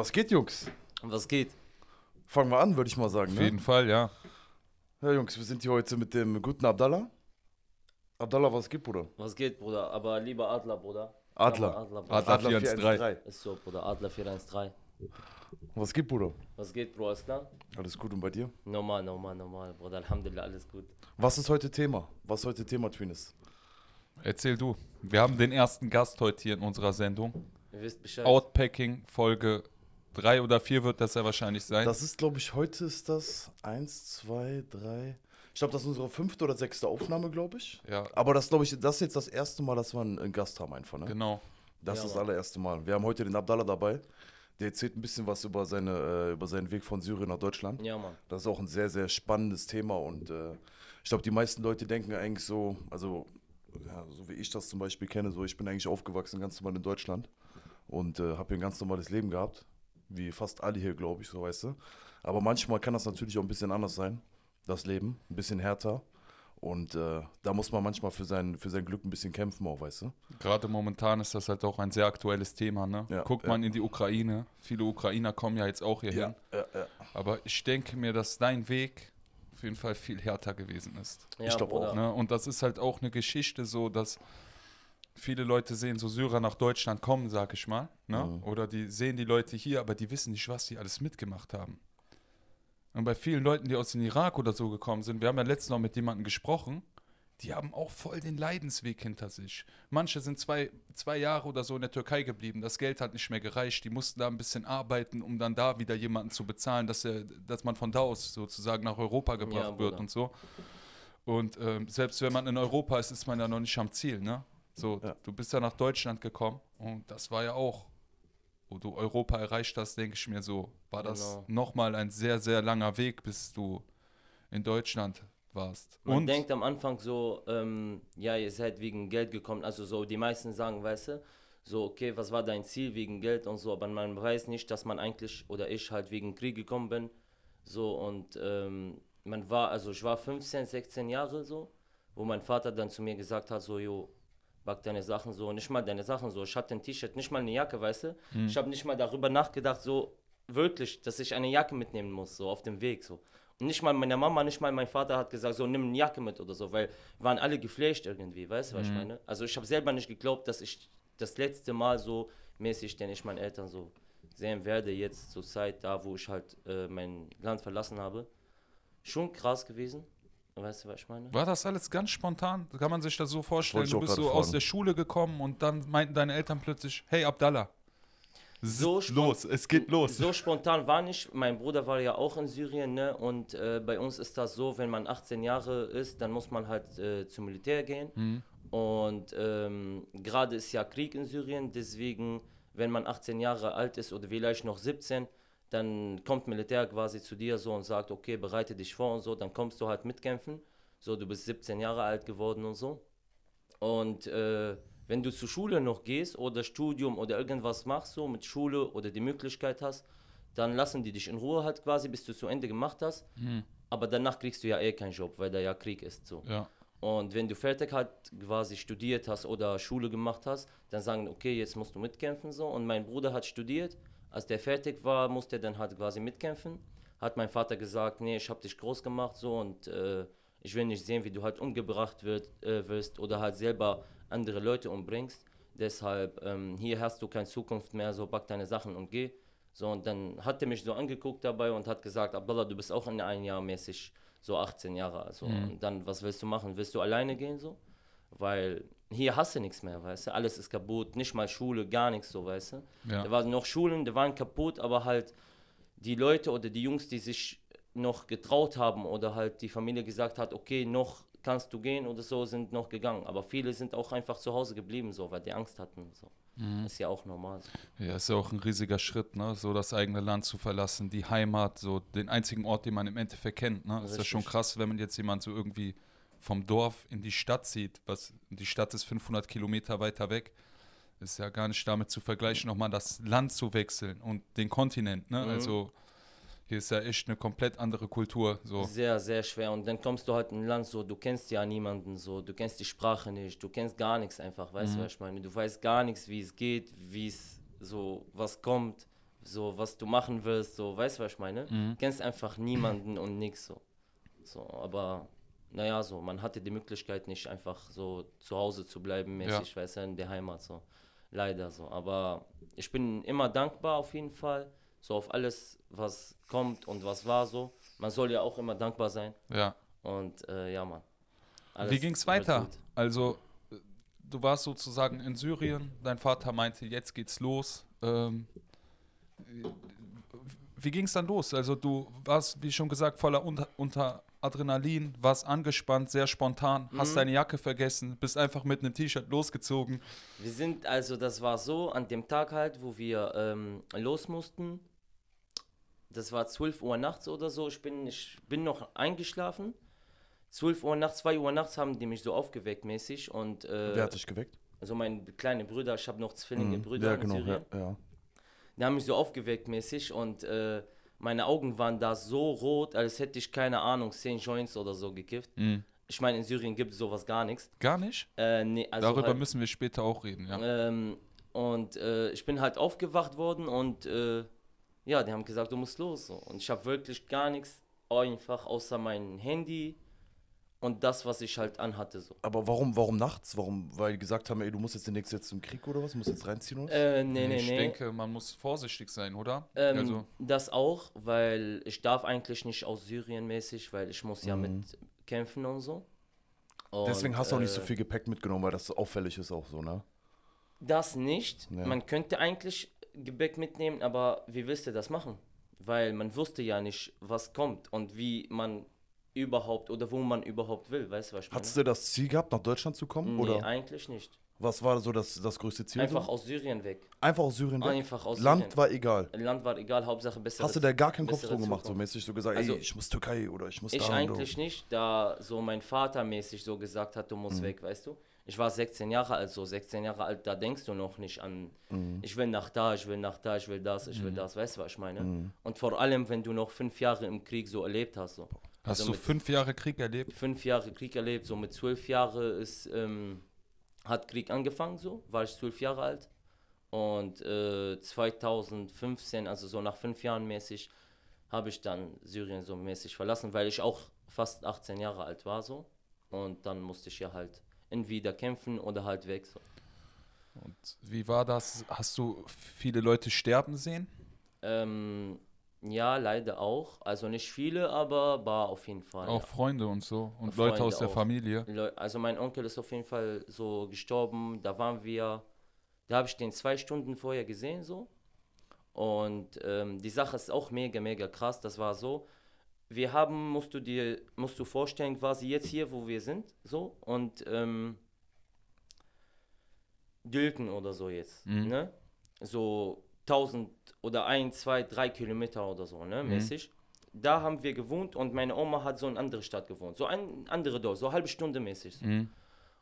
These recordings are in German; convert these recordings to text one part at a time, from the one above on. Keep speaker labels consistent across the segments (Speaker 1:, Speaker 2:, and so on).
Speaker 1: Was geht, Jungs? Was geht? Fangen wir an, würde ich mal sagen. Auf ne? jeden Fall, ja. Ja, Jungs, wir sind hier heute mit dem guten Abdallah. Abdallah, was geht, Bruder?
Speaker 2: Was geht, Bruder? Aber lieber Adler, Bruder. Adler. Adler, Adler, Adler 413. Ist so, Bruder. Adler 413. Was geht, Bruder? Was geht, Bruder? Alles klar? Alles gut und bei dir? Normal, normal, normal, Bruder. Alhamdulillah, alles gut.
Speaker 3: Was ist heute Thema? Was ist heute Thema, Twines? Erzähl du. Wir haben den ersten Gast heute hier in unserer Sendung. Ihr wisst Bescheid. Outpacking Folge drei oder vier wird das ja wahrscheinlich sein. Das ist,
Speaker 1: glaube ich, heute ist das eins, zwei, drei. Ich glaube, das ist unsere fünfte oder sechste Aufnahme, glaube ich. Ja. Aber das, glaube ich, das ist jetzt das erste Mal, dass wir einen Gast haben einfach, ne? Genau. Das ja, ist das allererste Mal. Wir haben heute den Abdallah dabei. Der erzählt ein bisschen was über, seine, äh, über seinen Weg von Syrien nach Deutschland. Ja, Mann. Das ist auch ein sehr, sehr spannendes Thema. Und äh, ich glaube, die meisten Leute denken eigentlich so, also ja, so wie ich das zum Beispiel kenne, so ich bin eigentlich aufgewachsen ganz normal in Deutschland und äh, habe hier ein ganz normales Leben gehabt wie fast alle hier, glaube ich, so weißt du. Aber manchmal kann das natürlich auch ein bisschen anders sein, das Leben, ein bisschen härter. Und äh, da muss man manchmal für sein, für sein Glück ein bisschen kämpfen, auch, weißt du?
Speaker 3: Gerade momentan ist das halt auch ein sehr aktuelles Thema, ne? Ja, Guckt man ja. in die Ukraine, viele Ukrainer kommen ja jetzt auch hierhin. Ja, Aber ich denke mir, dass dein Weg auf jeden Fall viel härter gewesen ist. ich glaube auch. Ne? Und das ist halt auch eine Geschichte so, dass viele Leute sehen so Syrer nach Deutschland kommen, sag ich mal. Ne? Mhm. Oder die sehen die Leute hier, aber die wissen nicht, was die alles mitgemacht haben. Und bei vielen Leuten, die aus dem Irak oder so gekommen sind, wir haben ja letztens noch mit jemandem gesprochen, die haben auch voll den Leidensweg hinter sich. Manche sind zwei, zwei Jahre oder so in der Türkei geblieben, das Geld hat nicht mehr gereicht, die mussten da ein bisschen arbeiten, um dann da wieder jemanden zu bezahlen, dass, er, dass man von da aus sozusagen nach Europa gebracht ja, wird und so. Und ähm, selbst wenn man in Europa ist, ist man ja noch nicht am Ziel, ne? So, ja. du bist ja nach Deutschland gekommen und das war ja auch, wo du Europa erreicht hast, denke ich mir so, war das genau. nochmal ein sehr, sehr langer Weg, bis du in Deutschland warst. Man und
Speaker 2: denkt am Anfang so, ähm, ja, ihr seid wegen Geld gekommen. Also so, die meisten sagen, weißt du, so, okay, was war dein Ziel wegen Geld und so, aber man weiß nicht, dass man eigentlich oder ich halt wegen Krieg gekommen bin. So und ähm, man war, also ich war 15, 16 Jahre so, wo mein Vater dann zu mir gesagt hat, so, jo, pack deine Sachen so, nicht mal deine Sachen so. Ich hatte ein T-Shirt, nicht mal eine Jacke, weißt du? Mhm. Ich habe nicht mal darüber nachgedacht, so wirklich, dass ich eine Jacke mitnehmen muss, so auf dem Weg, so. Und nicht mal meine Mama, nicht mal mein Vater hat gesagt, so nimm eine Jacke mit oder so, weil waren alle geflasht irgendwie, weißt du, mhm. was ich mhm. meine? Also ich habe selber nicht geglaubt, dass ich das letzte Mal so mäßig, den ich meinen Eltern so sehen werde, jetzt zur Zeit, da wo ich halt äh, mein Land verlassen habe. Schon krass gewesen. Weißt du, was ich meine? War
Speaker 3: das alles ganz spontan? Kann man sich das so vorstellen? Du bist so fragen. aus der Schule gekommen und dann meinten deine Eltern plötzlich, hey Abdallah.
Speaker 2: So los, es geht los. So spontan war nicht. Mein Bruder war ja auch in Syrien, ne? Und äh, bei uns ist das so, wenn man 18 Jahre ist, dann muss man halt äh, zum Militär gehen. Mhm. Und ähm, gerade ist ja Krieg in Syrien, deswegen, wenn man 18 Jahre alt ist oder vielleicht noch 17, dann kommt Militär quasi zu dir so und sagt, okay, bereite dich vor und so, dann kommst du halt mitkämpfen. So, du bist 17 Jahre alt geworden und so. Und äh, wenn du zur Schule noch gehst oder Studium oder irgendwas machst, so mit Schule oder die Möglichkeit hast, dann lassen die dich in Ruhe halt quasi, bis du zu Ende gemacht hast. Mhm. Aber danach kriegst du ja eh keinen Job, weil da ja Krieg ist. So. Ja. Und wenn du fertig halt quasi studiert hast oder Schule gemacht hast, dann sagen, okay, jetzt musst du mitkämpfen so. Und mein Bruder hat studiert als der fertig war, musste er dann halt quasi mitkämpfen. Hat mein Vater gesagt, nee, ich habe dich groß gemacht so und äh, ich will nicht sehen, wie du halt umgebracht wird, äh, wirst oder halt selber andere Leute umbringst. Deshalb, ähm, hier hast du keine Zukunft mehr, so pack deine Sachen und geh. So, und dann hat er mich so angeguckt dabei und hat gesagt, Abdallah, du bist auch in einem Jahr mäßig so 18 Jahre. Also, mhm. Und dann, was willst du machen? Willst du alleine gehen so? Weil hier hast du nichts mehr, weißt du? Alles ist kaputt, nicht mal Schule, gar nichts so, weißt du? Ja. Da waren noch Schulen, die waren kaputt, aber halt die Leute oder die Jungs, die sich noch getraut haben oder halt die Familie gesagt hat, okay, noch kannst du gehen oder so, sind noch gegangen. Aber viele sind auch einfach zu Hause geblieben, so, weil die Angst hatten. So. Mhm. Ist ja auch normal. Ja,
Speaker 3: ist ja auch ein riesiger Schritt, ne? so das eigene Land zu verlassen, die Heimat, so den einzigen Ort, den man im Endeffekt kennt. Ne? Ist ja schon krass, wenn man jetzt jemand so irgendwie vom Dorf in die Stadt zieht, was die Stadt ist 500 Kilometer weiter weg, ist ja gar nicht damit zu vergleichen, nochmal das Land zu wechseln und den Kontinent. Ne? Mhm. Also hier ist ja echt eine komplett andere Kultur. So.
Speaker 2: Sehr, sehr schwer. Und dann kommst du halt in ein Land, so du kennst ja niemanden, so du kennst die Sprache nicht, du kennst gar nichts einfach, weißt du, mhm. was ich meine? Du weißt gar nichts, wie es geht, wie es so, was kommt, so was du machen willst, so weißt du, was ich meine? Mhm. Kennst einfach niemanden und nix so. So, aber naja, so, man hatte die Möglichkeit nicht einfach so zu Hause zu bleiben, mäßig, ja. weißt du, in der Heimat, so. Leider so. Aber ich bin immer dankbar auf jeden Fall, so auf alles, was kommt und was war, so. Man soll ja auch immer dankbar sein. Ja. Und äh, ja, Mann. Alles Wie es weiter?
Speaker 3: Also, du warst sozusagen in Syrien, dein Vater meinte, jetzt geht's los. Ähm, wie ging es dann los? Also du warst, wie schon gesagt, voller unter, unter Adrenalin, warst angespannt, sehr spontan, mhm. hast deine Jacke vergessen, bist einfach mit einem T-Shirt losgezogen.
Speaker 2: Wir sind, also das war so, an dem Tag halt, wo wir ähm, los mussten, das war 12 Uhr nachts oder so, ich bin, ich bin noch eingeschlafen. 12 Uhr nachts, 2 Uhr nachts haben die mich so aufgeweckt mäßig und... Äh, Wer hat dich geweckt? Also meine kleine Brüder, ich habe noch Zwillinge mhm. Brüder ja, in genau, Syrien. Ja, ja. Die haben mich so aufgeweckt mäßig und... Äh, meine Augen waren da so rot, als hätte ich, keine Ahnung, 10 Joints oder so gekifft. Mhm. Ich meine, in Syrien gibt es sowas gar nichts. Gar nicht? Äh, nee, also Darüber halt, müssen wir später auch reden, ja. Ähm, und äh, ich bin halt aufgewacht worden und äh, ja, die haben gesagt, du musst los. Und ich habe wirklich gar nichts, einfach außer mein Handy, und das, was ich halt anhatte. So.
Speaker 1: Aber warum, warum nachts? Warum? Weil gesagt haben, ey, du musst jetzt demnächst jetzt zum Krieg oder was? Du musst jetzt reinziehen oder was? Äh, nee, nee, ich nee. Ich denke,
Speaker 2: man muss vorsichtig sein, oder? Ähm, also. Das auch, weil ich darf eigentlich nicht aus Syrien mäßig, weil ich muss ja mhm. mit kämpfen und so. Und, Deswegen hast du auch äh, nicht so äh, viel
Speaker 1: Gepäck mitgenommen, weil das auffällig ist auch so, ne?
Speaker 2: Das nicht. Ja. Man könnte eigentlich Gepäck mitnehmen, aber wie willst du das machen? Weil man wusste ja nicht, was kommt und wie man überhaupt oder wo man überhaupt will, weißt du was ich meine? Hattest du
Speaker 1: das Ziel gehabt, nach Deutschland zu kommen? Nee, oder? eigentlich nicht. Was war so das, das größte Ziel? Einfach so? aus Syrien weg. Einfach aus Syrien weg? Einfach aus Land Syrien. war egal.
Speaker 2: Land war egal, Hauptsache besser. Hast du da gar keinen Kopf drum gemacht, so mäßig, so gesagt, also, ey, ich muss
Speaker 1: Türkei oder ich muss ich da Ich eigentlich
Speaker 2: oder. nicht, da so mein Vater mäßig so gesagt hat, du musst mhm. weg, weißt du? Ich war 16 Jahre alt, so 16 Jahre alt, da denkst du noch nicht an, mhm. ich will nach da, ich will nach da, ich will das, ich mhm. will das, weißt du, was ich meine? Mhm. Und vor allem, wenn du noch fünf Jahre im Krieg so erlebt hast, so. Hast also du fünf Jahre Krieg erlebt? Fünf Jahre Krieg erlebt, so mit zwölf Jahren ist, ähm, hat Krieg angefangen, so war ich zwölf Jahre alt. Und äh, 2015, also so nach fünf Jahren mäßig, habe ich dann Syrien so mäßig verlassen, weil ich auch fast 18 Jahre alt war so. Und dann musste ich ja halt entweder kämpfen oder halt weg. So. Und
Speaker 3: wie war das? Hast du viele Leute sterben sehen?
Speaker 2: Ähm, ja, leider auch. Also nicht viele, aber war auf jeden Fall. Auch ja. Freunde und so und Freunde Leute aus der auch. Familie. also mein Onkel ist auf jeden Fall so gestorben. Da waren wir, da habe ich den zwei Stunden vorher gesehen so. Und ähm, die Sache ist auch mega, mega krass. Das war so. Wir haben, musst du dir, musst du vorstellen, quasi jetzt hier, wo wir sind, so und ähm, Dülken oder so jetzt, mhm. ne? So 1000 oder 1, 2, 3 Kilometer oder so, ne, mhm. mäßig. Da haben wir gewohnt und meine Oma hat so in andere Stadt gewohnt, so ein andere Dorf, so eine halbe Stunde mäßig. Mhm.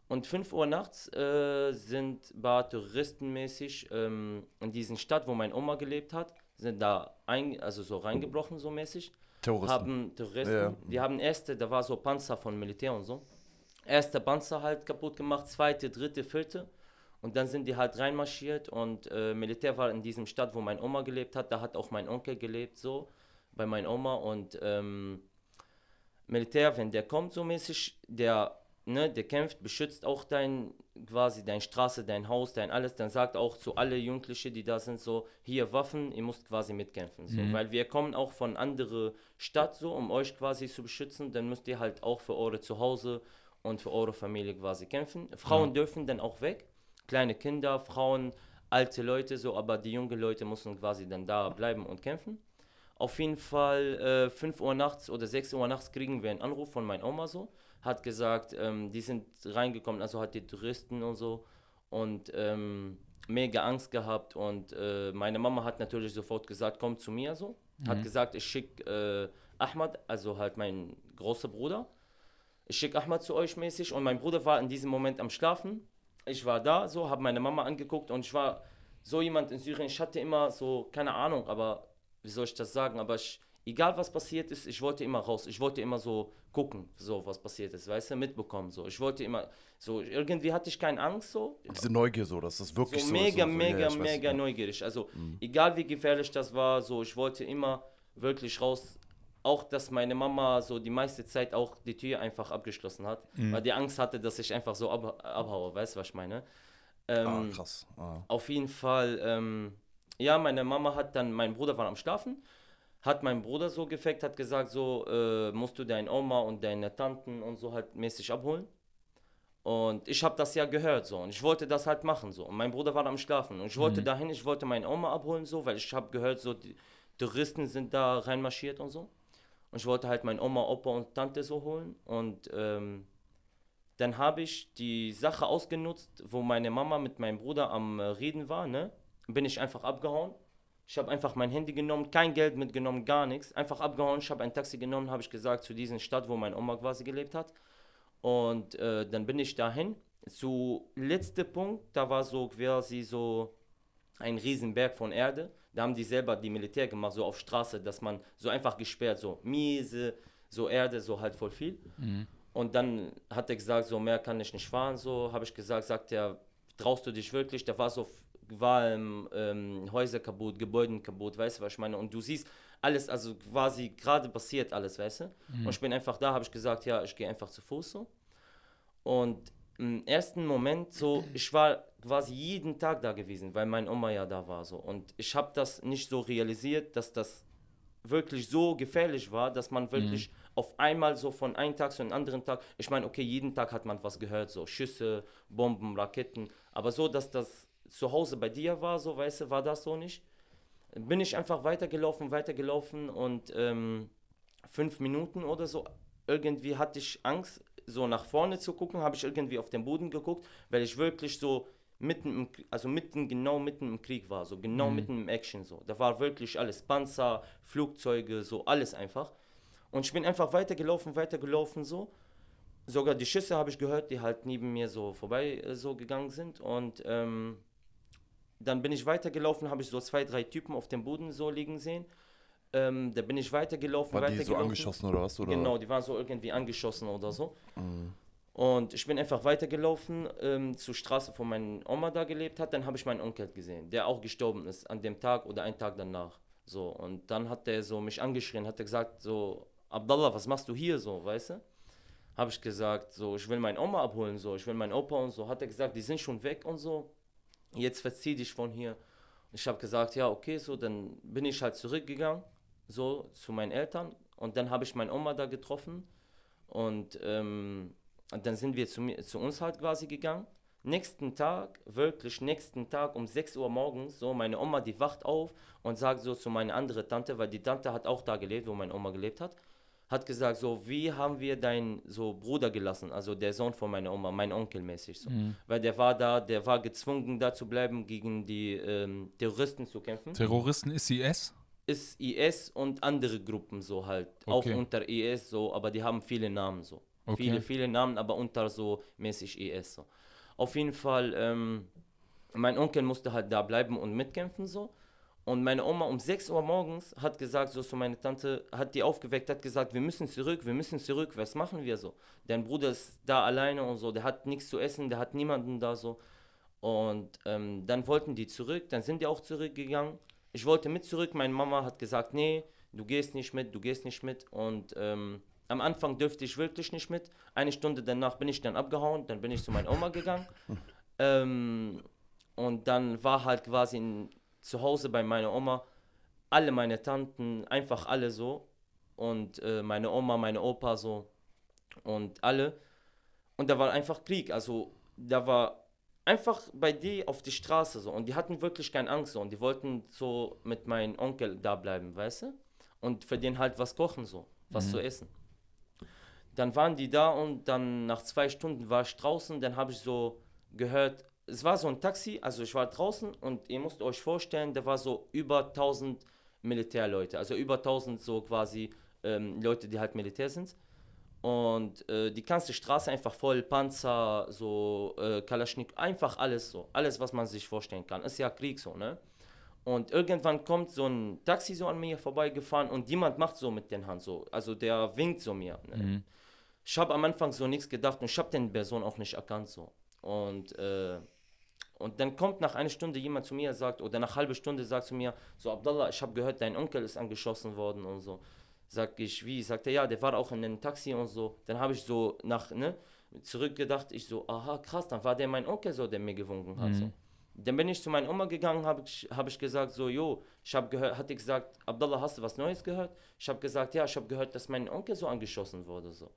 Speaker 2: Und 5 Uhr nachts äh, sind Touristen mäßig ähm, in diesen Stadt, wo meine Oma gelebt hat, sind da ein, also so reingebrochen so mäßig. Terroristen. Haben Terroristen. Ja. Die haben erste, da war so Panzer von Militär und so. Erster Panzer halt kaputt gemacht, zweite, dritte, vierte. Und dann sind die halt reinmarschiert und äh, Militär war in diesem Stadt, wo mein Oma gelebt hat. Da hat auch mein Onkel gelebt, so bei meiner Oma. Und ähm, Militär, wenn der kommt so mäßig, der, ne, der kämpft, beschützt auch dein, quasi deine Straße, dein Haus, dein alles. Dann sagt auch zu allen Jugendlichen, die da sind, so, hier Waffen, ihr müsst quasi mitkämpfen. So. Mhm. Weil wir kommen auch von andere Stadt so, um euch quasi zu beschützen. Dann müsst ihr halt auch für eure Zuhause und für eure Familie quasi kämpfen. Frauen ja. dürfen dann auch weg kleine Kinder, Frauen, alte Leute, so, aber die jungen Leute mussten quasi dann da bleiben und kämpfen. Auf jeden Fall äh, 5 Uhr nachts oder 6 Uhr nachts kriegen wir einen Anruf von meiner Oma so, hat gesagt, ähm, die sind reingekommen, also hat die Touristen und so und ähm, mega Angst gehabt und äh, meine Mama hat natürlich sofort gesagt, komm zu mir so, mhm. hat gesagt, ich schicke äh, Ahmad, also halt mein großer Bruder, ich schicke Ahmad zu euch mäßig und mein Bruder war in diesem Moment am Schlafen ich war da, so, habe meine Mama angeguckt und ich war so jemand in Syrien. Ich hatte immer so, keine Ahnung, aber wie soll ich das sagen, aber ich, egal was passiert ist, ich wollte immer raus. Ich wollte immer so gucken, so was passiert ist, weißt du, mitbekommen so. Ich wollte immer so irgendwie hatte ich keine Angst so.
Speaker 1: Diese Neugier so, dass das wirklich so, so mega ist, so, mega ja, mega neugierig. Also mhm.
Speaker 2: egal wie gefährlich das war, so ich wollte immer wirklich raus auch, dass meine Mama so die meiste Zeit auch die Tür einfach abgeschlossen hat, mhm. weil die Angst hatte, dass ich einfach so ab, abhaue, weißt du, was ich meine? Ah, ähm, ah, krass. Ah. Auf jeden Fall, ähm, ja, meine Mama hat dann, mein Bruder war am Schlafen, hat mein Bruder so gefeckt, hat gesagt, so äh, musst du deine Oma und deine Tanten und so halt mäßig abholen. Und ich habe das ja gehört so und ich wollte das halt machen so. Und mein Bruder war am Schlafen und ich mhm. wollte mhm. dahin, ich wollte meine Oma abholen so, weil ich habe gehört so, die Touristen sind da reinmarschiert und so. Und ich wollte halt meine Oma, Opa und Tante so holen. Und ähm, dann habe ich die Sache ausgenutzt, wo meine Mama mit meinem Bruder am äh, Reden war. Ne? Bin ich einfach abgehauen. Ich habe einfach mein Handy genommen, kein Geld mitgenommen, gar nichts. Einfach abgehauen. Ich habe ein Taxi genommen, habe ich gesagt, zu dieser Stadt, wo meine Oma quasi gelebt hat. Und äh, dann bin ich dahin. Zu letzter Punkt, da war so quasi so ein riesen Berg von Erde. Da haben die selber die Militär gemacht, so auf Straße, dass man so einfach gesperrt, so miese, so Erde, so halt voll viel. Mhm. Und dann hat er gesagt, so mehr kann ich nicht fahren, so habe ich gesagt, sagt er, traust du dich wirklich? Da war so, war ähm, Häuser kaputt, Gebäude kaputt, weißt du, was ich meine? Und du siehst alles, also quasi gerade passiert alles, weißt du? Mhm. Und ich bin einfach da, habe ich gesagt, ja, ich gehe einfach zu Fuß so. Und im ersten Moment so, ich war quasi jeden Tag da gewesen, weil mein Oma ja da war so. Und ich habe das nicht so realisiert, dass das wirklich so gefährlich war, dass man mhm. wirklich mhm. auf einmal so von einem Tag zu einem anderen Tag, ich meine, okay, jeden Tag hat man was gehört, so Schüsse, Bomben, Raketen, aber so, dass das zu Hause bei dir war, so weißt du, war das so nicht. Bin ich einfach weitergelaufen, weitergelaufen und ähm, fünf Minuten oder so, irgendwie hatte ich Angst, so nach vorne zu gucken, habe ich irgendwie auf den Boden geguckt, weil ich wirklich so mitten im, also mitten, genau mitten im Krieg war, so genau mhm. mitten im Action, so. Da war wirklich alles, Panzer, Flugzeuge, so alles einfach. Und ich bin einfach weitergelaufen, weitergelaufen, so. Sogar die Schüsse habe ich gehört, die halt neben mir so vorbei äh, so gegangen sind. Und ähm, dann bin ich weitergelaufen, habe ich so zwei, drei Typen auf dem Boden so liegen sehen. Ähm, da bin ich weitergelaufen, war weitergelaufen. Die so angeschossen oder was? Oder? Genau, die waren so irgendwie angeschossen oder so. Mhm. Und ich bin einfach weitergelaufen ähm, zur Straße, wo meine Oma da gelebt hat. Dann habe ich meinen Onkel gesehen, der auch gestorben ist an dem Tag oder einen Tag danach. So, und dann hat er so mich angeschrien, hat er gesagt, so, Abdallah, was machst du hier so, weißt du? Habe ich gesagt, so, ich will meine Oma abholen, so, ich will meinen Opa und so. Hat er gesagt, die sind schon weg und so. Jetzt verzieh dich von hier. Ich habe gesagt, ja, okay, so, dann bin ich halt zurückgegangen, so, zu meinen Eltern. Und dann habe ich meine Oma da getroffen und, ähm, und dann sind wir zu, zu uns halt quasi gegangen. Nächsten Tag, wirklich nächsten Tag um 6 Uhr morgens, so meine Oma, die wacht auf und sagt so zu meiner anderen Tante, weil die Tante hat auch da gelebt, wo meine Oma gelebt hat, hat gesagt so, wie haben wir deinen so Bruder gelassen, also der Sohn von meiner Oma, mein Onkel mäßig so. Mhm. Weil der war da, der war gezwungen da zu bleiben, gegen die ähm, Terroristen zu kämpfen. Terroristen
Speaker 3: ist IS?
Speaker 2: Ist IS und andere Gruppen so halt, okay. auch unter IS so, aber die haben viele Namen so. Okay. Viele, viele Namen, aber unter so mäßig ES. So. Auf jeden Fall, ähm, mein Onkel musste halt da bleiben und mitkämpfen so. Und meine Oma um 6 Uhr morgens hat gesagt, so, so meine Tante hat die aufgeweckt, hat gesagt, wir müssen zurück, wir müssen zurück, was machen wir so? Dein Bruder ist da alleine und so, der hat nichts zu essen, der hat niemanden da so. Und ähm, dann wollten die zurück, dann sind die auch zurückgegangen. Ich wollte mit zurück, meine Mama hat gesagt, nee, du gehst nicht mit, du gehst nicht mit. Und ähm, am Anfang dürfte ich wirklich nicht mit. Eine Stunde danach bin ich dann abgehauen, dann bin ich zu meiner Oma gegangen. ähm, und dann war halt quasi in, zu Hause bei meiner Oma alle meine Tanten, einfach alle so. Und äh, meine Oma, meine Opa so. Und alle. Und da war einfach Krieg. Also da war einfach bei die auf die Straße so und die hatten wirklich keine Angst so und die wollten so mit meinem Onkel da bleiben, weißt du? Und für den halt was kochen so, was mhm. zu essen. Dann waren die da und dann nach zwei Stunden war ich draußen, dann habe ich so gehört, es war so ein Taxi, also ich war draußen und ihr müsst euch vorstellen, da war so über 1000 Militärleute, also über 1000 so quasi ähm, Leute, die halt Militär sind. Und äh, die ganze Straße einfach voll Panzer, so äh, Kalaschnik, einfach alles so, alles, was man sich vorstellen kann. Ist ja Krieg so, ne? Und irgendwann kommt so ein Taxi so an mir vorbeigefahren und jemand macht so mit den Hand so, also der winkt so mir. Ne? Mhm ich habe am Anfang so nichts gedacht und ich habe den Person auch nicht erkannt so. Und, äh, und dann kommt nach einer Stunde jemand zu mir und sagt, oder nach halbe Stunde sagt zu mir, so Abdallah, ich habe gehört, dein Onkel ist angeschossen worden und so. Sag ich, wie? Sagt er, ja, der war auch in einem Taxi und so. Dann habe ich so nach, ne, zurückgedacht, ich so, aha, krass, dann war der mein Onkel so, der mir gewunken hat. Mhm. So. Dann bin ich zu meiner Oma gegangen, habe ich, hab ich gesagt, so, jo, ich habe gehört, hatte gesagt, Abdallah, hast du was Neues gehört? Ich habe gesagt, ja, ich habe gehört, dass mein Onkel so angeschossen wurde, so.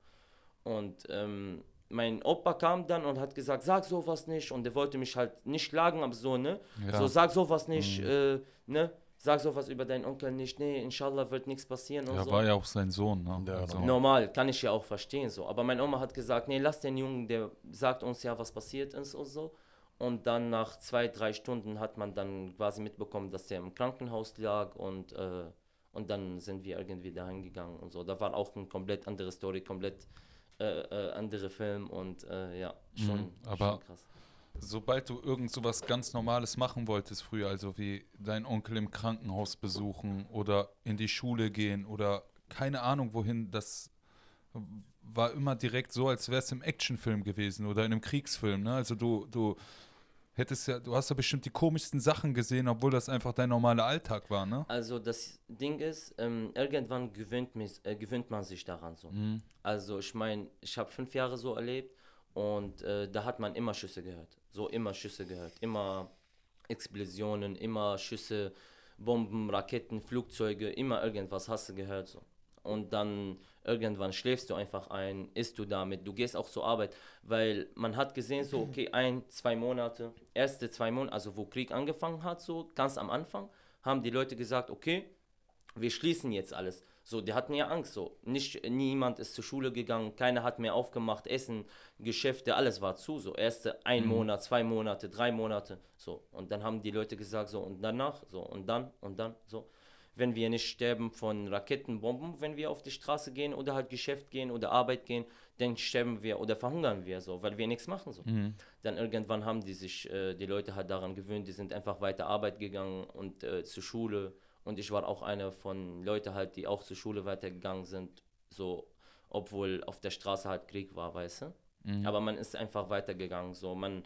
Speaker 2: Und ähm, mein Opa kam dann und hat gesagt, sag sowas nicht. Und er wollte mich halt nicht schlagen, aber so, ne? Ja. So, sag sowas nicht, mhm. äh, ne? Sag sowas über deinen Onkel nicht, nee, inshallah wird nichts passieren. Ja, und so. war ja auch sein Sohn, ne? also. Genau. Normal, kann ich ja auch verstehen, so. Aber meine Oma hat gesagt, nee, lass den Jungen, der sagt uns ja, was passiert ist und so. Und dann nach zwei, drei Stunden hat man dann quasi mitbekommen, dass der im Krankenhaus lag und, äh, und dann sind wir irgendwie dahin gegangen und so. Da war auch eine komplett andere Story, komplett äh, äh, andere Filme und äh, ja, mhm, schon, mhm, aber schon
Speaker 3: krass. Sobald du irgend so was ganz Normales machen wolltest früher, also wie deinen Onkel im Krankenhaus besuchen oder in die Schule gehen oder keine Ahnung wohin, das war immer direkt so, als wäre es im Actionfilm gewesen oder in einem Kriegsfilm. Ne? Also du, du hättest ja, du hast ja bestimmt die komischsten Sachen gesehen, obwohl das einfach dein normaler Alltag war, ne?
Speaker 2: Also das Ding ist, ähm, irgendwann gewöhnt, mich, äh, gewöhnt man sich daran so. Mhm. Also ich meine, ich habe fünf Jahre so erlebt und äh, da hat man immer Schüsse gehört. So immer Schüsse gehört, immer Explosionen, immer Schüsse, Bomben, Raketen, Flugzeuge, immer irgendwas hast du gehört so und dann irgendwann schläfst du einfach ein, isst du damit, du gehst auch zur Arbeit, weil man hat gesehen, so, okay, ein, zwei Monate, erste zwei Monate, also wo Krieg angefangen hat, so ganz am Anfang, haben die Leute gesagt, okay, wir schließen jetzt alles. So, die hatten ja Angst, so. Nicht, niemand ist zur Schule gegangen, keiner hat mehr aufgemacht, Essen, Geschäfte, alles war zu, so. Erste ein mhm. Monat, zwei Monate, drei Monate, so. Und dann haben die Leute gesagt, so, und danach, so, und dann, und dann, so wenn wir nicht sterben von Raketenbomben, wenn wir auf die Straße gehen oder halt Geschäft gehen oder Arbeit gehen, dann sterben wir oder verhungern wir so, weil wir nichts machen so. Mhm. Dann irgendwann haben die sich, äh, die Leute halt daran gewöhnt, die sind einfach weiter Arbeit gegangen und äh, zur Schule und ich war auch einer von Leuten halt, die auch zur Schule weitergegangen sind, so, obwohl auf der Straße halt Krieg war, weißt du. Mhm. Aber man ist einfach weitergegangen so, man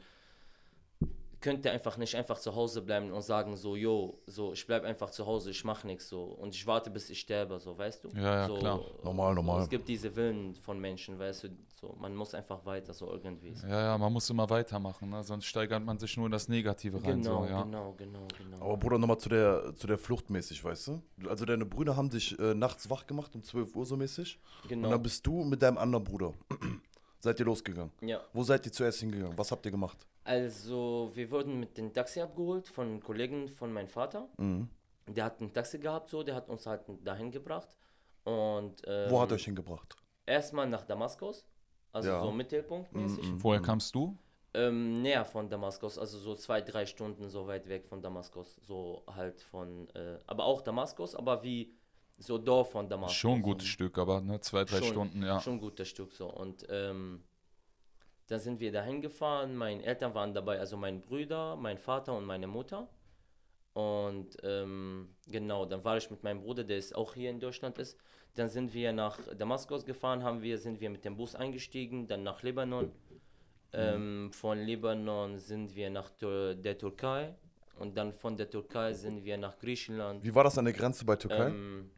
Speaker 2: könnte einfach nicht einfach zu Hause bleiben und sagen so, yo, so, ich bleib einfach zu Hause, ich mach nichts so und ich warte, bis ich sterbe, so, weißt du? Ja, ja so, klar, normal, normal. So, es gibt diese Willen von Menschen, weißt du, so, man muss einfach weiter, so irgendwie. So. Ja,
Speaker 3: ja, man muss immer weitermachen, ne? sonst steigert man sich nur in das Negative rein. Genau, so, ja. genau, genau, genau. Aber Bruder, nochmal zu der, zu
Speaker 1: der Flucht mäßig, weißt du? Also deine Brüder haben dich äh, nachts wach gemacht um 12 Uhr so mäßig genau. und dann bist du mit deinem anderen Bruder, seid ihr losgegangen? Ja. Wo seid ihr zuerst hingegangen? Was habt ihr gemacht?
Speaker 2: Also, wir wurden mit dem Taxi abgeholt von Kollegen von meinem Vater. Mhm. Der hat ein Taxi gehabt, so, der hat uns halt dahin gebracht. Und, ähm, Wo hat ähm, er euch hingebracht? Erstmal nach Damaskus, also ja. so mittelpunktmäßig. Mhm, mhm. Woher mhm. kamst du? Ähm, näher von Damaskus, also so zwei, drei Stunden so weit weg von Damaskus. So halt von, äh, aber auch Damaskus, aber wie so Dorf von Damaskus. Schon
Speaker 3: ein gutes Stück, aber ne, zwei, drei schon, Stunden, ja. Schon
Speaker 2: ein gutes Stück so. Und ähm, dann sind wir dahin gefahren, meine Eltern waren dabei, also mein Bruder, mein Vater und meine Mutter. Und ähm, genau, dann war ich mit meinem Bruder, der ist auch hier in Deutschland ist. Dann sind wir nach Damaskus gefahren, haben wir, sind wir mit dem Bus eingestiegen, dann nach Libanon. Ähm, mhm. von Libanon sind wir nach der Türkei und dann von der Türkei sind wir nach Griechenland. Wie war das an der Grenze bei Türkei? Ähm,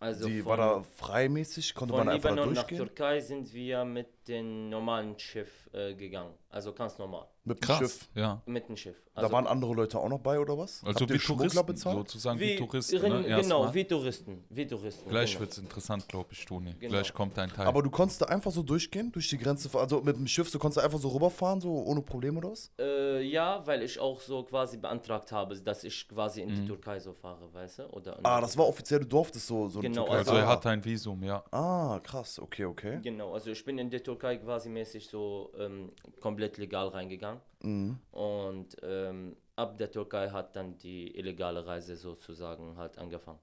Speaker 2: also Die von, war da freimäßig, konnte man einfach Libanon durchgehen? Von Libanon nach Türkei sind wir mit den normalen Schiff äh, gegangen. Also ganz normal. Mit dem Schiff? Ja. Mit dem Schiff. Also da
Speaker 1: waren andere Leute auch noch bei oder was? Also wie Touristen, bezahlt? sozusagen
Speaker 2: wie, wie Touristen. Ne? Genau, wie Touristen, wie Touristen. Gleich genau. wird es
Speaker 3: interessant, glaube ich, Toni. Genau. Gleich kommt dein Teil.
Speaker 1: Aber du konntest da einfach so durchgehen, durch die Grenze, also mit dem Schiff, du konntest einfach so rüberfahren, so ohne Probleme oder was?
Speaker 2: Äh, ja, weil ich auch so quasi beantragt habe, dass ich quasi in mhm. die Türkei so fahre, weißt du? Oder ah, das war offiziell, du
Speaker 1: durftest so, so genau, in die genau, Türkei. Also, also er hat ein Visum, ja. Ah, krass, okay, okay.
Speaker 2: Genau, also ich bin in der Türkei Türkei quasi mäßig so ähm, komplett legal reingegangen. Mhm. Und ähm, ab der Türkei hat dann die illegale Reise sozusagen halt angefangen.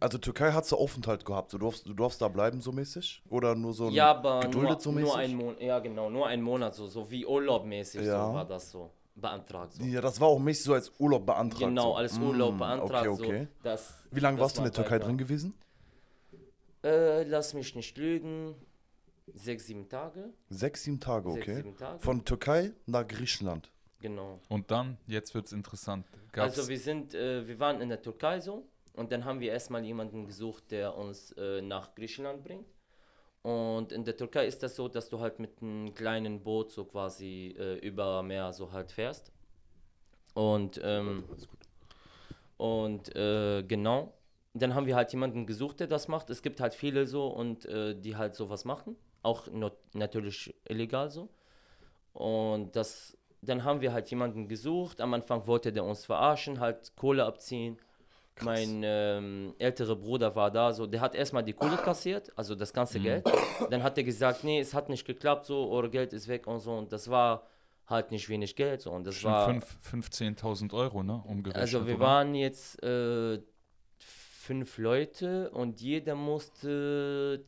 Speaker 1: Also Türkei hat so Aufenthalt gehabt, du durfst, du durfst da bleiben so mäßig? Oder nur so ja, aber geduldet nur, so mäßig? Nur einen
Speaker 2: Monat, ja genau, nur ein Monat so, so wie Urlaub mäßig ja. so war das so. Beantragt. So.
Speaker 1: Ja, das war auch mäßig so als Urlaub beantragt. Genau, so. als mhm, Urlaub mmh, beantragt. Okay, okay. So, dass, wie lange warst du in der Türkei drin
Speaker 2: gewesen? Äh, lass mich nicht lügen. Sechs, sieben Tage.
Speaker 1: Sechs, sieben Tage, okay. Sechs, sieben Tage. Von Türkei nach
Speaker 2: Griechenland. Genau.
Speaker 3: Und dann, jetzt wird es interessant. Gab's also
Speaker 2: wir sind, äh, wir waren in der Türkei so und dann haben wir erstmal jemanden gesucht, der uns äh, nach Griechenland bringt. Und in der Türkei ist das so, dass du halt mit einem kleinen Boot so quasi äh, über Meer so halt fährst. Und, ähm, und äh, genau, dann haben wir halt jemanden gesucht, der das macht. Es gibt halt viele so und äh, die halt sowas machen auch not, natürlich illegal so. Und das, dann haben wir halt jemanden gesucht. Am Anfang wollte der uns verarschen, halt Kohle abziehen. Krass. Mein ähm, älterer Bruder war da, so der hat erstmal die Kohle kassiert, also das ganze mhm. Geld. Dann hat er gesagt, nee, es hat nicht geklappt, so eure Geld ist weg und so. Und das war halt nicht wenig Geld so. Und das Bestimmt
Speaker 3: war 15.000 Euro, ne? Umgerechnet, also wir oder?
Speaker 2: waren jetzt äh, fünf Leute und jeder musste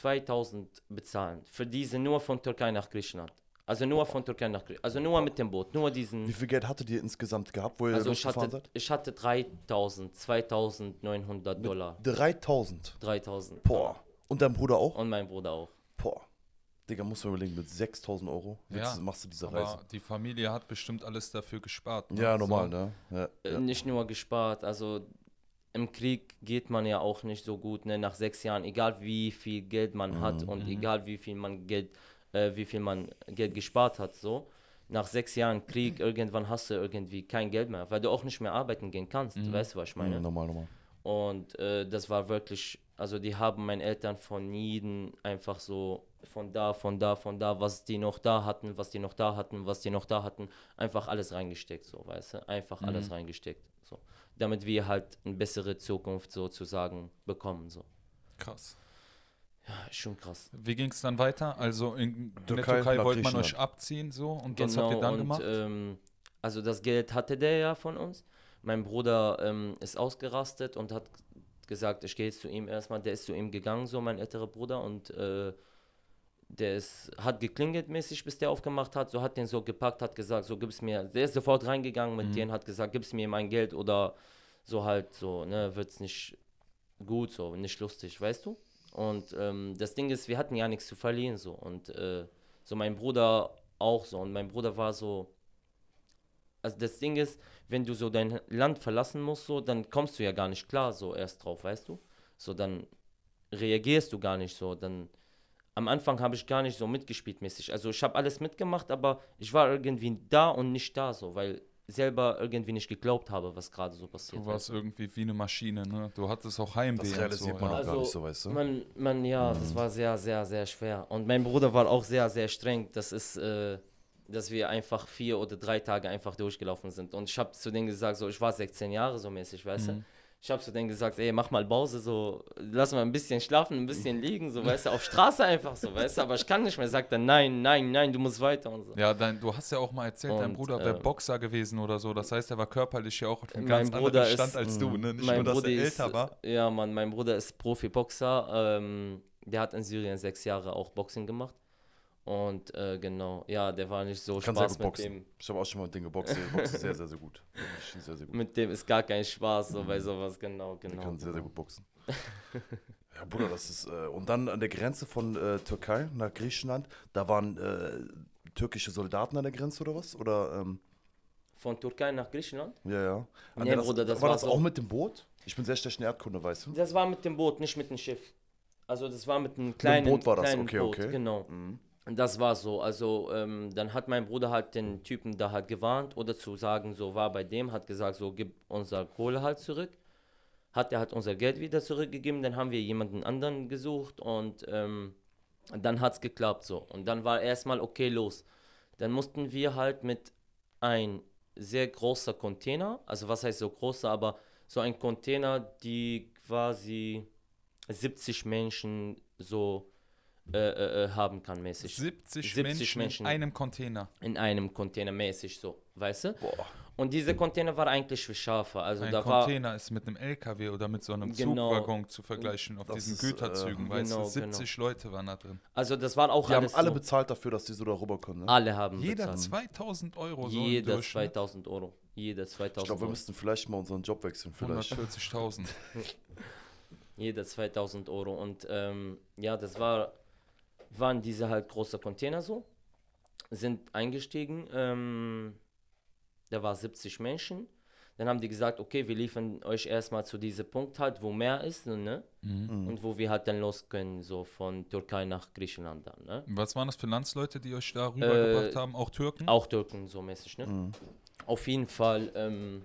Speaker 2: 2000 bezahlen für diese nur von Türkei nach Griechenland. Also nur von Türkei nach Griechenland. Also
Speaker 1: nur mit dem Boot, nur diesen. Wie viel Geld hattet ihr insgesamt gehabt, wo ihr also ich hatte, seid?
Speaker 2: Ich hatte 3000, 2900 Dollar.
Speaker 1: 3000?
Speaker 2: 3000. Boah.
Speaker 1: Und dein Bruder auch? Und mein Bruder auch. Boah. Digga, muss man überlegen, mit 6000 Euro ja, machst du diese aber Reise.
Speaker 2: Die
Speaker 3: Familie hat bestimmt alles dafür gespart. Ne? Ja, normal, so. ne? Ja, äh, ja.
Speaker 2: Nicht nur gespart, also im Krieg geht man ja auch nicht so gut, ne? nach sechs Jahren, egal wie viel Geld man mhm. hat und mhm. egal wie viel man Geld, äh, wie viel man Geld gespart hat, so. Nach sechs Jahren Krieg, irgendwann hast du irgendwie kein Geld mehr, weil du auch nicht mehr arbeiten gehen kannst. Mhm. Weißt du, was ich meine? Mhm, normal, normal. Und äh, das war wirklich, also die haben meinen Eltern von jedem einfach so von da, von da, von da, was die noch da hatten, was die noch da hatten, was die noch da hatten, einfach alles reingesteckt, so, weißt du? Einfach alles mhm. reingesteckt, so damit wir halt eine bessere Zukunft sozusagen bekommen. So. Krass.
Speaker 3: Ja, schon krass.
Speaker 2: Wie ging es dann weiter? Also in, in der Türkei wollte man euch abziehen so und genau, was habt ihr dann genau, und, gemacht? Ähm, also das Geld hatte der ja von uns. Mein Bruder ähm, ist ausgerastet und hat gesagt, ich gehe jetzt zu ihm erstmal. Der ist zu ihm gegangen, so mein älterer Bruder und äh, der hat geklingelt mäßig, bis der aufgemacht hat, so hat den so gepackt, hat gesagt, so gib's mir, der ist sofort reingegangen mit mhm. denen, hat gesagt, gib's mir mein Geld oder so halt, so, ne, wird's nicht gut, so, nicht lustig, weißt du? Und ähm, das Ding ist, wir hatten ja nichts zu verlieren, so, und äh, so mein Bruder auch so, und mein Bruder war so, also das Ding ist, wenn du so dein Land verlassen musst, so, dann kommst du ja gar nicht klar, so erst drauf, weißt du? So, dann reagierst du gar nicht so, dann am Anfang habe ich gar nicht so mitgespielt mäßig. Also ich habe alles mitgemacht, aber ich war irgendwie da und nicht da so, weil selber irgendwie nicht geglaubt habe, was gerade so passiert. Du warst halt.
Speaker 3: irgendwie wie eine Maschine, ne? Du hattest auch Heimweh. Das realisiert so, man ja. auch also, gar nicht so, weißt du?
Speaker 2: Man, man ja, mhm. das war sehr, sehr, sehr schwer. Und mein Bruder war auch sehr, sehr streng. Das ist, äh, dass wir einfach vier oder drei Tage einfach durchgelaufen sind. Und ich habe zu denen gesagt, so, ich war 16 Jahre so mäßig, weißt mhm. du? Ich habe so dann gesagt, ey, mach mal Pause, so, lass mal ein bisschen schlafen, ein bisschen liegen, so, weißt du, auf Straße einfach, so, weißt du, aber ich kann nicht mehr, sagt dann, nein, nein, nein, du musst weiter und
Speaker 3: so. Ja, dein, du hast ja auch mal erzählt, und, dein Bruder wäre äh, Boxer gewesen oder so, das heißt, er war körperlich ja auch auf einem äh, ganz Bruder anderen Stand ist, als du, ne, nicht nur, dass Bruder er ist, älter war.
Speaker 2: Ja, Mann, mein Bruder ist Profi-Boxer, ähm, der hat in Syrien sechs Jahre auch Boxing gemacht und äh, genau, ja, der war nicht so Kann Spaß mit boxen. dem. Ich habe auch schon mal mit dem geboxt. Der boxt sehr, sehr, sehr gut. Sehr, sehr gut. Mit dem ist gar kein Spaß, so bei mhm. sowas, genau, genau. Der kann sehr, sehr genau. gut boxen. ja, Bruder, das ist. Äh, und dann an der
Speaker 1: Grenze von äh, Türkei nach Griechenland, da waren äh, türkische Soldaten an der Grenze oder was? Oder. Ähm,
Speaker 2: von Türkei nach Griechenland? Ja, ja. Nee, der, Bruder, das war, war das auch mit dem Boot? Ich bin sehr schlecht in Erdkunde, weißt du? Das war mit dem Boot, nicht mit dem Schiff. Also das war mit einem kleinen mit dem Boot war das, okay, Boot, okay. Genau. Mhm das war so. Also ähm, dann hat mein Bruder halt den Typen da halt gewarnt oder zu sagen, so war bei dem, hat gesagt, so gib unser Kohle halt zurück. Hat er halt unser Geld wieder zurückgegeben, dann haben wir jemanden anderen gesucht und ähm, dann hat es geklappt so. Und dann war erstmal okay los. Dann mussten wir halt mit ein sehr großer Container, also was heißt so großer, aber so ein Container, die quasi 70 Menschen so äh, äh, äh, haben kann, mäßig. 70, 70 Menschen, Menschen, in einem Container. In einem Container mäßig so, weißt du? Boah. Und dieser Container war eigentlich für Schafe. Also Ein da Container
Speaker 3: war, ist mit einem LKW oder mit so einem genau, Zugwaggon zu vergleichen auf diesen ist, Güterzügen, äh, weißt genau, du? 70 genau. Leute waren da drin. Also das waren auch die haben alle so. bezahlt dafür, dass die so darüber kommen. Ne? Alle haben Jeder bezahlt. 2000 Euro. So Jeder 2000
Speaker 2: ne? Euro. Jeder 2000 Ich glaube, wir müssten vielleicht mal unseren Job wechseln. 140.000. Jeder 2000 Euro. Und ähm, ja, das war waren diese halt große Container so, sind eingestiegen. Ähm, da war 70 Menschen. Dann haben die gesagt, okay, wir liefern euch erstmal zu diesem Punkt halt, wo mehr ist, ne? Mhm. mhm. Und wo wir halt dann los können, so von Türkei nach Griechenland dann, ne?
Speaker 3: Was waren das für Landsleute, die euch da
Speaker 2: rübergebracht äh, haben? Auch Türken? Auch Türken, so mäßig, ne? Mhm. Auf jeden Fall, ähm,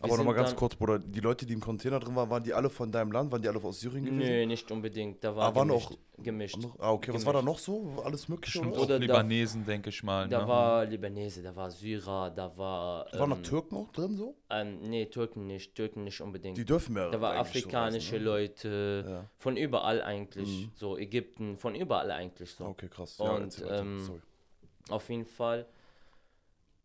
Speaker 2: aber nochmal ganz kurz,
Speaker 1: Bruder, die Leute, die im Container drin waren, waren die alle von deinem Land? Waren die alle aus Syrien gewesen? Nee, nicht
Speaker 2: unbedingt. Da ah, war ah, waren gemischt. Auch, gemischt. Ah, okay. Gemischt. Was war da noch so? Alles mögliche? Bestimmt oder? Libanesen, da, denke ich mal. Da ne? war Libanese, da war Syrer, da war... Ähm, waren noch ähm, Türken auch drin so? Ähm, nee, Türken nicht. Türken nicht unbedingt. Die dürfen mehr. Da waren afrikanische so ne? Leute, ja. von überall eigentlich. Mhm. So Ägypten, von überall eigentlich so. Okay, krass. Ja, und, ähm, auf jeden Fall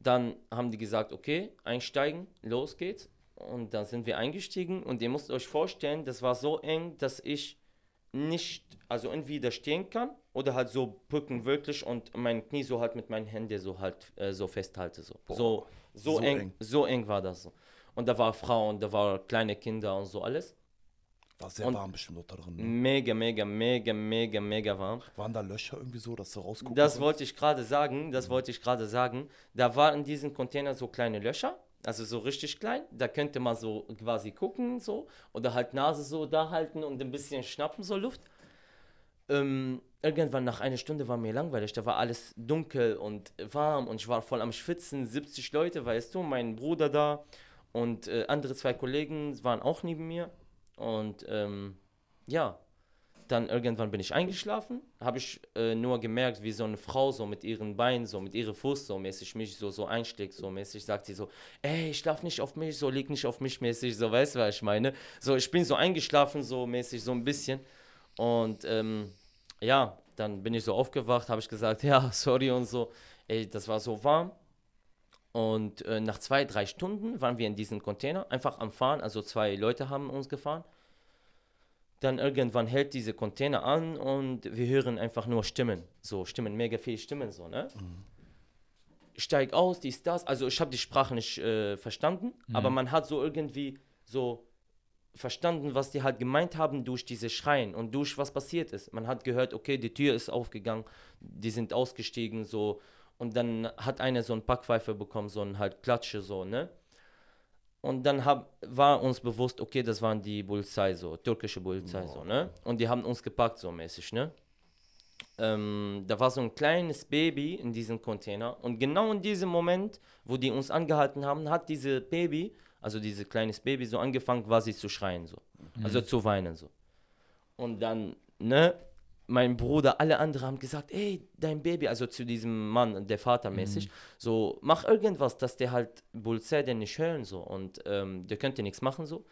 Speaker 2: dann haben die gesagt, okay, einsteigen, los geht's. Und dann sind wir eingestiegen und ihr müsst euch vorstellen, das war so eng, dass ich nicht, also entweder stehen kann oder halt so Brücken wirklich und mein Knie so halt mit meinen Händen so halt äh, so festhalte. So. Boah, so, so, so eng, eng, so eng war das so. Und da waren Frauen, da waren kleine Kinder und so alles. War sehr und warm bestimmt dort drin. Ne? Mega, mega, mega, mega, mega warm.
Speaker 1: Waren da Löcher irgendwie so, dass du rausguckst?
Speaker 2: Das wollte ich gerade sagen, das mhm. wollte ich gerade sagen. Da waren in diesem Container so kleine Löcher, also so richtig klein. Da könnte man so quasi gucken, so. Oder halt Nase so da halten und ein bisschen schnappen, so Luft. Ähm, irgendwann nach einer Stunde war mir langweilig. Da war alles dunkel und warm und ich war voll am Schwitzen. 70 Leute, weißt du, mein Bruder da und äh, andere zwei Kollegen waren auch neben mir. Und ähm, ja, dann irgendwann bin ich eingeschlafen, habe ich äh, nur gemerkt, wie so eine Frau so mit ihren Beinen, so mit ihrem Fuß so mäßig mich so, so einschlägt, so mäßig sagt sie so, ey, schlaf nicht auf mich, so lieg nicht auf mich mäßig, so weißt du, was ich meine. So, ich bin so eingeschlafen, so mäßig, so ein bisschen. Und ähm, ja, dann bin ich so aufgewacht, habe ich gesagt, ja, sorry und so. Ey, das war so warm, und äh, nach zwei, drei Stunden waren wir in diesem Container, einfach am Fahren. Also zwei Leute haben uns gefahren. Dann irgendwann hält dieser Container an und wir hören einfach nur Stimmen. So Stimmen, mega viele Stimmen so, ne? Mhm. Steig aus, dies, das. Also ich habe die Sprache nicht äh, verstanden, mhm. aber man hat so irgendwie so verstanden, was die halt gemeint haben durch diese Schreien und durch was passiert ist. Man hat gehört, okay, die Tür ist aufgegangen, die sind ausgestiegen, so und dann hat einer so ein Packpfeife bekommen, so ein halt Klatsche so, ne? Und dann hab, war uns bewusst, okay, das waren die Polizei so, türkische Polizei oh. so, ne? Und die haben uns gepackt so mäßig, ne? Ähm, da war so ein kleines Baby in diesem Container und genau in diesem Moment, wo die uns angehalten haben, hat diese Baby, also dieses kleines Baby, so angefangen quasi zu schreien so, also mhm. also zu weinen so. Und dann, ne, mein Bruder, alle anderen haben gesagt, ey, dein Baby, also zu diesem Mann, der Vater mäßig, mhm. so, mach irgendwas, dass der halt Bullseye denn nicht hören, so, und ähm, der könnte nichts machen, so.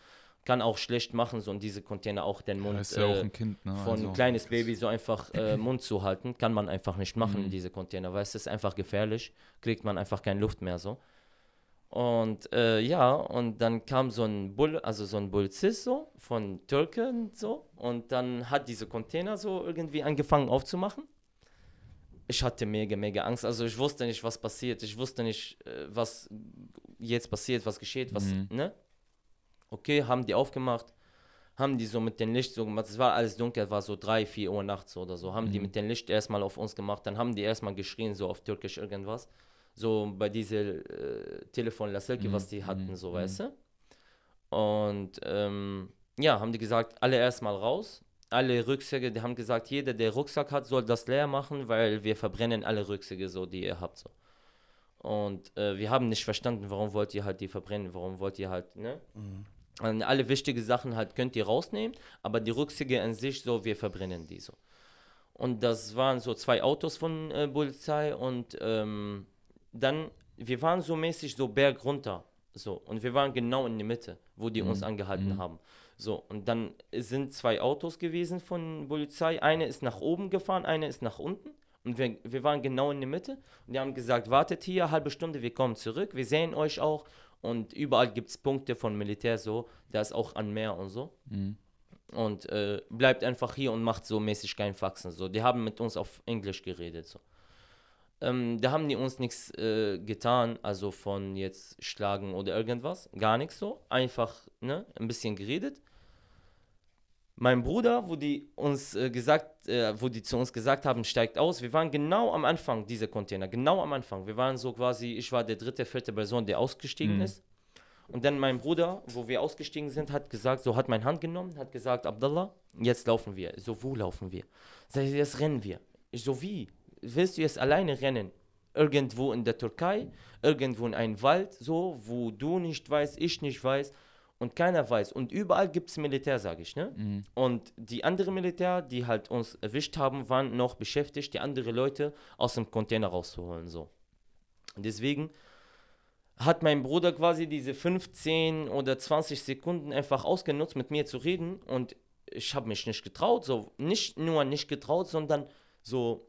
Speaker 2: Kann auch schlecht machen, so, und diese Container auch den Mund ja, ist ja äh, auch ein kind, ne? von also. kleines Baby so einfach äh, Mund zu halten, kann man einfach nicht machen, mhm. diese Container, weil es ist einfach gefährlich, kriegt man einfach keine Luft mehr, so. Und äh, ja, und dann kam so ein Bull, also so ein Polizist so von Türken so und dann hat diese Container so irgendwie angefangen aufzumachen. Ich hatte mega, mega Angst. Also ich wusste nicht, was passiert. Ich wusste nicht, äh, was jetzt passiert, was geschieht, was, mhm. ne? Okay, haben die aufgemacht, haben die so mit dem Licht so gemacht. Es war alles dunkel, war so drei, vier Uhr nachts oder so. Haben mhm. die mit dem Licht erstmal auf uns gemacht, dann haben die erstmal geschrien, so auf Türkisch irgendwas so bei diesem äh, Telefon Laselki, mhm. was die hatten, so mhm. weißt du. Und ähm, ja, haben die gesagt, alle erstmal raus. Alle Rucksäcke, die haben gesagt, jeder, der Rucksack hat, soll das leer machen, weil wir verbrennen alle Rucksäcke, so die ihr habt. So. Und äh, wir haben nicht verstanden, warum wollt ihr halt die verbrennen, warum wollt ihr halt, ne? Mhm. Und alle wichtigen Sachen halt könnt ihr rausnehmen, aber die Rucksäcke an sich, so, wir verbrennen die so. Und das waren so zwei Autos von äh, Polizei und ähm, dann, wir waren so mäßig so berg runter. So, und wir waren genau in der Mitte, wo die mhm. uns angehalten mhm. haben. So, und dann sind zwei Autos gewesen von Polizei. Eine ist nach oben gefahren, eine ist nach unten. Und wir, wir waren genau in der Mitte. Und die haben gesagt, wartet hier, eine halbe Stunde, wir kommen zurück, wir sehen euch auch. Und überall gibt es Punkte von Militär so, da ist auch an Meer und so. Mhm. Und äh, bleibt einfach hier und macht so mäßig kein Faxen. So, die haben mit uns auf Englisch geredet. So. Ähm, da haben die uns nichts äh, getan, also von jetzt schlagen oder irgendwas, gar nichts so. Einfach ne, ein bisschen geredet. Mein Bruder, wo die uns äh, gesagt, äh, wo die zu uns gesagt haben, steigt aus. Wir waren genau am Anfang dieser Container, genau am Anfang. Wir waren so quasi, ich war der dritte, vierte Person, der ausgestiegen mhm. ist. Und dann mein Bruder, wo wir ausgestiegen sind, hat gesagt, so hat meine Hand genommen, hat gesagt, Abdallah, jetzt laufen wir. So, wo laufen wir? Sag ich, jetzt rennen wir. Ich so, wie? willst du jetzt alleine rennen? Irgendwo in der Türkei, irgendwo in einem Wald, so, wo du nicht weißt, ich nicht weiß und keiner weiß. Und überall gibt es Militär, sage ich. Ne? Mhm. Und die anderen Militär, die halt uns erwischt haben, waren noch beschäftigt, die anderen Leute aus dem Container rauszuholen. So. deswegen hat mein Bruder quasi diese 15 oder 20 Sekunden einfach ausgenutzt, mit mir zu reden. Und ich habe mich nicht getraut, so nicht nur nicht getraut, sondern so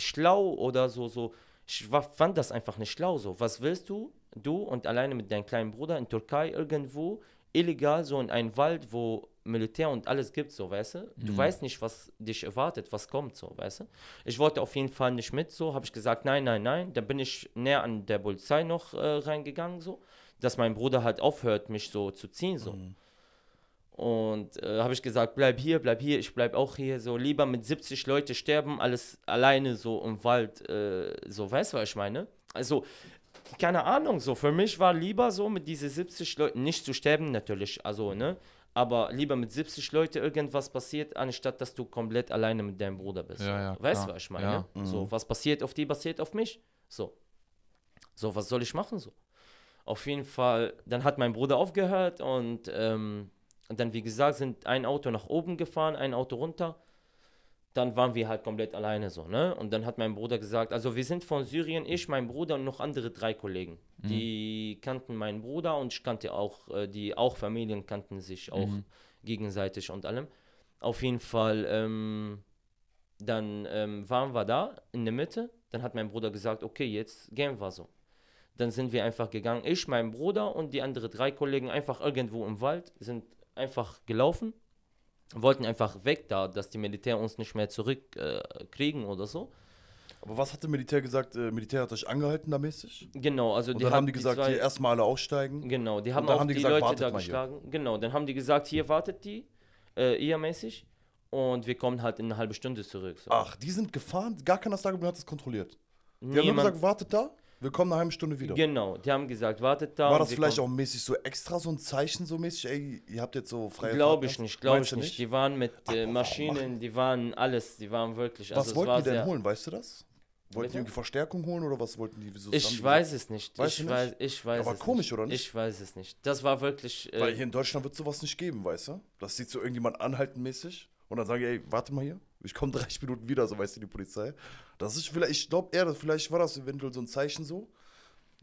Speaker 2: schlau oder so, so. Ich war, fand das einfach nicht schlau so. Was willst du, du und alleine mit deinem kleinen Bruder in Türkei irgendwo illegal so in einen Wald, wo Militär und alles gibt, so, weißt du? Du mhm. weißt nicht, was dich erwartet, was kommt, so, weißt du? Ich wollte auf jeden Fall nicht mit, so, habe ich gesagt, nein, nein, nein. Dann bin ich näher an der Polizei noch äh, reingegangen, so, dass mein Bruder halt aufhört, mich so zu ziehen, so. Mhm. Und äh, habe ich gesagt, bleib hier, bleib hier, ich bleib auch hier. So lieber mit 70 Leute sterben, alles alleine so im Wald. Äh, so, weißt du, was ich meine? Also, keine Ahnung, so für mich war lieber so mit diesen 70 Leuten nicht zu sterben, natürlich, also, ne? Aber lieber mit 70 Leuten irgendwas passiert, anstatt dass du komplett alleine mit deinem Bruder bist. Ja, ja, weißt du, was ich meine? Ja, So, mhm. was passiert auf die, passiert auf mich. So. So, was soll ich machen? So. Auf jeden Fall, dann hat mein Bruder aufgehört und ähm, und dann, wie gesagt, sind ein Auto nach oben gefahren, ein Auto runter. Dann waren wir halt komplett alleine so, ne? Und dann hat mein Bruder gesagt, also wir sind von Syrien, ich, mein Bruder und noch andere drei Kollegen. Mhm. Die kannten meinen Bruder und ich kannte auch, äh, die auch Familien kannten sich auch mhm. gegenseitig und allem. Auf jeden Fall, ähm, dann ähm, waren wir da in der Mitte. Dann hat mein Bruder gesagt, okay, jetzt gehen wir so. Dann sind wir einfach gegangen. Ich, mein Bruder und die anderen drei Kollegen einfach irgendwo im Wald sind einfach gelaufen, wollten einfach weg da, dass die Militär uns nicht mehr zurückkriegen äh, oder so. Aber was hat der Militär gesagt? Äh, Militär hat euch angehalten da mäßig? Genau, also und die dann haben, die gesagt, die zwei, hier erstmal
Speaker 1: alle aussteigen.
Speaker 2: Genau, die haben auch haben die, die gesagt, Leute da geschlagen. Hier. Genau, dann haben die gesagt, hier wartet die, äh, ihr mäßig. Und wir kommen halt in eine halbe Stunde zurück. So. Ach,
Speaker 1: die sind gefahren? Gar keiner Lager hat das kontrolliert. Die Niemand. haben gesagt, wartet da. Wir kommen eine halbe Stunde wieder.
Speaker 2: Genau, die haben gesagt, wartet da. War das vielleicht kommen.
Speaker 1: auch mäßig so extra, so ein Zeichen, so mäßig, ey, ihr habt jetzt so freie Glaube ich nicht, glaube ich nicht?
Speaker 2: Die waren mit Ach, äh, Maschinen, die waren alles, die waren wirklich. Was also, wollten die denn
Speaker 1: holen, weißt du das? Wollten die irgendwie Verstärkung holen oder was wollten die? Wieso ich weiß es nicht. Weißt ich, nicht? Weiß, ich weiß Aber es komisch, nicht. oder nicht? Ich weiß es nicht.
Speaker 2: Das war wirklich. Äh, Weil hier in
Speaker 1: Deutschland wird sowas nicht geben, weißt du? Das sieht so irgendjemand anhalten mäßig und dann sage ich, ey, warte mal hier. Ich komme 30 Minuten wieder, so weißt du, die Polizei. Das ist vielleicht, ich glaube eher, vielleicht war das eventuell so ein Zeichen so.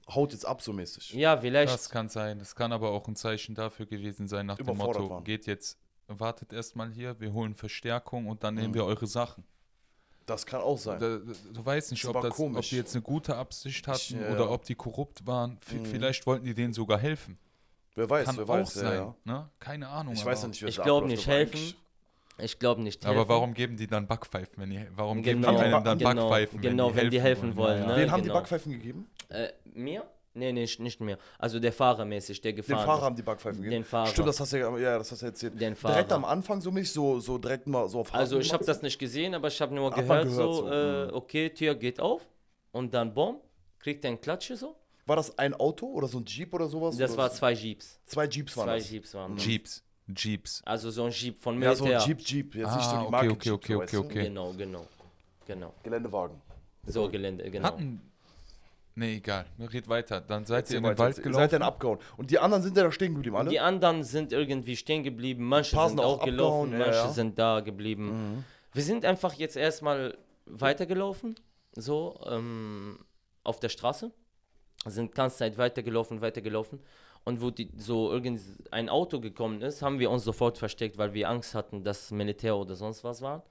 Speaker 1: Haut jetzt ab so mäßig. Ja, vielleicht. Das
Speaker 3: kann sein. Das kann aber auch ein Zeichen dafür gewesen sein, nach dem Motto, waren. geht jetzt, wartet erstmal hier, wir holen Verstärkung und dann mhm. nehmen wir eure Sachen. Das kann auch sein. Da, du weißt nicht, das ob, das, ob die jetzt eine gute Absicht hatten ich, ja, oder ob die korrupt waren. V mhm. Vielleicht wollten die denen sogar helfen. Wer weiß, kann wer auch weiß. Sein, ja, ne? Keine Ahnung. Ich weiß nicht, wer Ich glaube nicht, helfen.
Speaker 2: Ich glaube nicht. Aber helfen. warum
Speaker 3: geben die dann Backpfeifen, wenn die, warum geben genau, die einem dann genau, Backpfeifen? Genau, wenn, die, wenn die helfen wollen.
Speaker 2: wollen ne? Wen haben genau. die
Speaker 1: Backpfeifen gegeben?
Speaker 2: Äh, mir? Nee, nee, nicht mehr. Also der Fahrer mäßig, der gefahren Den Fahrer ist. haben die Backpfeifen gegeben? Den Fahrer. Stimmt, das hast du ja, das hast du erzählt. Den Fahrer. Direkt am
Speaker 1: Anfang so mich, so, so direkt mal so auf Haken Also ich habe das
Speaker 2: nicht gesehen, aber ich habe nur gehört, gehört, so, so. Äh, mhm. okay, Tür geht auf und dann Bomb, kriegt er einen Klatsche so.
Speaker 1: War das ein Auto oder so ein Jeep oder sowas? Das oder war zwei
Speaker 2: Jeeps. Zwei Jeeps waren zwei das? Jeeps waren
Speaker 3: das. Jeeps. Jeeps.
Speaker 2: Also so ein Jeep von Militär. Ja, so ein Jeep, Jeep. Jetzt ah, nicht so die Marke okay, okay, Jeep, okay, okay, okay. Genau, genau, genau. Geländewagen. So, Gelände, genau. Hatten Nee, egal. Red weiter. Dann seid Jetzt ihr in den Wald gelaufen. Seid dann
Speaker 1: abgehauen. Und die anderen sind ja da stehen geblieben, alle? Die
Speaker 2: anderen sind irgendwie stehen geblieben. Manche sind auch, auch gelaufen, ja, manche ja. sind da geblieben. Mhm. Wir sind einfach jetzt erstmal weitergelaufen, so ähm, auf der Straße. Sind ganze Zeit weitergelaufen, weitergelaufen. Und wo die, so ein Auto gekommen ist, haben wir uns sofort versteckt, weil wir Angst hatten, dass Militär oder sonst was war.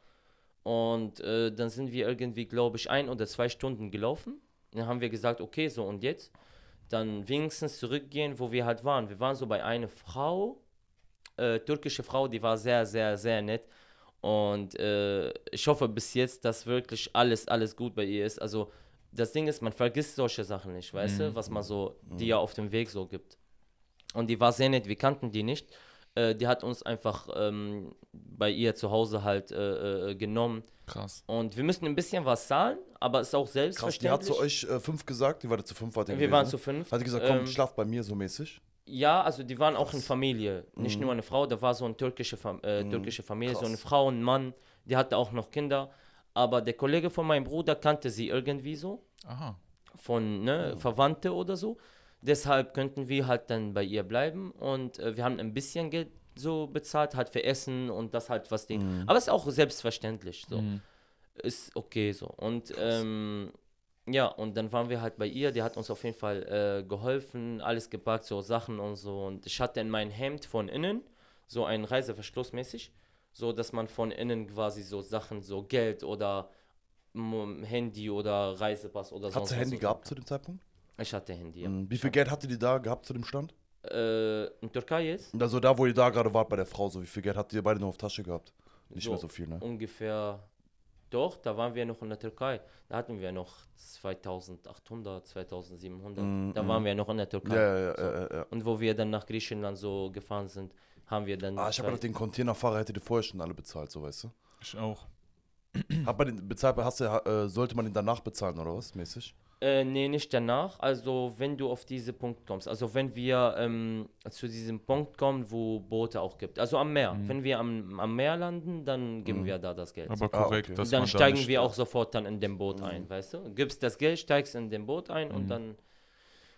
Speaker 2: Und äh, dann sind wir irgendwie, glaube ich, ein oder zwei Stunden gelaufen. Dann haben wir gesagt, okay, so und jetzt? Dann wenigstens zurückgehen, wo wir halt waren. Wir waren so bei einer Frau, äh, türkische Frau, die war sehr, sehr, sehr nett. Und äh, ich hoffe bis jetzt, dass wirklich alles, alles gut bei ihr ist. Also das Ding ist, man vergisst solche Sachen nicht, weißt mhm. du, was man so mhm. dir auf dem Weg so gibt. Und die war sehr nett, wir kannten die nicht. Äh, die hat uns einfach ähm, bei ihr zu Hause halt äh, äh, genommen. Krass. Und wir müssen ein bisschen was zahlen, aber ist auch selbstverständlich. Krass, die hat
Speaker 1: zu euch äh, fünf gesagt, die war da zu fünf, war Wir gewesen, waren ne? zu fünf. Hat die gesagt, komm, ähm, schlaf bei mir so mäßig?
Speaker 2: Ja, also die waren Krass. auch in Familie, nicht mhm. nur eine Frau, da war so eine türkische, Fam äh, mhm. türkische Familie, Krass. so eine Frau, ein Mann, die hatte auch noch Kinder. Aber der Kollege von meinem Bruder kannte sie irgendwie so. Aha. Von ne, mhm. Verwandte oder so. Deshalb könnten wir halt dann bei ihr bleiben und äh, wir haben ein bisschen Geld so bezahlt, halt für Essen und das halt was Ding. Mhm. Aber ist auch selbstverständlich so. Mhm. Ist okay so. Und ähm, ja, und dann waren wir halt bei ihr, die hat uns auf jeden Fall äh, geholfen, alles gepackt, so Sachen und so. Und ich hatte in mein Hemd von innen so ein Reiseverschluss mäßig, so dass man von innen quasi so Sachen, so Geld oder Handy oder Reisepass oder so. Hat sie Handy gehabt zu dem Zeitpunkt? Ich hatte Handy, ja. Hm, wie viel Geld
Speaker 1: hatte die da gehabt zu dem Stand?
Speaker 2: Äh, in Türkei jetzt?
Speaker 1: Also da, wo ihr da gerade wart bei der Frau, so wie viel Geld hattet ihr beide noch auf Tasche gehabt? Nicht so, mehr so viel, ne?
Speaker 2: Ungefähr, doch, da waren wir noch in der Türkei. Da hatten wir noch 2800, 2700. Mm, da mm. waren wir noch in der Türkei. Ja, ja, so. ja, ja, Und wo wir dann nach Griechenland so gefahren sind, haben wir dann. Ah, ich habe gedacht, den
Speaker 1: Containerfahrer hätte die vorher schon alle bezahlt, so weißt du? Ich auch. Hat man den bezahlt, hast du, äh, sollte man den danach bezahlen oder was mäßig?
Speaker 2: Äh, nee, nicht danach. Also, wenn du auf diesen Punkt kommst, also wenn wir ähm, zu diesem Punkt kommen, wo Boote auch gibt, also am Meer. Mhm. Wenn wir am, am Meer landen, dann geben mhm. wir da das Geld. Aber ah, korrekt, ah, okay. Dann steigen da wir auch sofort dann in dem Boot mhm. ein, weißt du? Gibst das Geld, steigst in dem Boot ein und mhm. dann.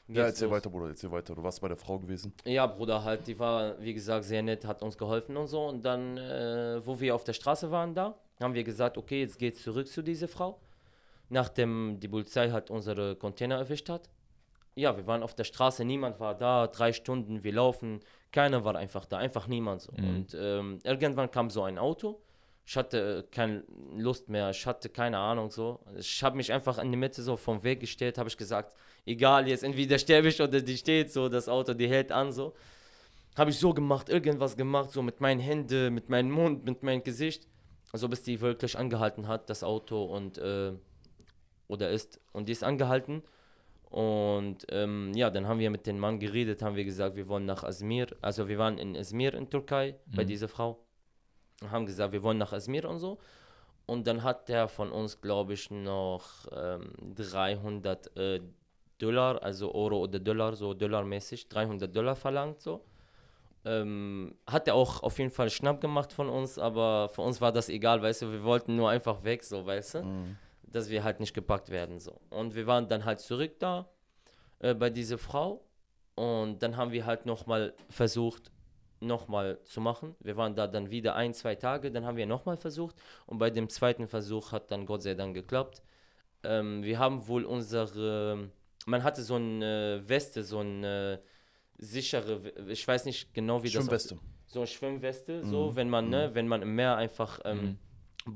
Speaker 2: Ja, erzähl los. weiter,
Speaker 1: Bruder, erzähl weiter. Du warst bei der Frau gewesen.
Speaker 2: Ja, Bruder, halt, die war, wie gesagt, sehr nett, hat uns geholfen und so. Und dann, äh, wo wir auf der Straße waren da, haben wir gesagt, okay, jetzt geht's zurück zu dieser Frau nachdem die Polizei hat unsere Container erwischt hat. Ja, wir waren auf der Straße, niemand war da, drei Stunden, wir laufen, keiner war einfach da, einfach niemand so. Mhm. Und ähm, irgendwann kam so ein Auto, ich hatte äh, keine Lust mehr, ich hatte keine Ahnung so. Ich habe mich einfach in die Mitte so vom Weg gestellt, habe ich gesagt, egal jetzt, entweder sterbe ich oder die steht so, das Auto, die hält an so. Habe ich so gemacht, irgendwas gemacht, so mit meinen Händen, mit meinem Mund, mit meinem Gesicht. So bis die wirklich angehalten hat, das Auto und... Äh, oder ist. Und die ist angehalten. Und ähm, ja, dann haben wir mit dem Mann geredet, haben wir gesagt, wir wollen nach Izmir. Also wir waren in Izmir in Türkei mhm. bei dieser Frau. Und haben gesagt, wir wollen nach Izmir und so. Und dann hat der von uns, glaube ich, noch ähm, 300 äh, Dollar, also Euro oder Dollar, so dollarmäßig, 300 Dollar verlangt so. Ähm, hat er auch auf jeden Fall Schnapp gemacht von uns, aber für uns war das egal, weißt du, wir wollten nur einfach weg, so, weißt du. Mhm dass wir halt nicht gepackt werden. So. Und wir waren dann halt zurück da äh, bei dieser Frau und dann haben wir halt nochmal versucht, nochmal zu machen. Wir waren da dann wieder ein, zwei Tage, dann haben wir nochmal versucht und bei dem zweiten Versuch hat dann Gott sei Dank geklappt. Ähm, wir haben wohl unsere, man hatte so eine Weste, so eine sichere, ich weiß nicht genau wie Schwimmweste. das. Schwimmweste. So eine Schwimmweste, mhm. so wenn man, ne, mhm. wenn man im Meer einfach ähm, mhm.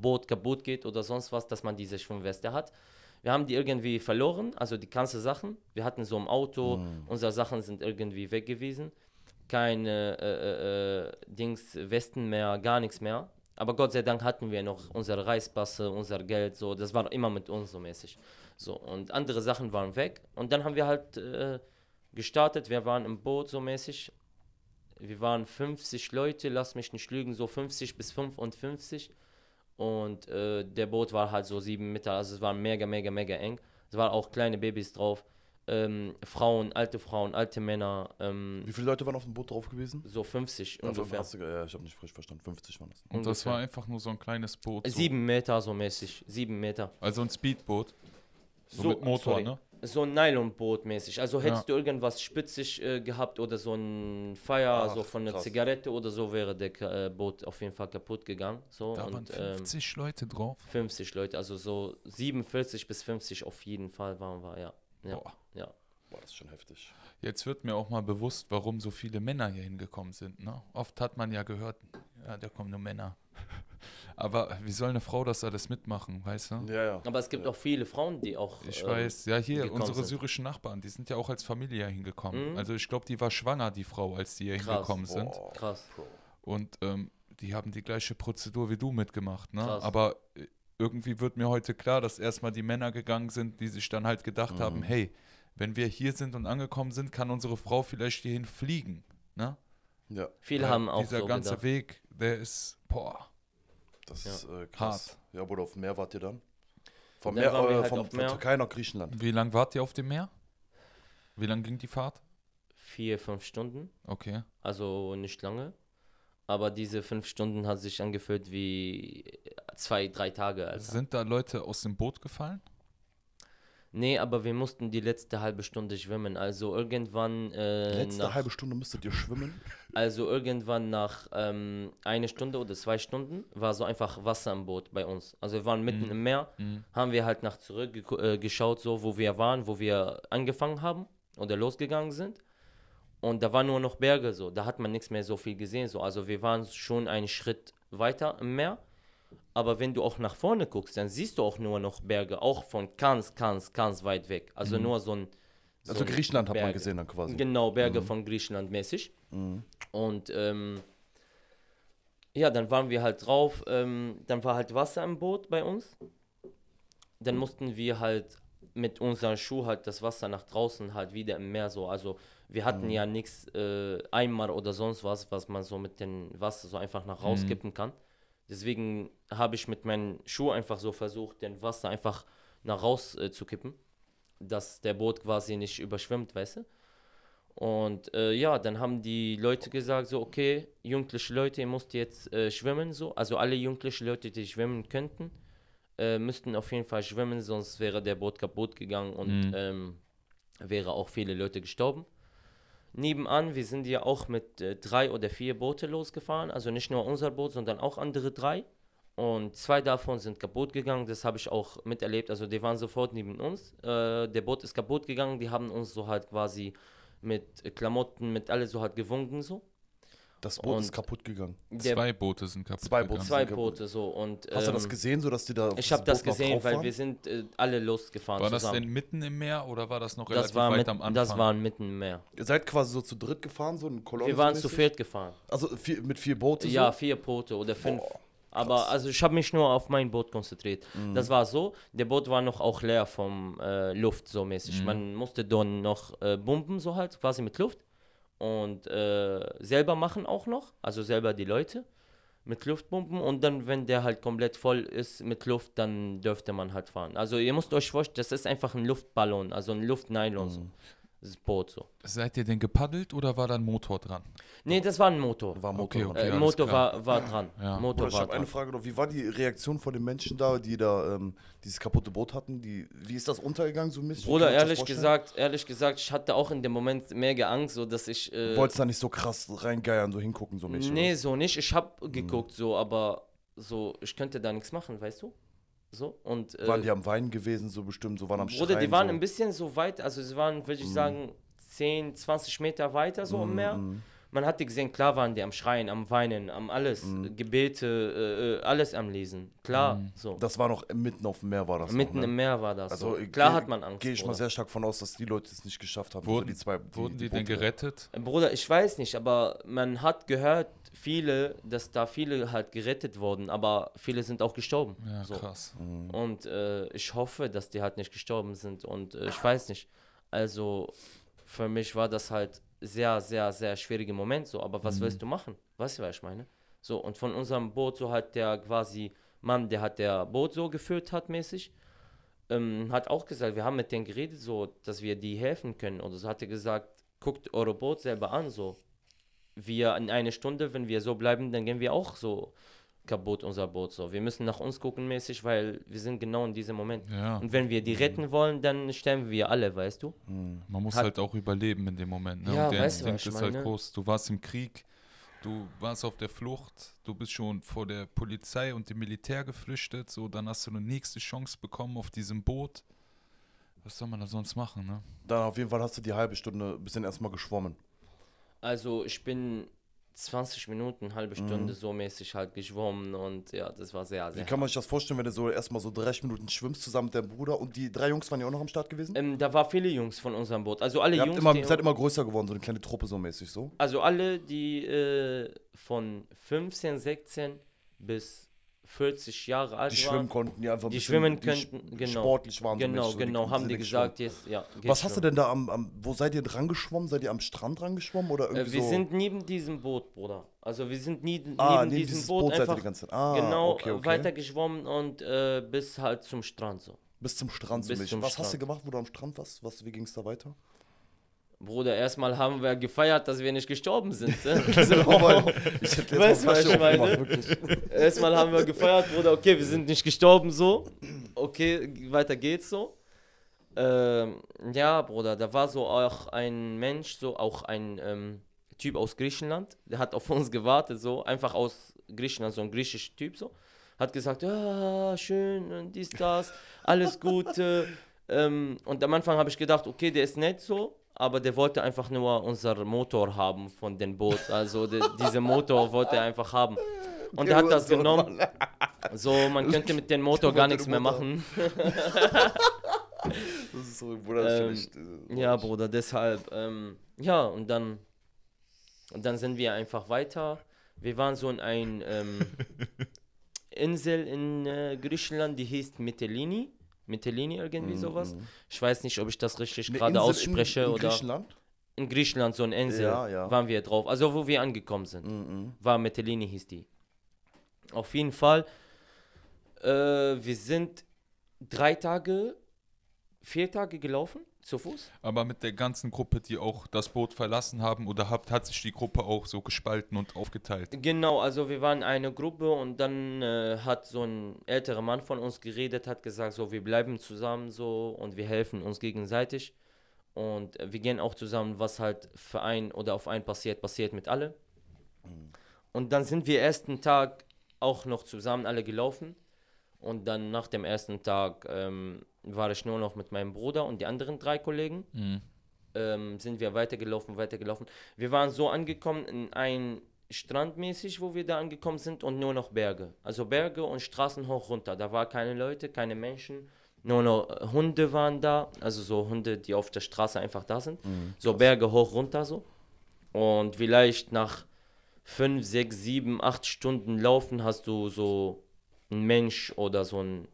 Speaker 2: Boot kaputt geht oder sonst was, dass man diese Schwimmweste hat. Wir haben die irgendwie verloren, also die ganzen Sachen. Wir hatten so im Auto, mhm. unsere Sachen sind irgendwie weg gewesen. Keine äh, äh, äh, Dings, Westen mehr, gar nichts mehr. Aber Gott sei Dank hatten wir noch unsere Reispasse, unser Geld, so, das war immer mit uns so mäßig. So, und andere Sachen waren weg. Und dann haben wir halt äh, gestartet, wir waren im Boot so mäßig. Wir waren 50 Leute, lass mich nicht lügen, so 50 bis 55. Und äh, der Boot war halt so sieben Meter, also es war mega, mega, mega eng. Es waren auch kleine Babys drauf. Ähm, Frauen, alte Frauen, alte Männer. Ähm, Wie
Speaker 1: viele Leute waren auf dem Boot drauf gewesen? So 50 also ungefähr. Hast du, ja, ich habe nicht frisch verstanden. 50 waren
Speaker 2: das. Ne? Und ungefähr. das war einfach nur so ein kleines Boot. So. Sieben Meter so mäßig. Sieben Meter. Also ein Speedboot. So, so mit Motor, sorry. ne? So ein Nylonboot mäßig. Also hättest ja. du irgendwas spitzig äh, gehabt oder so ein Feuer, ah, so von einer Zigarette oder so, wäre der äh, Boot auf jeden Fall kaputt gegangen. So, da und, waren 50 ähm, Leute drauf. 50 Leute, also so 47 bis 50 auf jeden Fall waren wir, ja. Ja, Boah. ja. Boah, das ist schon heftig.
Speaker 3: Jetzt wird mir auch mal bewusst, warum so viele Männer hier hingekommen sind. Ne? Oft hat man ja gehört, ja, da kommen nur Männer. Aber wie soll eine Frau das alles mitmachen, weißt du?
Speaker 2: Ja, ja. Aber es gibt ja. auch viele Frauen, die auch. Ich weiß, ja, hier, ähm, unsere sind. syrischen Nachbarn,
Speaker 3: die sind ja auch als Familie hingekommen. Mhm. Also ich glaube, die war schwanger, die Frau, als die hier Krass. hingekommen sind. Oh, Krass. Und ähm, die haben die gleiche Prozedur wie du mitgemacht, ne? Krass. Aber äh, irgendwie wird mir heute klar, dass erstmal die Männer gegangen sind, die sich dann halt gedacht mhm. haben, hey, wenn wir hier sind und angekommen sind, kann unsere Frau vielleicht hierhin fliegen. Ne? Ja. Viele äh, haben auch Dieser so ganze gedacht. Weg, der ist, boah.
Speaker 1: Das ja. ist äh, krass. Hart. Ja, Bruder, auf dem
Speaker 3: Meer wart ihr dann? Vom Meer, äh, halt vom, Meer. Türkei nach Griechenland. Wie lange wart ihr auf dem Meer? Wie lange ging die Fahrt?
Speaker 2: Vier, fünf Stunden. Okay. Also nicht lange. Aber diese fünf Stunden hat sich angefühlt wie zwei, drei Tage. Alter. Sind
Speaker 3: da Leute aus dem Boot gefallen?
Speaker 2: Nee, aber wir mussten die letzte halbe Stunde schwimmen. Also irgendwann. Äh, letzte nach, halbe
Speaker 3: Stunde müsstet ihr schwimmen?
Speaker 2: Also irgendwann nach ähm, einer Stunde oder zwei Stunden war so einfach Wasser im Boot bei uns. Also wir waren mitten mhm. im Meer, mhm. haben wir halt nach zurück äh, so wo wir waren, wo wir angefangen haben oder losgegangen sind. Und da waren nur noch Berge so. Da hat man nichts mehr so viel gesehen. So. Also wir waren schon einen Schritt weiter im Meer. Aber wenn du auch nach vorne guckst, dann siehst du auch nur noch Berge, auch von ganz, ganz, ganz weit weg. Also mhm. nur so ein. So also Griechenland Berge. hat man gesehen dann quasi. Genau, Berge mhm. von Griechenland mäßig. Mhm. Und ähm, ja, dann waren wir halt drauf. Ähm, dann war halt Wasser im Boot bei uns. Dann mussten wir halt mit unseren Schuhen halt das Wasser nach draußen halt wieder im Meer so. Also wir hatten mhm. ja nichts äh, Eimer oder sonst was, was man so mit dem Wasser so einfach nach rauskippen mhm. kann. Deswegen habe ich mit meinen Schuhen einfach so versucht, den Wasser einfach nach raus äh, zu kippen, dass der Boot quasi nicht überschwemmt, weißt du? Und äh, ja, dann haben die Leute gesagt, so, okay, jugendliche Leute, ihr müsst jetzt äh, schwimmen, so. Also alle jugendliche Leute, die schwimmen könnten, äh, müssten auf jeden Fall schwimmen, sonst wäre der Boot kaputt gegangen und mhm. ähm, wäre auch viele Leute gestorben. Nebenan, wir sind ja auch mit äh, drei oder vier Boote losgefahren, also nicht nur unser Boot, sondern auch andere drei. Und zwei davon sind kaputt gegangen, das habe ich auch miterlebt. Also die waren sofort neben uns. Äh, der Boot ist kaputt gegangen, die haben uns so halt quasi mit Klamotten, mit alles so halt gewunken so. Das Boot und ist kaputt gegangen. Zwei Boote sind kaputt zwei Boote gegangen. Zwei Boote, so. Und, ähm, Hast du das ähm, gesehen, so dass die da Ich habe das gesehen, weil wir sind äh, alle losgefahren War das zusammen. denn mitten im Meer oder war das noch das relativ weit mit, am Anfang? Das waren mitten im Meer. Ihr seid quasi so zu dritt gefahren, so eine Kolonne? Wir waren zu viert gefahren. Also
Speaker 1: vier, mit vier Booten? So? Ja, vier Boote oder fünf. Oh.
Speaker 2: Aber also ich habe mich nur auf mein Boot konzentriert. Mhm. Das war so, der Boot war noch auch leer vom äh, Luft so mäßig. Mhm. Man musste dann noch äh, pumpen so halt, quasi mit Luft und äh, selber machen auch noch, also selber die Leute mit Luftpumpen und dann, wenn der halt komplett voll ist mit Luft, dann dürfte man halt fahren. Also ihr müsst euch vorstellen, das ist einfach ein Luftballon, also ein Luftnylon. Mhm. So das Boot so.
Speaker 3: Seid ihr denn gepaddelt oder war da ein Motor dran? Nee, das war ein Motor. War Motor. Okay,
Speaker 1: okay,
Speaker 2: äh, Motor war, war dran. Ja. Motor Oder ich habe eine
Speaker 1: Frage noch. Wie war die Reaktion von den Menschen da, die da ähm, dieses kaputte Boot hatten? Die,
Speaker 2: wie ist das untergegangen so ein bisschen? Bruder, ehrlich gesagt, ehrlich gesagt, ich hatte auch in dem Moment mehr Angst, so dass ich. Äh, Wolltest da
Speaker 1: nicht so krass reingeiern, so hingucken, so mäßig? Nee, oder? so
Speaker 2: nicht. Ich habe mhm. geguckt, mhm. so, aber so, ich könnte da nichts machen, weißt du? So, und, äh, waren die am Wein
Speaker 1: gewesen, so bestimmt,
Speaker 2: so waren am Schreien? Oder die waren so. ein bisschen so weit, also sie waren, würde ich mm. sagen, 10, 20 Meter weiter so mm, im Meer. Mm. Man hat die gesehen, klar waren die am Schreien, am Weinen, am alles, mhm. Gebete, äh, äh, alles am Lesen. Klar, mhm. so. Das war noch äh, mitten auf dem Meer, war das. Mitten noch, ne? im Meer war das. Also, so. Äh, klar geh, hat man Angst. Gehe ich oder? mal sehr stark von aus, dass die
Speaker 1: Leute es nicht geschafft haben. Wurden also die, zwei, die, wurden die, die denn
Speaker 2: gerettet? Bruder, ich weiß nicht, aber man hat gehört, viele, dass da viele halt gerettet wurden, aber viele sind auch gestorben. Ja, so. krass. Mhm. Und äh, ich hoffe, dass die halt nicht gestorben sind und äh, ich weiß nicht. Also für mich war das halt sehr, sehr, sehr schwieriger Moment so. Aber was mhm. willst du machen? Weißt du, was ich meine? So, und von unserem Boot so hat der quasi Mann, der hat der Boot so geführt hat mäßig, ähm, hat auch gesagt, wir haben mit denen geredet so, dass wir die helfen können. Und so hat er gesagt, guckt eure Boot selber an so wir in eine Stunde, wenn wir so bleiben, dann gehen wir auch so kaputt unser Boot so. Wir müssen nach uns gucken mäßig, weil wir sind genau in diesem Moment. Ja. Und wenn wir die mhm. retten wollen, dann sterben wir alle, weißt du? Mhm. Man muss Hat halt auch
Speaker 3: überleben in dem Moment. Ne? Ja, Und der weißt Instinkt du, ist halt groß. Du warst im Krieg, du warst auf der Flucht, du bist schon vor der Polizei und dem Militär geflüchtet, so dann hast du eine nächste Chance bekommen auf diesem Boot. Was soll man da sonst machen, ne?
Speaker 1: Dann auf jeden Fall hast du die halbe Stunde bisschen erstmal geschwommen.
Speaker 2: Also ich bin 20 Minuten, halbe Stunde mhm. so mäßig halt geschwommen und ja, das war sehr, sehr. Wie kann man
Speaker 1: sich das vorstellen, wenn du so erstmal so 30 Minuten schwimmst zusammen mit deinem Bruder und die drei Jungs waren ja auch noch am Start gewesen? Ähm, da waren viele Jungs von unserem Boot. Also alle Ihr Jungs. Immer, seid immer größer geworden, so eine kleine Truppe so mäßig so.
Speaker 2: Also alle, die äh, von 15, 16 bis 40 Jahre alt die waren. schwimmen konnten, die einfach Die schwimmen könnten, genau. Sportlich waren Genau, so genau, haben die gesagt, jetzt, ja. Was hast du denn da
Speaker 1: am, am, wo seid ihr dran geschwommen? Seid ihr am Strand dran geschwommen oder irgendwie äh, Wir so? sind
Speaker 2: neben diesem Boot, Bruder. Also wir sind nie, ah, neben, diesem Boot, Boot einfach die ganze Zeit. Ah, genau okay, okay. weiter geschwommen und äh, bis halt zum Strand so. Bis zum Strand so bis zum Was Strand. hast du gemacht, wo du am Strand warst? Was, wie ging es da weiter? Bruder, erstmal haben wir gefeiert, dass wir nicht gestorben sind. so. Ne? ich hätte weißt du, was ich meine? erstmal haben wir gefeiert, Bruder, okay, wir sind nicht gestorben, so. Okay, weiter geht's so. Ähm, ja, Bruder, da war so auch ein Mensch, so auch ein ähm, Typ aus Griechenland, der hat auf uns gewartet, so einfach aus Griechenland, so ein griechischer Typ, so. Hat gesagt, ja, schön, dies, das, alles Gute. ähm, und am Anfang habe ich gedacht, okay, der ist nett so, aber der wollte einfach nur unseren Motor haben von dem Boot. Also de, diesen Motor wollte er einfach haben. Und er hat das genommen. So, man könnte mit dem Motor gar nichts mehr machen. das ist so, Bruder, das ähm, schlecht. Ja, Bruder, deshalb. Ähm, ja, und dann, und dann sind wir einfach weiter. Wir waren so in einer ähm, Insel in äh, Griechenland, die hieß Mytilini. Mytilene irgendwie mhm, sowas. Mhm. Ich weiß nicht, ob ich das richtig gerade ausspreche in, in oder. Griechenland? In Griechenland, so eine Insel, ja, ja. waren wir drauf. Also, wo wir angekommen sind, mhm. mhm. war Mytilene, hieß die. Auf jeden Fall, äh, wir sind drei Tage, vier Tage gelaufen. Zu Fuß? Aber mit der
Speaker 3: ganzen Gruppe, die auch das Boot verlassen haben oder habt, hat sich die Gruppe auch so gespalten und aufgeteilt?
Speaker 2: Genau, also wir waren eine Gruppe und dann äh, hat so ein älterer Mann von uns geredet, hat gesagt, so wir bleiben zusammen so und wir helfen uns gegenseitig und wir gehen auch zusammen, was halt für ein oder auf einen passiert, passiert mit alle. Und dann sind wir ersten Tag auch noch zusammen alle gelaufen und dann nach dem ersten Tag ähm, war ich nur noch mit meinem Bruder und die anderen drei Kollegen. Mhm. Ähm, sind wir weitergelaufen, weitergelaufen. Wir waren so angekommen in ein strandmäßig, wo wir da angekommen sind und nur noch Berge. Also Berge und Straßen hoch runter. Da waren keine Leute, keine Menschen. Nur noch äh, Hunde waren da, also so Hunde, die auf der Straße einfach da sind. Mhm, so Berge hoch runter so. Und vielleicht nach fünf, sechs, sieben, acht Stunden laufen hast du so einen Mensch oder so ein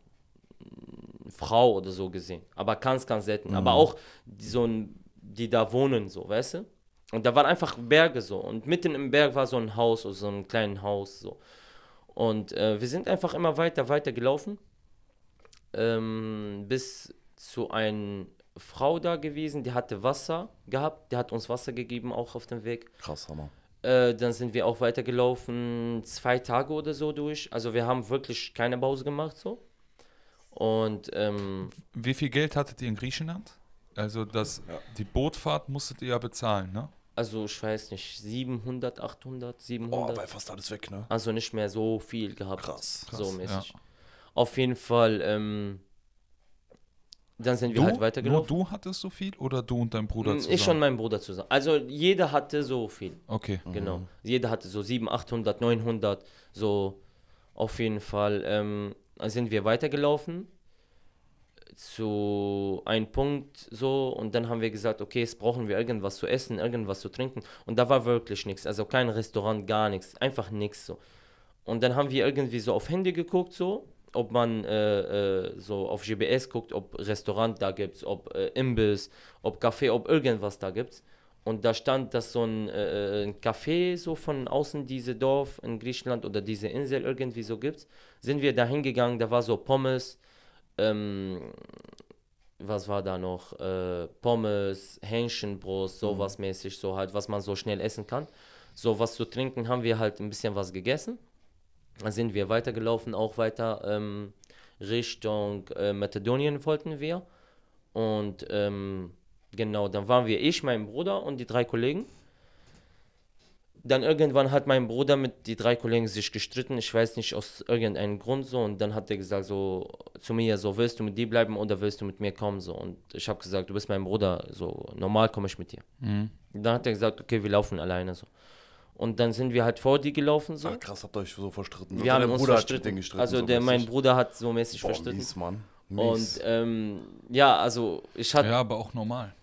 Speaker 2: Frau oder so gesehen. Aber ganz, ganz selten. Mhm. Aber auch die, so ein, die da wohnen, so, weißt du? Und da waren einfach Berge so. Und mitten im Berg war so ein Haus, oder so ein kleines Haus so. Und äh, wir sind einfach immer weiter, weiter gelaufen. Ähm, bis zu einer Frau da gewesen, die hatte Wasser gehabt. Die hat uns Wasser gegeben, auch auf dem Weg. Krass, Hammer. Äh, dann sind wir auch weitergelaufen, zwei Tage oder so durch. Also wir haben wirklich keine Pause gemacht so.
Speaker 3: Und ähm, wie viel Geld hattet ihr in Griechenland? Also das, ja. die Bootfahrt musstet ihr ja bezahlen, ne?
Speaker 2: Also ich weiß nicht, 700, 800, 700. Oh, war fast alles weg, ne? Also nicht mehr so viel gehabt. Krass. krass so mäßig. Ja. Auf jeden Fall, ähm, dann sind wir du? halt weitergelaufen.
Speaker 3: Nur du hattest so viel oder du und dein Bruder zusammen? Ich und mein
Speaker 2: Bruder zusammen. Also jeder hatte so viel. Okay. Mhm. Genau. Mhm. Jeder hatte so 700, 800, 900, so auf jeden Fall. Ähm, sind wir weitergelaufen zu einem Punkt so und dann haben wir gesagt, okay, jetzt brauchen wir irgendwas zu essen, irgendwas zu trinken und da war wirklich nichts, also kein Restaurant, gar nichts, einfach nichts so. Und dann haben wir irgendwie so auf Handy geguckt so, ob man äh, äh, so auf GPS guckt, ob Restaurant da gibt, ob äh, Imbiss, ob Café, ob irgendwas da gibt. Und da stand, dass so ein, äh, äh, ein Café so von außen, diese Dorf in Griechenland oder diese Insel irgendwie so gibt. Sind wir da hingegangen, da war so Pommes, ähm, was war da noch? Äh, Pommes, Hähnchenbrust, sowas mhm. mäßig, so halt, was man so schnell essen kann. So was zu trinken, haben wir halt ein bisschen was gegessen. Dann sind wir weitergelaufen, auch weiter ähm, Richtung äh, Mazedonien wollten wir. Und ähm, Genau, dann waren wir ich, mein Bruder und die drei Kollegen. Dann irgendwann hat mein Bruder mit die drei Kollegen sich gestritten, ich weiß nicht aus irgendeinem Grund so und dann hat er gesagt so zu mir so willst du mit dir bleiben oder willst du mit mir kommen so und ich habe gesagt du bist mein Bruder so normal komme ich mit dir. Mhm. Dann hat er gesagt okay wir laufen alleine so. Und dann sind wir halt vor die gelaufen so. Ach, krass, habt ihr euch so verstritten. Also wir haben uns Bruder verstritten. gestritten. Also so der, mein Bruder hat so mäßig Boah, verstritten. Mies, Mann. Mies. Und ähm, ja, also ich hatte. Ja, aber auch normal.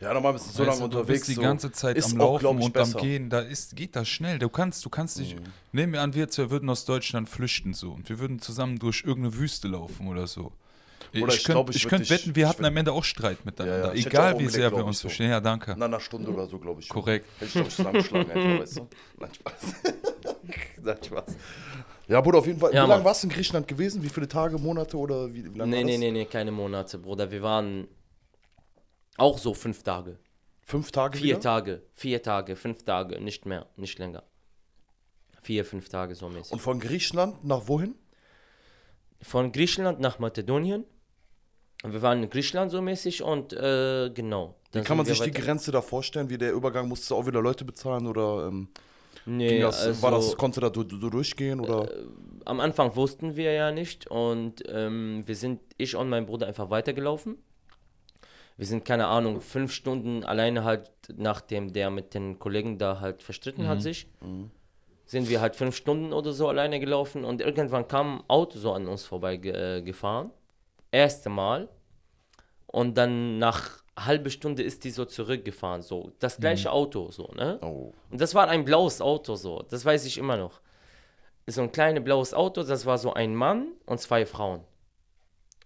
Speaker 2: Ja, normal bist du so lange unterwegs. Du bist die ganze Zeit am Laufen und besser. am
Speaker 3: Gehen. Da ist, geht das schnell. Du kannst, du kannst dich. Mhm. Nehmen wir an, wir zwei würden aus Deutschland flüchten so und wir würden zusammen durch irgendeine Wüste laufen oder so. Oder ich, ich könnte könnt wetten, wir hatten am Ende auch Streit miteinander. Ja, ja. Egal wie sehr wir uns so. verstehen. Ja, danke. Nach einer Stunde oder so, glaube ich. Korrekt. Hätte ich doch zusammengeschlagen, einfach, weißt du? Nein, Spaß.
Speaker 2: Nein, Spaß. Ja, Bruder, auf jeden Fall. Ja, wie lange warst
Speaker 1: du in Griechenland gewesen? Wie viele Tage, Monate oder wie, lange? Nee, nee, nee, nee,
Speaker 2: keine Monate, Bruder. Wir waren auch so fünf Tage. Fünf Tage? Vier wieder? Tage, vier Tage, fünf Tage, nicht mehr, nicht länger. Vier, fünf Tage so mäßig. Und von Griechenland nach wohin? Von Griechenland nach Mazedonien. Wir waren in Griechenland so mäßig und äh, genau. Wie kann man sich die
Speaker 1: Grenze da vorstellen? Wie der Übergang musste auch wieder Leute bezahlen oder ähm, nee, das, also, war das, konnte da du, du durchgehen oder? Äh,
Speaker 2: am Anfang wussten wir ja nicht und ähm, wir sind, ich und mein Bruder einfach weitergelaufen wir sind, keine Ahnung, fünf Stunden alleine halt, nachdem der mit den Kollegen da halt verstritten mhm. hat sich, mhm. sind wir halt fünf Stunden oder so alleine gelaufen und irgendwann kam ein Auto so an uns vorbei äh, gefahren. Erste Mal. Und dann nach halbe Stunde ist die so zurückgefahren, so. Das mhm. gleiche mhm. Auto, so, ne? Oh. Und das war ein blaues Auto, so. Das weiß ich immer noch. So ein kleines blaues Auto, das war so ein Mann und zwei Frauen.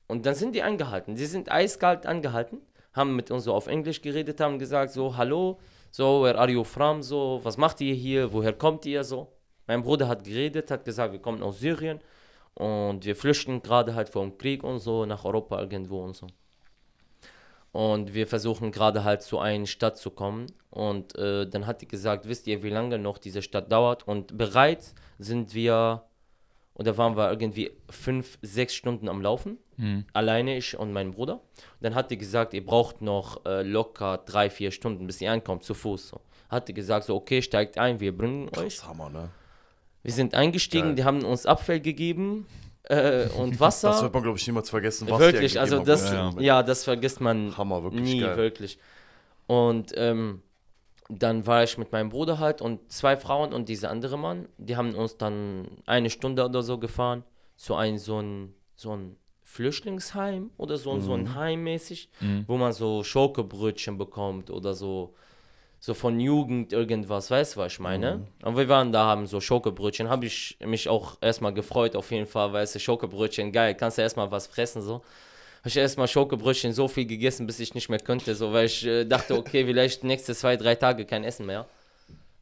Speaker 2: Und dann sind die angehalten. Die sind eiskalt angehalten haben mit uns so auf Englisch geredet, haben gesagt so, hallo, so, where are you from, so, was macht ihr hier, woher kommt ihr, so. Mein Bruder hat geredet, hat gesagt, wir kommen aus Syrien und wir flüchten gerade halt vom Krieg und so nach Europa irgendwo und so. Und wir versuchen gerade halt zu einer Stadt zu kommen. Und äh, dann hat die gesagt, wisst ihr, wie lange noch diese Stadt dauert? Und bereits sind wir und da waren wir irgendwie fünf, sechs Stunden am Laufen. Mhm. Alleine ich und mein Bruder. Und dann hat die gesagt, ihr braucht noch äh, locker drei, vier Stunden, bis ihr ankommt, zu Fuß. So. Hat die gesagt, so, okay, steigt ein, wir bringen Krass, euch. Hammer, ne? Wir sind eingestiegen, Geil. die haben uns Abfall gegeben. Äh, und Wasser. Das wird man, glaube ich, niemals vergessen. Was wirklich, also das, ja, ne? ja. ja, das vergisst man Hammer, wirklich nie, geil. wirklich. Und ähm, dann war ich mit meinem Bruder halt und zwei Frauen und dieser andere Mann, die haben uns dann eine Stunde oder so gefahren zu einem so ein, so ein Flüchtlingsheim oder so, mhm. so ein mhm. Heim mäßig, mhm. wo man so Schokobrötchen bekommt oder so so von Jugend irgendwas, weißt du, was ich meine? Mhm. Und wir waren da, haben so Schokobrötchen, habe ich mich auch erstmal gefreut auf jeden Fall, weißt du, Schokobrötchen, geil, kannst du erstmal was fressen so habe ich erstmal Schokobrötchen so viel gegessen, bis ich nicht mehr könnte, so, weil ich äh, dachte, okay, vielleicht nächste zwei, drei Tage kein Essen mehr.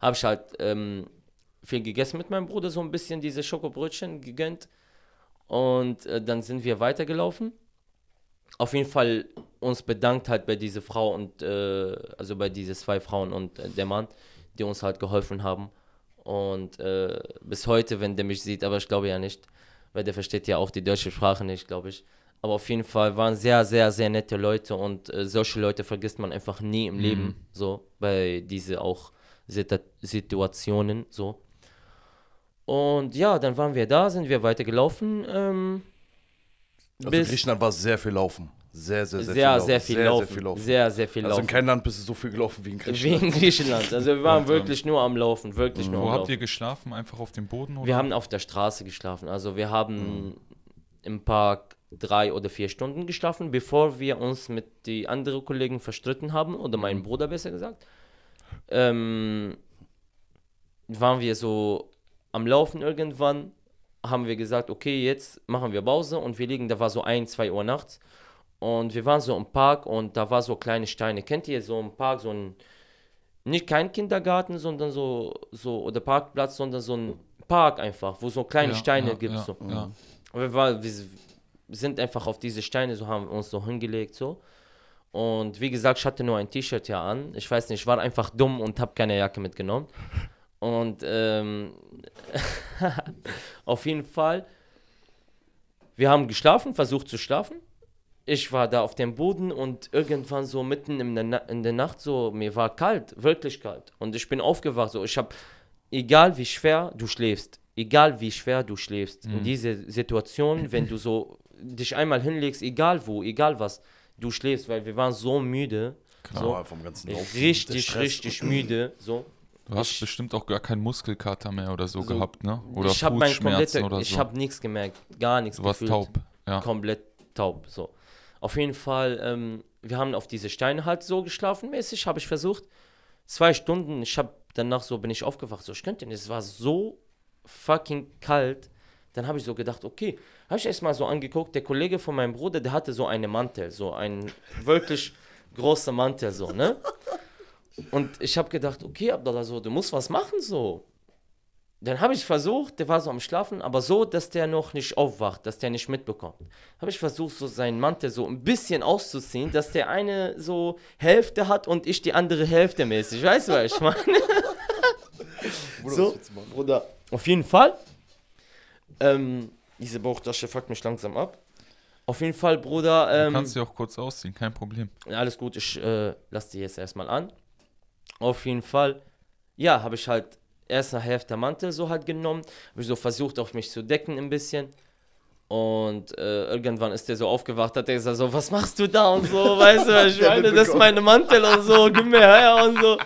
Speaker 2: Habe ich halt ähm, viel gegessen mit meinem Bruder, so ein bisschen diese Schokobrötchen gegönnt. Und äh, dann sind wir weitergelaufen. Auf jeden Fall uns bedankt halt bei dieser Frau und, äh, also bei diesen zwei Frauen und äh, der Mann, die uns halt geholfen haben. Und äh, bis heute, wenn der mich sieht, aber ich glaube ja nicht, weil der versteht ja auch die deutsche Sprache nicht, glaube ich. Aber auf jeden Fall waren sehr, sehr, sehr nette Leute und äh, solche Leute vergisst man einfach nie im mhm. Leben. So, bei diesen auch Sita Situationen. So. Und ja, dann waren wir da, sind wir weitergelaufen. Ähm, also bis Griechenland
Speaker 1: war sehr viel Laufen. Sehr,
Speaker 2: sehr, sehr, sehr, viel, sehr, viel, sehr, laufen. sehr viel Laufen. Sehr, sehr viel Laufen. Also in keinem Land bist du so viel gelaufen wie in Griechenland. Wie in Griechenland. Also wir waren wirklich nur am Laufen, wirklich mhm. nur Wo habt Laufen. ihr
Speaker 3: geschlafen? Einfach auf dem Boden? Oder? Wir
Speaker 2: haben auf der Straße geschlafen. Also wir haben mhm. im Park drei oder vier Stunden geschlafen, bevor wir uns mit den anderen Kollegen verstritten haben, oder mein mhm. Bruder besser gesagt. Ähm, waren wir so am Laufen irgendwann, haben wir gesagt, okay, jetzt machen wir Pause und wir liegen, da war so ein, zwei Uhr nachts und wir waren so im Park und da war so kleine Steine. Kennt ihr so im Park so ein, nicht kein Kindergarten, sondern so, so oder Parkplatz, sondern so ein Park einfach, wo so kleine ja, Steine ja, gibt. Ja, so. Und wir, war, wir, sind einfach auf diese Steine, so haben wir uns so hingelegt, so. Und wie gesagt, ich hatte nur ein T-Shirt ja an. Ich weiß nicht, ich war einfach dumm und habe keine Jacke mitgenommen. Und ähm, auf jeden Fall, wir haben geschlafen, versucht zu schlafen. Ich war da auf dem Boden und irgendwann so mitten in der, Na in der Nacht so, mir war kalt, wirklich kalt. Und ich bin aufgewacht, so ich habe, egal wie schwer du schläfst, egal wie schwer du schläfst, mhm. in dieser Situation, wenn du so dich einmal hinlegst, egal wo, egal was, du schläfst, weil wir waren so müde. Genau, so, vom ganzen Laufen, äh, Richtig, richtig müde. So.
Speaker 3: Du hast ich, bestimmt auch gar keinen Muskelkater mehr oder so, so gehabt, ne? Oder ich Fußschmerzen oder so. Ich habe
Speaker 2: nichts gemerkt, gar nichts. Du warst gefühlt. taub. Ja. Komplett taub, so. Auf jeden Fall, ähm, wir haben auf diese Steine halt so geschlafen mäßig, habe ich versucht. Zwei Stunden, ich habe danach so, bin ich aufgewacht, so, ich könnte nicht, es war so fucking kalt. Dann habe ich so gedacht, okay, habe ich erst mal so angeguckt, der Kollege von meinem Bruder, der hatte so einen Mantel, so einen wirklich großen Mantel, so, ne? Und ich habe gedacht, okay, Abdallah, so, du musst was machen, so. Dann habe ich versucht, der war so am Schlafen, aber so, dass der noch nicht aufwacht, dass der nicht mitbekommt. Habe ich versucht, so seinen Mantel so ein bisschen auszuziehen, dass der eine so Hälfte hat und ich die andere Hälfte mäßig. Weißt du, was ich meine? Bruder, so, Bruder, auf jeden Fall ähm, diese Bauchtasche fuckt mich langsam ab. Auf jeden Fall, Bruder. Ähm, du kannst sie
Speaker 3: auch kurz ausziehen, kein Problem.
Speaker 2: Alles gut, ich äh, lasse die jetzt erstmal an. Auf jeden Fall, ja, habe ich halt erst eine Hälfte Mantel so halt genommen, habe ich so versucht, auf mich zu decken ein bisschen. Und äh, irgendwann ist der so aufgewacht, hat der gesagt so, was machst du da und so, weißt du, ich meine, das ist meine Mantel und so, gib mir her und so.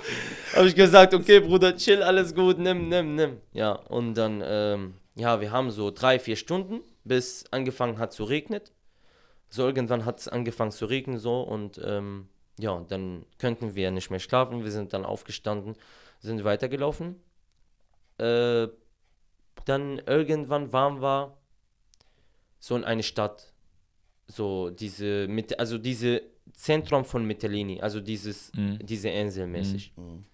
Speaker 2: Habe ich gesagt, okay, Bruder, chill, alles gut, nimm, nimm, nimm. Ja, und dann ähm, ja, wir haben so drei, vier Stunden, bis angefangen hat zu regnen. So irgendwann hat es angefangen zu regnen so und ähm, ja, dann könnten wir nicht mehr schlafen. Wir sind dann aufgestanden, sind weitergelaufen. Äh, dann irgendwann waren wir so in eine Stadt, so diese mit, also diese Zentrum von Metellini, also dieses mhm. diese Insel mäßig. Mhm.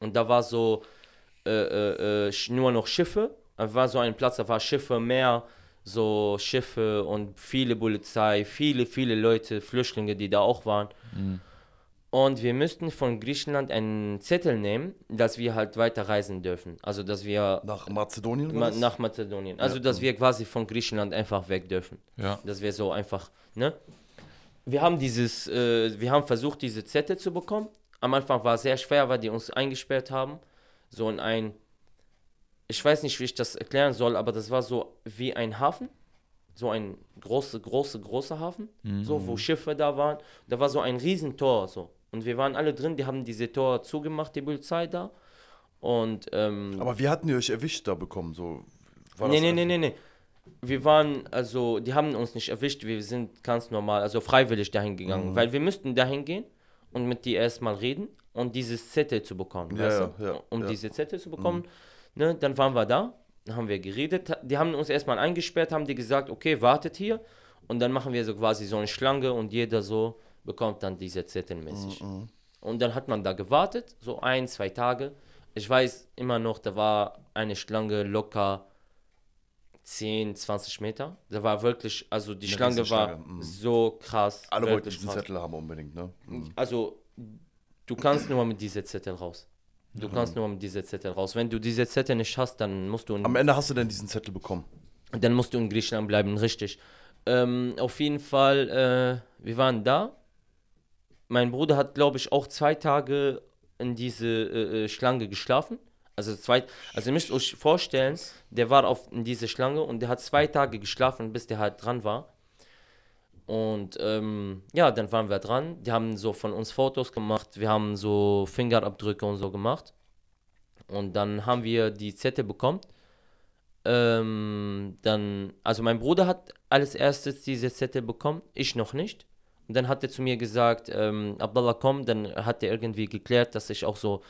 Speaker 2: Und da war so äh, äh, äh nur noch Schiffe war so ein Platz, da war Schiffe, Meer, so Schiffe und viele Polizei, viele, viele Leute, Flüchtlinge, die da auch waren. Mhm. Und wir müssten von Griechenland einen Zettel nehmen, dass wir halt weiterreisen dürfen. Also, dass wir. Nach Mazedonien? Ma nach Mazedonien. Also, ja. dass wir quasi von Griechenland einfach weg dürfen. Ja. Dass wir so einfach. Ne? Wir haben dieses. Äh, wir haben versucht, diese Zettel zu bekommen. Am Anfang war es sehr schwer, weil die uns eingesperrt haben. So in ein ich weiß nicht, wie ich das erklären soll, aber das war so wie ein Hafen. So ein großer, großer, großer Hafen, mhm. so, wo mhm. Schiffe da waren. Da war so ein Riesentor, so. Und wir waren alle drin, die haben diese Tore zugemacht, die Polizei da. Und, ähm, Aber wie hatten ihr euch erwischt da
Speaker 1: bekommen? So, war nee, nee, also nee,
Speaker 2: nee, nee. Wir waren, also, die haben uns nicht erwischt, wir sind ganz normal, also freiwillig dahin gegangen, mhm. weil wir müssten dahin gehen und mit die erstmal reden und um diese Zettel zu bekommen. Ja, ja, ja, um ja. diese Zettel zu bekommen. Mhm Ne, dann waren wir da, haben wir geredet. Die haben uns erstmal eingesperrt, haben die gesagt, okay, wartet hier. Und dann machen wir so quasi so eine Schlange und jeder so bekommt dann diese Zettel Mm -mm. Und dann hat man da gewartet, so ein, zwei Tage. Ich weiß immer noch, da war eine Schlange locker 10, 20 Meter. Da war wirklich, also die eine Schlange war mm. so krass. Alle wollten diesen krass. Zettel haben unbedingt, ne? Mm. Also, du kannst nur mit diesem Zettel raus. Du mhm. kannst nur mit diesem Zettel raus. Wenn du diesen Zettel nicht hast, dann musst du. Am Ende hast du denn diesen Zettel bekommen. Dann musst du in Griechenland bleiben, richtig. Ähm, auf jeden Fall, äh, wir waren da. Mein Bruder hat, glaube ich, auch zwei Tage in diese äh, äh, Schlange geschlafen. Also zwei, also ihr müsst euch vorstellen, der war auf in diese Schlange und der hat zwei Tage geschlafen, bis der halt dran war. Und ähm, ja, dann waren wir dran. Die haben so von uns Fotos gemacht. Wir haben so Fingerabdrücke und so gemacht. Und dann haben wir die Zettel bekommen. Ähm, dann, also mein Bruder hat als erstes diese Zettel bekommen, ich noch nicht. Und dann hat er zu mir gesagt, ähm, Abdallah komm, dann hat er irgendwie geklärt, dass ich auch so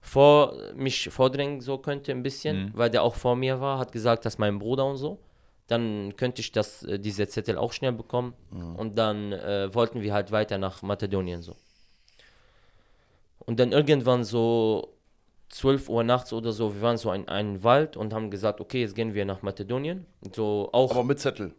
Speaker 2: vor mich vordrängen so könnte ein bisschen, mhm. weil der auch vor mir war, hat gesagt, dass mein Bruder und so dann könnte ich das, äh, diese Zettel auch schnell bekommen. Mhm. Und dann äh, wollten wir halt weiter nach Mazedonien so. Und dann irgendwann so 12 Uhr nachts oder so, wir waren so in einem Wald und haben gesagt, okay, jetzt gehen wir nach Mazedonien. So auch aber mit Zettel.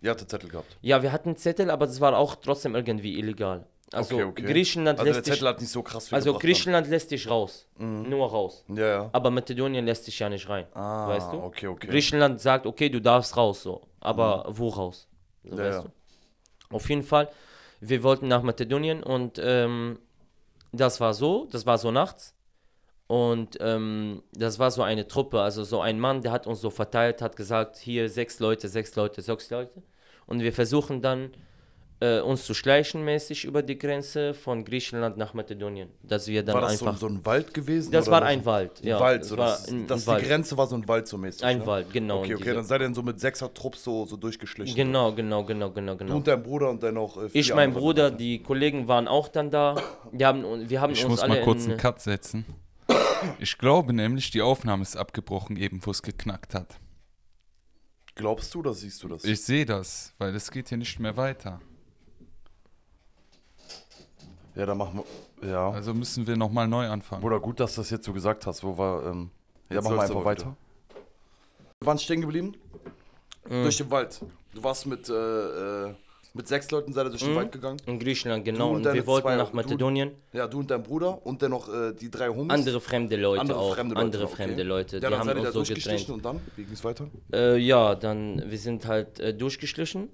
Speaker 2: Ihr hattet Zettel gehabt. Ja, wir hatten Zettel, aber es war auch trotzdem irgendwie illegal. Also okay, okay. Griechenland also lässt der Zettel dich, hat nicht so krass Also Griechenland dann. lässt dich raus. Mhm. Nur raus. Ja, ja. Aber Mazedonien lässt dich ja nicht rein. Ah, weißt du? Okay, okay. Griechenland sagt, okay, du darfst raus so. Aber mhm. wo raus? So, ja, weißt du? Auf jeden Fall, wir wollten nach Mazedonien und ähm, das war so, das war so nachts. Und ähm, das war so eine Truppe, also so ein Mann, der hat uns so verteilt, hat gesagt, hier sechs Leute, sechs Leute, sechs Leute. Und wir versuchen dann äh, uns zu schleichen mäßig über die Grenze von Griechenland nach Mazedonien. Dass wir dann war das einfach, so, so ein Wald gewesen? Das war ein Wald, ja. Wald, so das, ein, das, ein die Grenze war so ein Wald so mäßig. Ein ne? Wald, genau. Okay, okay, diese. dann seid ihr so mit sechser Trupps so, so durchgeschlichen. Genau, genau, genau, genau, genau. Du und dein Bruder und dann auch Äh, ich, mein Bruder, Leute. die Kollegen waren auch dann da. Die haben, wir haben ich uns muss alle mal kurz einen Cut
Speaker 3: setzen. Ich glaube nämlich, die Aufnahme ist abgebrochen, eben wo es geknackt hat. Glaubst du oder siehst du das? Ich sehe das, weil es geht hier nicht mehr weiter. Ja, dann machen wir. Ja. Also
Speaker 1: müssen wir nochmal neu anfangen. Oder gut, dass du das jetzt so gesagt hast, wo wir. Ähm, ja, machen wir einfach weiter. Wir waren stehen geblieben. Mhm. Durch den Wald. Du warst mit, äh, äh, mit sechs Leuten seid ihr durch den mhm. Wald gegangen. In Griechenland, genau. Du und, und wir wollten zwei, nach Mazedonien. Du, ja, du und dein Bruder und dann noch äh, die drei Homies. Andere fremde Leute andere auch. Fremde Leute, andere fremde okay. Leute. Ja, die haben uns so getrennt. Und dann? Wie ging es weiter?
Speaker 2: Äh, ja, dann, wir sind halt durchgeschlichen.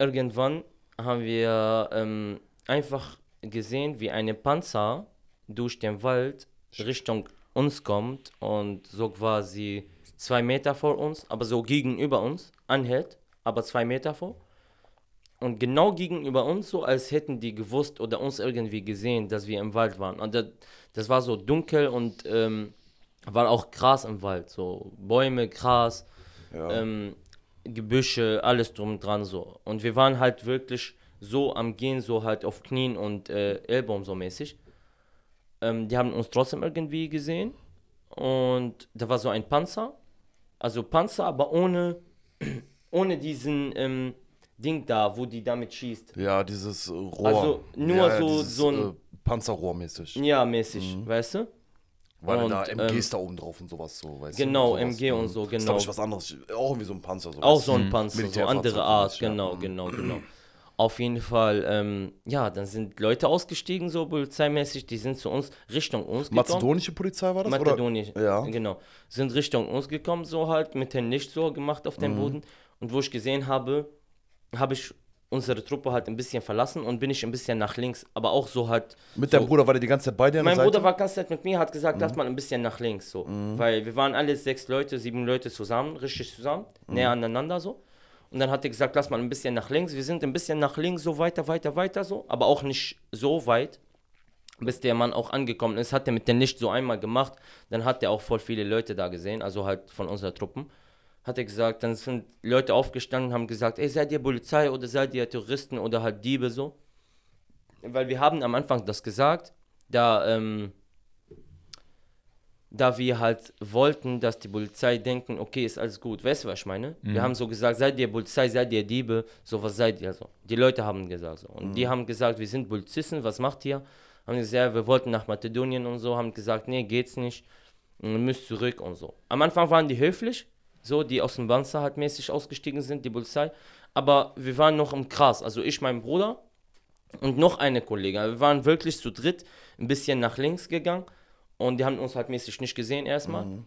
Speaker 2: Irgendwann haben wir ähm, einfach gesehen, wie ein Panzer durch den Wald Richtung uns kommt und so quasi zwei Meter vor uns, aber so gegenüber uns anhält, aber zwei Meter vor. Und genau gegenüber uns, so als hätten die gewusst oder uns irgendwie gesehen, dass wir im Wald waren. Und das, das war so dunkel und ähm, war auch Gras im Wald, so Bäume, Gras, ja. ähm, Gebüsche, alles drum und dran so. Und wir waren halt wirklich so am Gehen, so halt auf Knien und äh, Ellbogen so mäßig. Ähm, die haben uns trotzdem irgendwie gesehen und da war so ein Panzer, also Panzer, aber ohne, ohne diesen ähm, Ding da, wo die damit schießt.
Speaker 1: Ja, dieses Rohr. Also nur ja, so, dieses, so ein... Äh, Panzerrohr mäßig.
Speaker 2: Ja, mäßig, mhm. weißt du? Weil und, da MGs ähm,
Speaker 1: da oben drauf und sowas so, weißt genau, du? Genau, MG und mhm. so, genau. Das ist, glaube ich, was anderes. Auch irgendwie so ein Panzer. So, auch so ein Panzer, so andere Art, genau, mhm. genau, genau, genau.
Speaker 2: Auf jeden Fall, ähm, ja, dann sind Leute ausgestiegen, so polizeimäßig, die sind zu uns, Richtung uns gekommen. Mazedonische Polizei war das? Mazedonische, ja. genau. Sind Richtung uns gekommen, so halt, mit den Licht so gemacht auf dem mhm. Boden. Und wo ich gesehen habe, habe ich unsere Truppe halt ein bisschen verlassen und bin ich ein bisschen nach links, aber auch so halt. Mit so, deinem Bruder war der die ganze Zeit bei dir? Mein Seite? Bruder war ganz nett mit mir, hat gesagt, mhm. lass mal ein bisschen nach links so. Mhm. Weil wir waren alle sechs Leute, sieben Leute zusammen, richtig zusammen, mhm. näher aneinander so. Und dann hat er gesagt, lass mal ein bisschen nach links. Wir sind ein bisschen nach links, so weiter, weiter, weiter so. Aber auch nicht so weit, bis der Mann auch angekommen ist. Hat er mit dem Licht so einmal gemacht. Dann hat er auch voll viele Leute da gesehen, also halt von unserer Truppen. Hat er gesagt, dann sind Leute aufgestanden und haben gesagt, ey, seid ihr Polizei oder seid ihr Terroristen oder halt Diebe so. Weil wir haben am Anfang das gesagt, da... Ähm, da wir halt wollten, dass die Polizei denken, okay, ist alles gut. Weißt du, was ich meine? Mhm. Wir haben so gesagt, seid ihr Polizei, seid ihr Diebe, sowas seid ihr so. Die Leute haben gesagt so. Und mhm. die haben gesagt, wir sind Polizisten, was macht ihr? Haben gesagt, ja, wir wollten nach Mazedonien und so, haben gesagt, nee, geht's nicht, ihr müsst zurück und so. Am Anfang waren die höflich, so, die aus dem Panzer halt mäßig ausgestiegen sind, die Polizei. Aber wir waren noch im Gras, also ich, mein Bruder und noch eine Kollegin. Wir waren wirklich zu dritt ein bisschen nach links gegangen und die haben uns halt mäßig nicht gesehen erstmal. Mhm.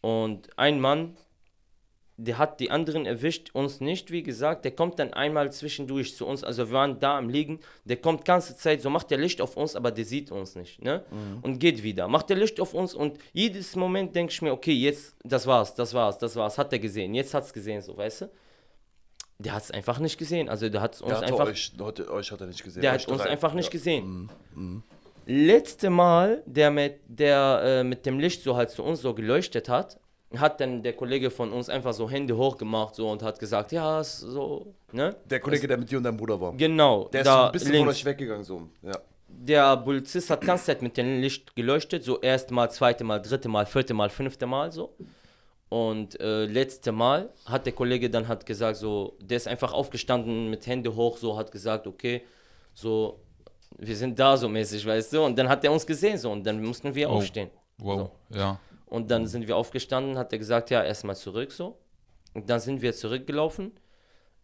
Speaker 2: Und ein Mann, der hat die anderen erwischt, uns nicht, wie gesagt. Der kommt dann einmal zwischendurch zu uns. Also wir waren da am Liegen. Der kommt ganze Zeit, so macht der Licht auf uns, aber der sieht uns nicht. Ne? Mhm. Und geht wieder. Macht der Licht auf uns und jedes Moment denke ich mir, okay, jetzt, das war's, das war's, das war's. Hat er gesehen, jetzt hat's gesehen, so, weißt du? Der hat es einfach nicht gesehen. Also der, hat's der hat uns einfach. Euch, heute, euch hat er nicht gesehen. Der euch hat uns einfach nicht ja. gesehen. Mhm. Mhm letzte Mal, der mit, der, äh, mit dem Licht so halt zu uns so geleuchtet hat, hat dann der Kollege von uns einfach so Hände hoch gemacht so, und hat gesagt, ja, so, ne? Der Kollege, das, der mit dir und deinem Bruder war. Genau. Der ist ein bisschen links. von euch
Speaker 1: weggegangen so, ja.
Speaker 2: Der Polizist hat ganz Zeit mit dem Licht geleuchtet, so erstmal, zweite Mal, dritte Mal, vierte Mal, fünfte Mal so. Und äh, letzte Mal hat der Kollege dann hat gesagt, so, der ist einfach aufgestanden mit Hände hoch, so hat gesagt, okay, so, wir sind da so mäßig, weißt du? Und dann hat er uns gesehen so und dann mussten wir oh. aufstehen. Wow, so. ja. Und dann sind wir aufgestanden, hat er gesagt, ja, erstmal zurück so. Und dann sind wir zurückgelaufen,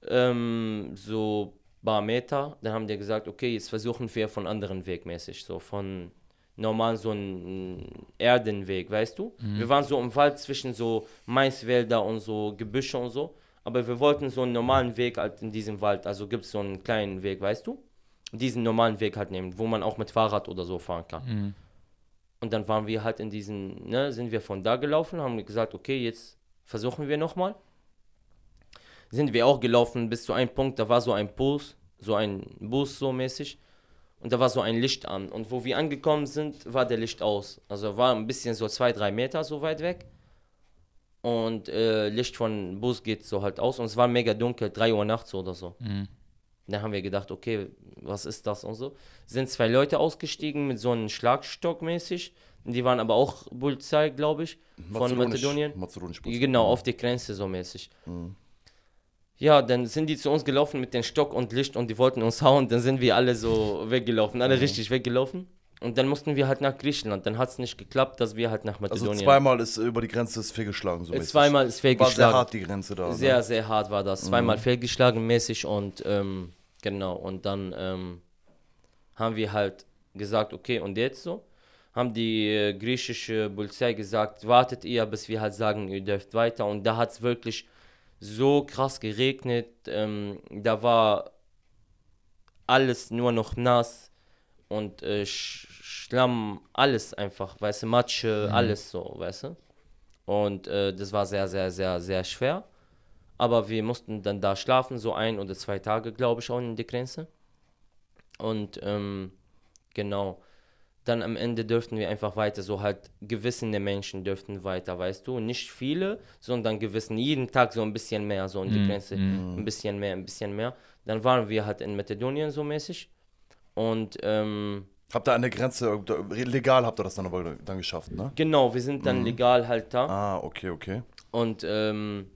Speaker 2: ähm, so paar Meter. Dann haben die gesagt, okay, jetzt versuchen wir von anderen Weg mäßig, so von normal so einen Erdenweg, weißt du? Mhm. Wir waren so im Wald zwischen so Maiswälder und so Gebüsche und so. Aber wir wollten so einen normalen Weg halt in diesem Wald. Also gibt es so einen kleinen Weg, weißt du? diesen normalen Weg halt nehmen, wo man auch mit Fahrrad oder so fahren kann. Mhm. Und dann waren wir halt in diesen, ne, sind wir von da gelaufen, haben gesagt, okay, jetzt versuchen wir nochmal. Sind wir auch gelaufen bis zu einem Punkt, da war so ein Bus, so ein Bus so mäßig. Und da war so ein Licht an. Und wo wir angekommen sind, war der Licht aus. Also war ein bisschen so zwei, drei Meter so weit weg. Und äh, Licht von Bus geht so halt aus. Und es war mega dunkel, 3 Uhr nachts oder so. Mhm. Dann haben wir gedacht, okay, was ist das und so. Sind zwei Leute ausgestiegen mit so einem Schlagstock mäßig. Die waren aber auch Polizei, glaube ich, Mazuronisch, von Mazedonien. genau, mhm. auf die Grenze so mäßig. Mhm. Ja, dann sind die zu uns gelaufen mit dem Stock und Licht und die wollten uns hauen. Dann sind wir alle so weggelaufen, alle mhm. richtig weggelaufen. Und dann mussten wir halt nach Griechenland. Dann hat es nicht geklappt, dass wir halt nach also Mazedonien. Also zweimal
Speaker 1: ist über die Grenze ist fehlgeschlagen so äh, Zweimal ist fehlgeschlagen. War sehr hart die Grenze da. Ne? Sehr, ne? sehr hart war das. Zweimal mhm.
Speaker 2: fehlgeschlagen mäßig und ähm, Genau, und dann ähm, haben wir halt gesagt, okay, und jetzt so? Haben die äh, griechische Polizei gesagt, wartet ihr, bis wir halt sagen, ihr dürft weiter. Und da hat es wirklich so krass geregnet, ähm, da war alles nur noch nass und äh, Schlamm, alles einfach, weißt du, Matsche, mhm. alles so, weißt du. Und äh, das war sehr, sehr, sehr, sehr schwer. Aber wir mussten dann da schlafen, so ein oder zwei Tage, glaube ich, auch in der Grenze. Und ähm, genau, dann am Ende dürften wir einfach weiter, so halt gewissene Menschen dürften weiter, weißt du, nicht viele, sondern gewissen, jeden Tag so ein bisschen mehr, so in die mm, Grenze, mm. ein bisschen mehr, ein bisschen mehr. Dann waren wir halt in Mazedonien so mäßig und ähm, Habt ihr an der Grenze, legal habt ihr das dann aber dann geschafft, ne? Genau, wir sind dann mm. legal halt da. Ah, okay, okay. Und ähm,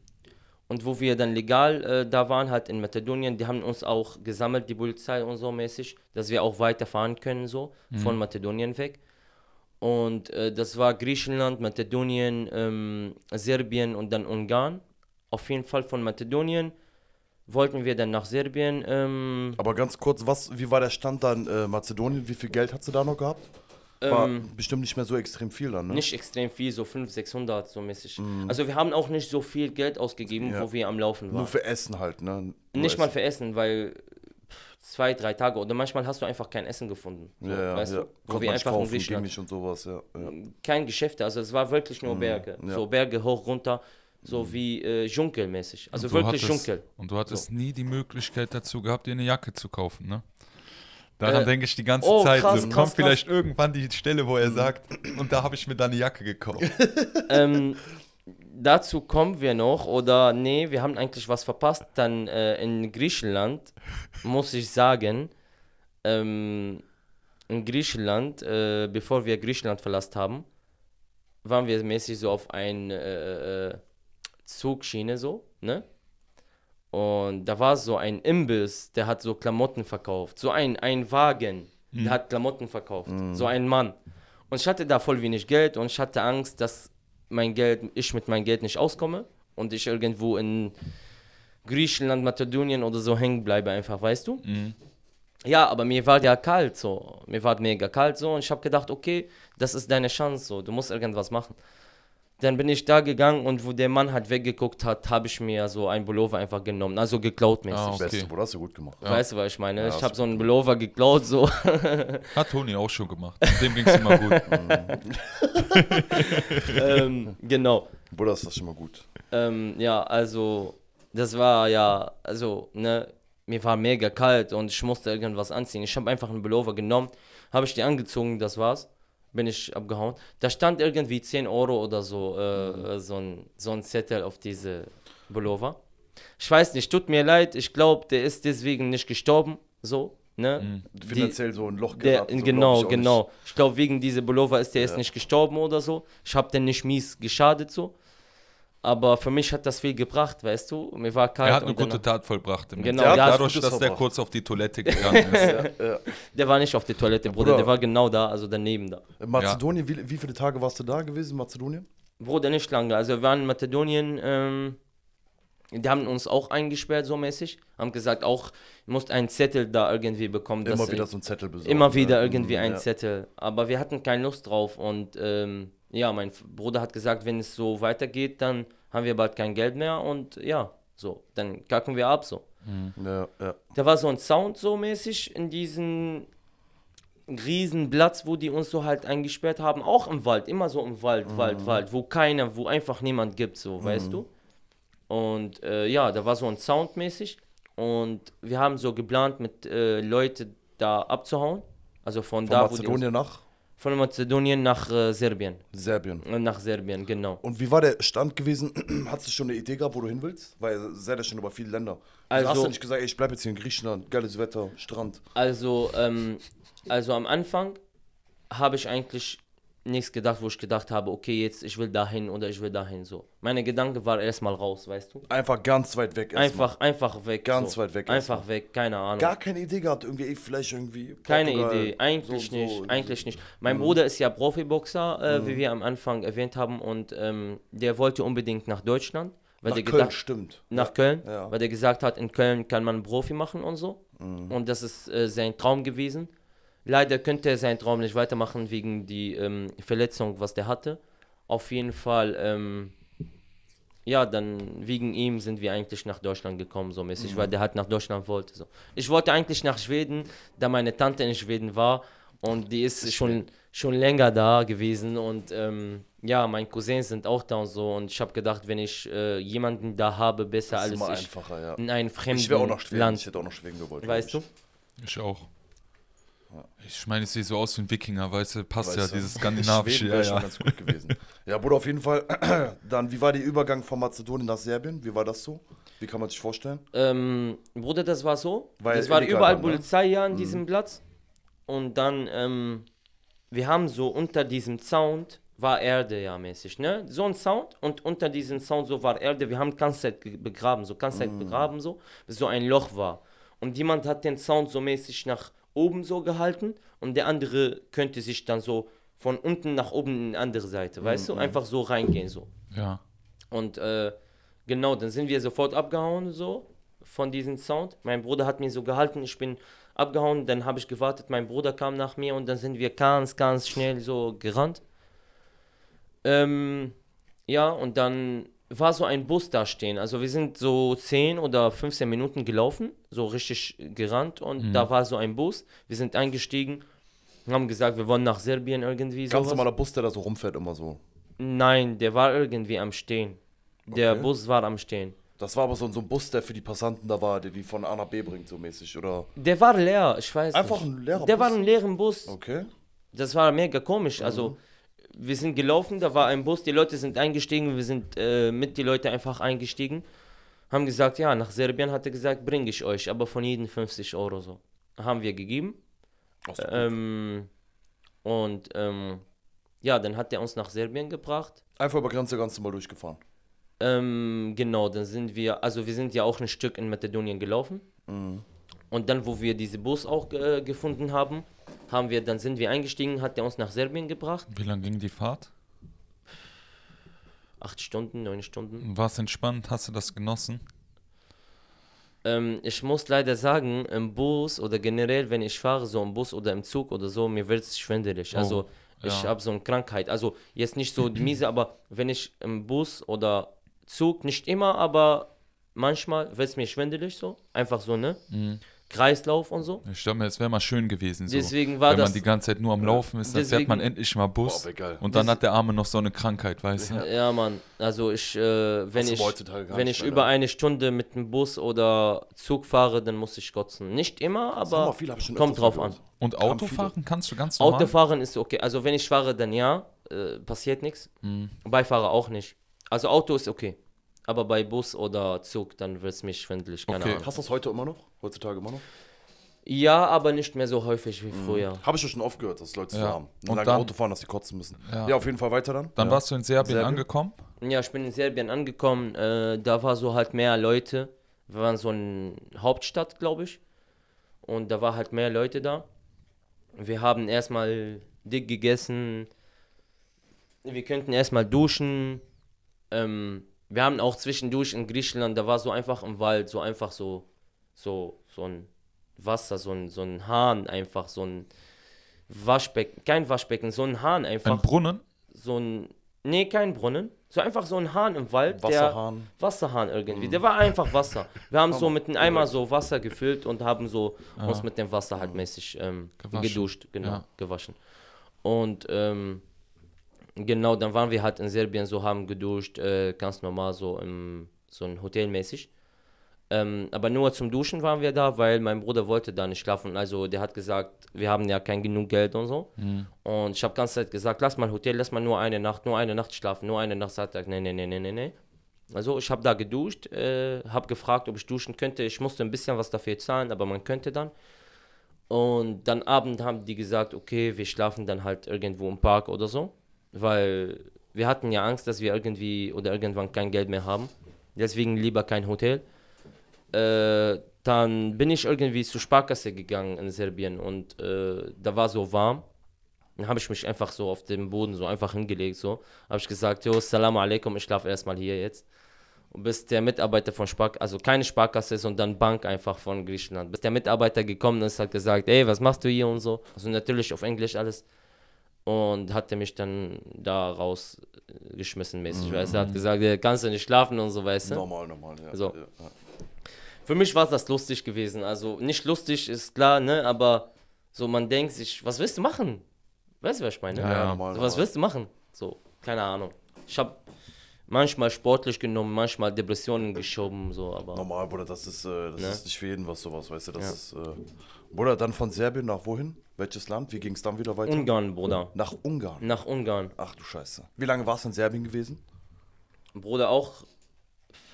Speaker 2: und wo wir dann legal äh, da waren, halt in Mazedonien, die haben uns auch gesammelt, die Polizei und so mäßig, dass wir auch weiterfahren können, so mhm. von Mazedonien weg. Und äh, das war Griechenland, Mazedonien, ähm, Serbien und dann Ungarn. Auf jeden Fall von Mazedonien wollten wir dann nach Serbien. Ähm, Aber ganz kurz, was, wie war der Stand dann äh, Mazedonien? Wie viel Geld hast du da noch gehabt? War ähm,
Speaker 1: bestimmt nicht mehr so extrem viel dann, ne? Nicht
Speaker 2: extrem viel, so 500, 600 so mäßig. Mm. Also wir haben auch nicht so viel Geld ausgegeben, ja. wo wir am Laufen waren. Nur für Essen
Speaker 1: halt, ne? Nur nicht Essen. mal für
Speaker 2: Essen, weil zwei, drei Tage oder manchmal hast du einfach kein Essen gefunden. So, ja, ja, weißt ja. du? Wo Konnt wir einfach kaufen, Griechisch und sowas, ja, ja. Kein Geschäfte, also es war wirklich nur mhm, Berge. Ja. So Berge hoch, runter, so mhm. wie äh, Junkel-mäßig. Also wirklich hattest, Dschungel. Und du hattest so.
Speaker 3: nie die Möglichkeit dazu gehabt, dir eine Jacke zu kaufen, ne? Daran äh, denke ich die ganze oh, Zeit. Krass, so. Also, krass, Kommt krass. vielleicht irgendwann die
Speaker 2: Stelle, wo er mhm. sagt, und da habe ich mir dann eine Jacke gekauft. ähm, dazu kommen wir noch oder nee, wir haben eigentlich was verpasst. Dann äh, in Griechenland muss ich sagen, ähm, in Griechenland, äh, bevor wir Griechenland verlassen haben, waren wir mäßig so auf ein äh, äh, äh Zugschiene so, ne? Und da war so ein Imbiss, der hat so Klamotten verkauft. So ein, ein Wagen, mhm. der hat Klamotten verkauft. Mhm. So ein Mann. Und ich hatte da voll wenig Geld und ich hatte Angst, dass mein Geld, ich mit meinem Geld nicht auskomme und ich irgendwo in Griechenland, Mazedonien oder so hängen bleibe, einfach, weißt du? Mhm. Ja, aber mir war ja kalt so. Mir war mega kalt so und ich habe gedacht, okay, das ist deine Chance so. Du musst irgendwas machen. Dann bin ich da gegangen und wo der Mann halt weggeguckt hat, habe ich mir so einen Pullover einfach genommen. Also geklaut ah, mäßig. Ah, okay. Beste, Bruder, hast du gut gemacht. Ja. Weißt du, was ich meine? Ja, ich habe so einen Pullover geklaut, so.
Speaker 3: Hat Toni auch schon gemacht. Dem ging es immer gut. Mhm. ähm,
Speaker 2: genau. Bruder, ist das schon mal gut. Ähm, ja, also, das war ja, also, ne, mir war mega kalt und ich musste irgendwas anziehen. Ich habe einfach einen Pullover genommen, habe ich die angezogen, das war's bin ich abgehauen. Da stand irgendwie 10 Euro oder so, äh, mhm. Äh, so, ein, so ein Zettel auf diese Pullover. Ich weiß nicht, tut mir leid, ich glaube, der ist deswegen nicht gestorben, so, ne? Mhm. Finanziell so ein Loch geraten. Der, so genau, ich genau. Nicht. Ich glaube, wegen dieser Pullover ist der ja. jetzt nicht gestorben oder so. Ich habe den nicht mies geschadet, so. Aber für mich hat das viel gebracht, weißt du? Mir war kalt. Er hat eine gute Tat vollbracht. genau, ja, dadurch, dass der kurz auf die Toilette gegangen ist. Der war nicht auf die Toilette, Bruder. Bruder. Der war genau da, also daneben da. In Mazedonien,
Speaker 1: wie, wie, viele Tage warst du da gewesen, Mazedonien?
Speaker 2: Bruder, nicht lange. Also wir waren in Mazedonien. Ähm, die haben uns auch eingesperrt, so mäßig. Haben gesagt, auch, musst einen Zettel da irgendwie bekommen. Immer wieder so einen Zettel besorgen. Immer ne? wieder mhm, irgendwie ja. einen Zettel. Aber wir hatten keine Lust drauf und ähm, ja, mein Bruder hat gesagt, wenn es so weitergeht, dann haben wir bald kein Geld mehr und ja, so, dann kacken wir ab so. Mhm. Ja, ja. Da war so ein Sound so mäßig in diesem riesen Platz, wo die uns so halt eingesperrt haben, auch im Wald, immer so im Wald, mhm. Wald, Wald, wo keiner, wo einfach niemand gibt, so, mhm. weißt du? Und äh, ja, da war so ein Sound mäßig und wir haben so geplant, mit äh, Leute da abzuhauen, also von, von da, Mazedonien wo die uns, nach von Mazedonien nach äh, Serbien. Serbien. Nach Serbien, genau.
Speaker 1: Und wie war der Stand gewesen? Hast du schon eine Idee gehabt, wo du hin willst? Weil sehr ja schon über viele Länder. Also, also hast du also- nicht gesagt, ey, ich bleibe
Speaker 2: jetzt hier in Griechenland, geiles Wetter, Strand. Also, ähm, also am Anfang habe ich eigentlich nichts gedacht, wo ich gedacht habe, okay, jetzt ich will dahin oder ich will dahin so. Meine Gedanke war erstmal raus, weißt du? Einfach ganz weit weg. Einfach, mal. einfach weg. Ganz so. weit weg. Einfach weg, keine Ahnung. Gar
Speaker 1: keine Idee gehabt, irgendwie ey, vielleicht irgendwie. Portugal, keine Idee, eigentlich so, nicht, so, eigentlich nicht. Mein mhm. Bruder
Speaker 2: ist ja Profiboxer, äh, mhm. wie wir am Anfang erwähnt haben, und ähm, der wollte unbedingt nach Deutschland. Weil nach der Köln, stimmt. Nach ja. Köln, ja. weil der gesagt hat, in Köln kann man Profi machen und so. Mhm. Und das ist äh, sein Traum gewesen. Leider könnte er seinen Traum nicht weitermachen wegen die ähm, Verletzung, was der hatte. Auf jeden Fall, ähm, ja, dann wegen ihm sind wir eigentlich nach Deutschland gekommen, so mäßig, mhm. weil der halt nach Deutschland wollte. So. Ich wollte eigentlich nach Schweden, da meine Tante in Schweden war und die ist schon, schon länger da gewesen und ähm, ja, meine Cousins sind auch da und so und ich habe gedacht, wenn ich äh, jemanden da habe, besser als ich einfacher, ja. in einem fremden ich auch noch Land. Ich hätte auch nach Schweden gewollt. Weißt
Speaker 1: du? Ich auch. Ja.
Speaker 3: Ich meine, es sieht so aus wie ein Wikinger, weißt du, passt weißt ja,
Speaker 1: du? dieses skandinavische.
Speaker 2: ja, schon ganz gut
Speaker 1: gewesen. Ja, Bruder, auf jeden Fall. Dann, wie war der Übergang von Mazedonien nach Serbien? Wie war das so? Wie kann man sich vorstellen?
Speaker 2: Ähm, Bruder, das war so. Weil es war überall dann, ne? Polizei ja an mhm. diesem Platz. Und dann, ähm, wir haben so unter diesem Sound war Erde ja mäßig, ne? So ein Sound und unter diesem Sound so war Erde. Wir haben ganz Zeit begraben, so ganz Zeit mm. begraben so, bis so ein Loch war. Und jemand hat den Sound so mäßig nach oben so gehalten und der andere könnte sich dann so von unten nach oben in die andere Seite, mhm, weißt du? Mhm. Einfach so reingehen so. Ja. Und äh, genau, dann sind wir sofort abgehauen so von diesem Sound. Mein Bruder hat mir so gehalten, ich bin abgehauen, dann habe ich gewartet, mein Bruder kam nach mir und dann sind wir ganz, ganz schnell so gerannt. Ähm, ja, und dann war so ein Bus da stehen. Also wir sind so 10 oder 15 Minuten gelaufen, so richtig gerannt und mhm. da war so ein Bus. Wir sind eingestiegen, und haben gesagt, wir wollen nach Serbien irgendwie so. Ganz normaler Bus, der da so
Speaker 1: rumfährt, immer so.
Speaker 2: Nein, der war irgendwie am Stehen. Der okay. Bus
Speaker 1: war am Stehen. Das war aber so, ein Bus, der für die Passanten da war, der die von A nach B bringt, so mäßig,
Speaker 2: oder? Der war leer, ich weiß Einfach nicht. ein leerer der Bus? Der war ein leeren Bus. Okay. Das war mega komisch, mhm. also wir sind gelaufen, da war ein Bus, die Leute sind eingestiegen, wir sind äh, mit die Leute einfach eingestiegen, haben gesagt, ja, nach Serbien hat er gesagt, bringe ich euch, aber von jedem 50 Euro so. Haben wir gegeben. Ach, so ähm, und ähm, ja, dann hat er uns nach Serbien gebracht. Einfach über Grenze ganz normal durchgefahren. Ähm, genau, dann sind wir, also wir sind ja auch ein Stück in Mazedonien gelaufen. Mhm. Und dann, wo wir diesen Bus auch äh, gefunden haben, haben wir, dann sind wir eingestiegen, hat er uns nach Serbien gebracht.
Speaker 3: Wie lange ging die Fahrt?
Speaker 2: Acht Stunden, neun Stunden.
Speaker 3: War es entspannt? Hast du das genossen?
Speaker 2: Ähm, ich muss leider sagen, im Bus oder generell, wenn ich fahre, so im Bus oder im Zug oder so, mir wird es schwindelig. Oh, also ich ja. habe so eine Krankheit. Also jetzt nicht so miese, aber wenn ich im Bus oder Zug, nicht immer, aber manchmal wird es mir schwindelig so. Einfach so, ne? Mhm. Kreislauf und so.
Speaker 3: Ich glaube mir, es wäre mal schön gewesen. So. Deswegen war Wenn das, man die ganze Zeit nur am Laufen ist, dann fährt man endlich mal Bus. Boah, und dann hat der Arme noch so eine Krankheit, weißt du? Ja,
Speaker 2: ja Mann. Also ich, äh, wenn ich, wenn ich über ne? eine Stunde mit dem Bus oder Zug fahre, dann muss ich kotzen. Nicht immer, aber kommt drauf an. Und Autofahren kannst du ganz normal? Autofahren ist okay. Also wenn ich fahre, dann ja, äh, passiert nichts. Mhm. Beifahrer auch nicht. Also Auto ist okay. Aber bei Bus oder Zug, dann wird es mich schwindelig. Keine okay. Ahnung. Hast du das heute immer noch? Heutzutage immer noch? Ja, aber nicht mehr so häufig wie mhm. früher. Habe ich ja schon oft gehört, dass Leute ja. haben. Und dann Auto fahren, dass sie kotzen müssen. Ja. ja. auf jeden Fall weiter dann. Dann ja. warst du in Serbien, Serbien, angekommen? Ja, ich bin in Serbien angekommen. Äh, da war so halt mehr Leute. Wir waren so in Hauptstadt, glaube ich. Und da war halt mehr Leute da. Wir haben erstmal dick gegessen. Wir könnten erstmal duschen. Ähm, wir haben auch zwischendurch in Griechenland, da war so einfach im Wald, so einfach so, so, so ein Wasser, so ein, so ein Hahn einfach, so ein Waschbecken, kein Waschbecken, so ein Hahn einfach. Ein Brunnen? So ein, nee, kein Brunnen. So einfach so ein Hahn im Wald. Wasserhahn. Der, Wasserhahn irgendwie. Mm. Der war einfach Wasser. Wir haben so mit einem Eimer so Wasser gefüllt und haben so ja. uns ah. mit dem Wasser halt mäßig ähm, geduscht, genau, ja. gewaschen. Und ähm, Genau, dann waren wir halt in Serbien, so haben geduscht, äh, ganz normal, so, im, so ein Hotelmäßig. Ähm, aber nur zum Duschen waren wir da, weil mein Bruder wollte da nicht schlafen. Also der hat gesagt, wir haben ja kein genug Geld und so. Mhm. Und ich habe ganze Zeit gesagt, lass mal Hotel, lass mal nur eine Nacht, nur eine Nacht schlafen, nur eine Nacht. Sagt er, nee, nee, nee, nee, nee. Also ich habe da geduscht, äh, habe gefragt, ob ich duschen könnte. Ich musste ein bisschen was dafür zahlen, aber man könnte dann. Und dann Abend haben die gesagt, okay, wir schlafen dann halt irgendwo im Park oder so weil wir hatten ja Angst, dass wir irgendwie oder irgendwann kein Geld mehr haben. Deswegen lieber kein Hotel. Äh, dann bin ich irgendwie zur Sparkasse gegangen in Serbien und äh, da war so warm. Dann habe ich mich einfach so auf dem Boden so einfach hingelegt. So habe ich gesagt: Jo, Salam alaikum, ich schlafe erstmal hier jetzt. Und bis der Mitarbeiter von Sparkasse, also keine Sparkasse, sondern Bank einfach von Griechenland, bis der Mitarbeiter gekommen ist, hat gesagt: Ey, was machst du hier und so. Also natürlich auf Englisch alles und hat er mich dann da rausgeschmissen mäßig, mhm. weißt du, hat gesagt, kannst du nicht schlafen und so, weißt du. Normal, normal, ja. So. Ja. Für mich war das lustig gewesen, also nicht lustig ist klar, ne, aber so man denkt sich, was willst du machen? Weißt du, was ich meine? Ja, ja. Normal, so, was willst du machen? So, keine Ahnung. Ich habe manchmal sportlich genommen, manchmal Depressionen geschoben, so, aber... Normal, Bruder, das ist, äh, das ne? ist nicht für jeden was sowas, weißt du, das ja. ist...
Speaker 1: Äh, Bruder, dann von Serbien nach wohin? Welches Land? Wie ging es dann wieder weiter? Ungarn, Bruder. Nach Ungarn?
Speaker 2: Nach Ungarn. Ach du Scheiße. Wie lange warst du in Serbien gewesen? Bruder, auch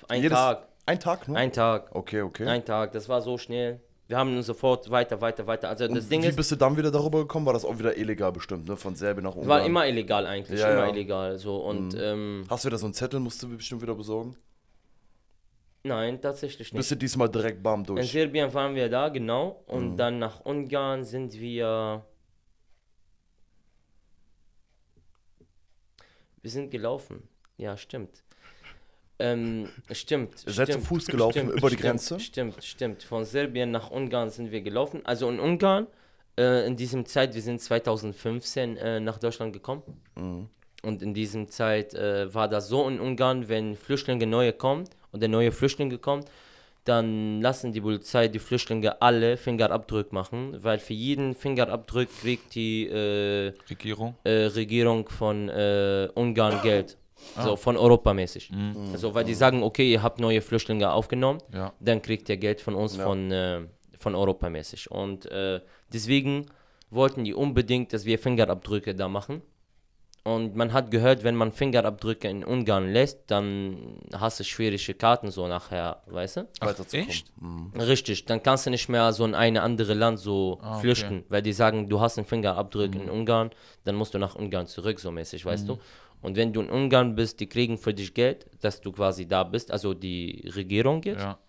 Speaker 2: ein Jedes, Tag. Ein Tag nur? Ein Tag. Okay, okay. Ein Tag. Das war so schnell. Wir haben sofort weiter, weiter, weiter. Also das Ding wie ist, bist
Speaker 1: du dann wieder darüber gekommen? War das auch wieder illegal bestimmt, ne? Von Serbien nach Ungarn? War immer illegal eigentlich, ja, immer ja. illegal. So.
Speaker 2: Und, mhm. ähm, Hast du wieder so einen Zettel, musst du bestimmt wieder besorgen? Nein, tatsächlich nicht. Bist du diesmal direkt bam durch? In Serbien waren wir da, genau. Und mhm. dann nach Ungarn sind wir. Wir sind gelaufen. Ja, stimmt. Ähm, stimmt. Ihr seid zu Fuß gelaufen stimmt, über die stimmt, Grenze? Stimmt, stimmt. Von Serbien nach Ungarn sind wir gelaufen. Also in Ungarn, äh, in diesem Zeit, wir sind 2015 äh, nach Deutschland gekommen. Mhm. Und in diesem Zeit äh, war das so in Ungarn, wenn Flüchtlinge neue kommen, und der neue Flüchtling kommt, dann lassen die Polizei die Flüchtlinge alle Fingerabdrück machen, weil für jeden Fingerabdruck kriegt die äh, Regierung. Äh, Regierung von äh, Ungarn Geld. Ah. So von Europa mäßig. Mhm. Also, weil die sagen, okay, ihr habt neue Flüchtlinge aufgenommen, ja. dann kriegt ihr Geld von uns ja. von, äh, von Europa mäßig. Und äh, deswegen wollten die unbedingt, dass wir Fingerabdrücke da machen. Und man hat gehört, wenn man Fingerabdrücke in Ungarn lässt, dann hast du schwierige Karten so nachher, weißt du? Ach, echt? Mhm. Richtig, dann kannst du nicht mehr so in ein anderes Land so ah, flüchten, okay. weil die sagen, du hast einen Fingerabdruck mhm. in Ungarn, dann musst du nach Ungarn zurück, so mäßig, weißt mhm. du? Und wenn du in Ungarn bist, die kriegen für dich Geld, dass du quasi da bist, also die Regierung jetzt, ja.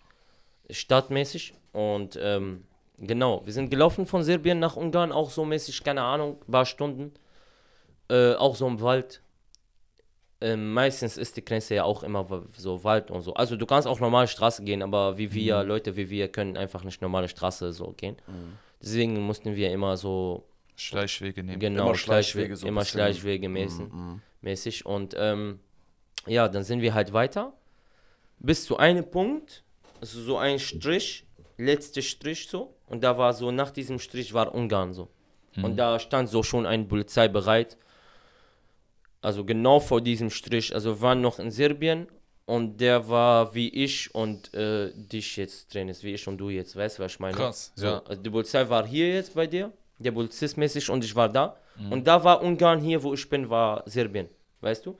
Speaker 2: stadtmäßig. Und ähm, genau, wir sind gelaufen von Serbien nach Ungarn, auch so mäßig, keine Ahnung, paar Stunden äh, auch so im Wald. Äh, meistens ist die Grenze ja auch immer so Wald und so. Also du kannst auch normale Straße gehen, aber wie wir, mhm. Leute wie wir, können einfach nicht normale Straße so gehen. Mhm. Deswegen mussten wir immer so Schleichwege nehmen. Genau, immer Schleichwege, so immer Schleichwege mhm, mäßig. Mhm. mäßig. Und ähm, ja, dann sind wir halt weiter bis zu einem Punkt, also so ein Strich, letzter Strich so. Und da war so, nach diesem Strich war Ungarn so. Mhm. Und da stand so schon eine Polizei bereit also genau vor diesem Strich, also waren noch in Serbien und der war wie ich und äh, dich jetzt drin ist, wie ich und du jetzt, weißt du, was ich meine? Krass, so, ja. Also die Polizei war hier jetzt bei dir, der Polizist mäßig und ich war da. Mhm. Und da war Ungarn hier, wo ich bin, war Serbien, weißt du?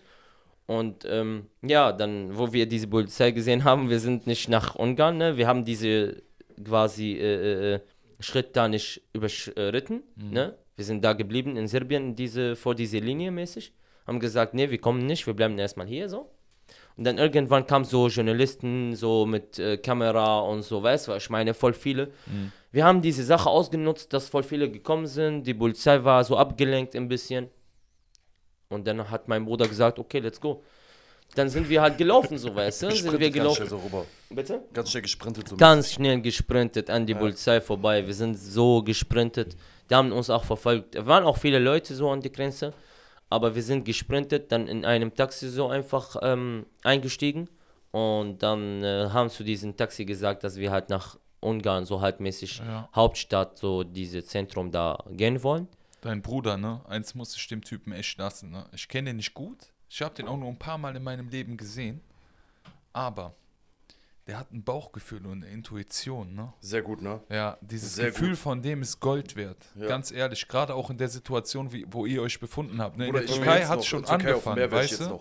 Speaker 2: Und ähm, ja, dann, wo wir diese Polizei gesehen haben, wir sind nicht nach Ungarn, ne? wir haben diese quasi äh, äh, äh Schritt da nicht überschritten, mhm. ne? wir sind da geblieben in Serbien, diese, vor dieser Linie mäßig haben gesagt, nee, wir kommen nicht, wir bleiben erstmal hier so. Und dann irgendwann kamen so Journalisten, so mit äh, Kamera und so, weißt du, ich meine, voll viele. Mhm. Wir haben diese Sache ausgenutzt, dass voll viele gekommen sind, die Polizei war so abgelenkt ein bisschen. Und dann hat mein Bruder gesagt, okay, let's go. Dann sind wir halt gelaufen, so weißt du, sind wir gelaufen. Ganz schnell
Speaker 1: so Bitte? Ganz schnell gesprintet. So ganz mit.
Speaker 2: schnell gesprintet an die ja. Polizei vorbei. Wir sind so gesprintet. Die haben uns auch verfolgt. Es waren auch viele Leute so an die Grenze aber wir sind gesprintet, dann in einem Taxi so einfach ähm, eingestiegen und dann äh, haben zu diesem Taxi gesagt, dass wir halt nach Ungarn, so haltmäßig ja. Hauptstadt, so dieses Zentrum da gehen wollen.
Speaker 3: Dein Bruder, ne? Eins muss ich dem Typen echt lassen, ne? Ich kenne den nicht gut. Ich habe den auch nur ein paar Mal in meinem Leben gesehen. Aber der hat ein Bauchgefühl und eine Intuition, ne? Sehr gut, ne? Ja, dieses Sehr Gefühl gut. von dem ist Gold wert. Ja. Ganz ehrlich, gerade auch in der Situation, wie, wo ihr euch befunden habt. Ne? In der Türkei hat es schon angefangen, weißt du?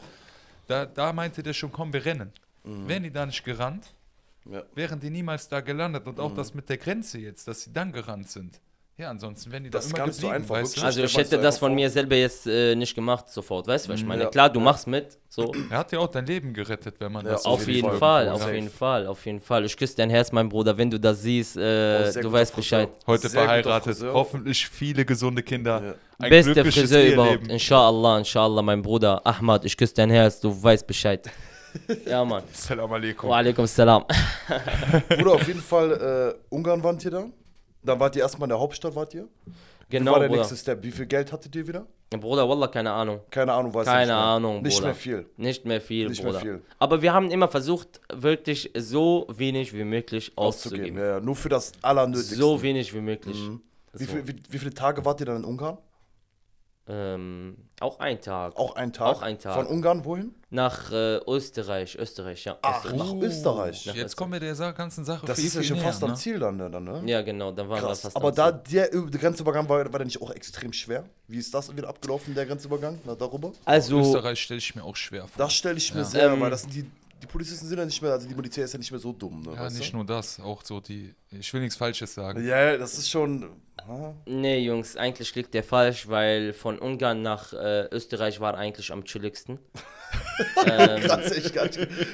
Speaker 3: Da, da meinte der schon, komm, wir rennen. Mhm. Wären die da nicht gerannt, ja. wären die niemals da gelandet. Und auch mhm. das mit der Grenze jetzt, dass sie dann gerannt sind. Ja, ansonsten wenn die das ganz so einfach. Weißt du? Also ich hätte das
Speaker 2: von mir selber jetzt äh, nicht gemacht sofort, weißt du, was ich mm, meine? Ja. Klar, du machst mit. So. Er hat ja auch dein Leben gerettet, wenn man ja, das so Auf jeden Fall, auf jeden Fall, auf jeden Fall. Ich küsse dein Herz, mein Bruder, wenn du das siehst, äh, oh, du weißt Bescheid. Heute sehr verheiratet,
Speaker 3: hoffentlich viele gesunde Kinder. Ein Beste Friseur überhaupt,
Speaker 2: inshallah, inshallah, mein Bruder. Ahmad, ich küsse dein Herz, du weißt Bescheid. Ja, Mann. Salam
Speaker 1: alaikum. Wa alaikum salam. Bruder, auf jeden Fall, äh, Ungarn waren hier da? Dann wart ihr erstmal in der Hauptstadt, wart ihr? Genau. Wie war der Bruder. nächste Step? Wie viel Geld hattet ihr wieder?
Speaker 2: Bruder, Wallah, keine Ahnung. Keine Ahnung, was Keine Ahnung, Nicht Bruder. mehr viel. Nicht mehr viel, Nicht Bruder. mehr viel. Aber wir haben immer versucht, wirklich so wenig wie möglich auszugeben. ja, ja. Nur für das Allernötigste. So wenig wie möglich. Mhm. Wie, So. viel, wie,
Speaker 1: wie viele Tage wart ihr dann in Ungarn?
Speaker 2: Ähm, auch ein Tag. Auch ein Tag? Auch ein Tag. Von Ungarn wohin? Nach äh, Österreich, Österreich, ja. Ach, Österreich. nach Österreich. Nach Jetzt kommen
Speaker 3: wir der ganzen Sache Das ist ja schon fast am ne? Ziel
Speaker 2: dann, dann, ne? Ja, genau, dann waren
Speaker 1: Krass. wir fast Aber da der, äh, der Grenzübergang war, war der nicht auch extrem schwer? Wie ist das wieder abgelaufen, der Grenzübergang? Na, darüber? Also. Österreich stelle
Speaker 3: ich mir auch schwer vor. Das stelle ich ja. mir sehr, ähm, weil das sind
Speaker 1: die die Polizisten sind ja
Speaker 3: nicht mehr, also die Polizei ist ja nicht mehr so dumm. Ne, ja, nicht du? nur das, auch so die, ich will nichts Falsches sagen. Ja,
Speaker 1: das ist schon... Ha?
Speaker 2: Nee, Jungs, eigentlich liegt der falsch, weil von Ungarn nach äh, Österreich war eigentlich am chilligsten. ähm,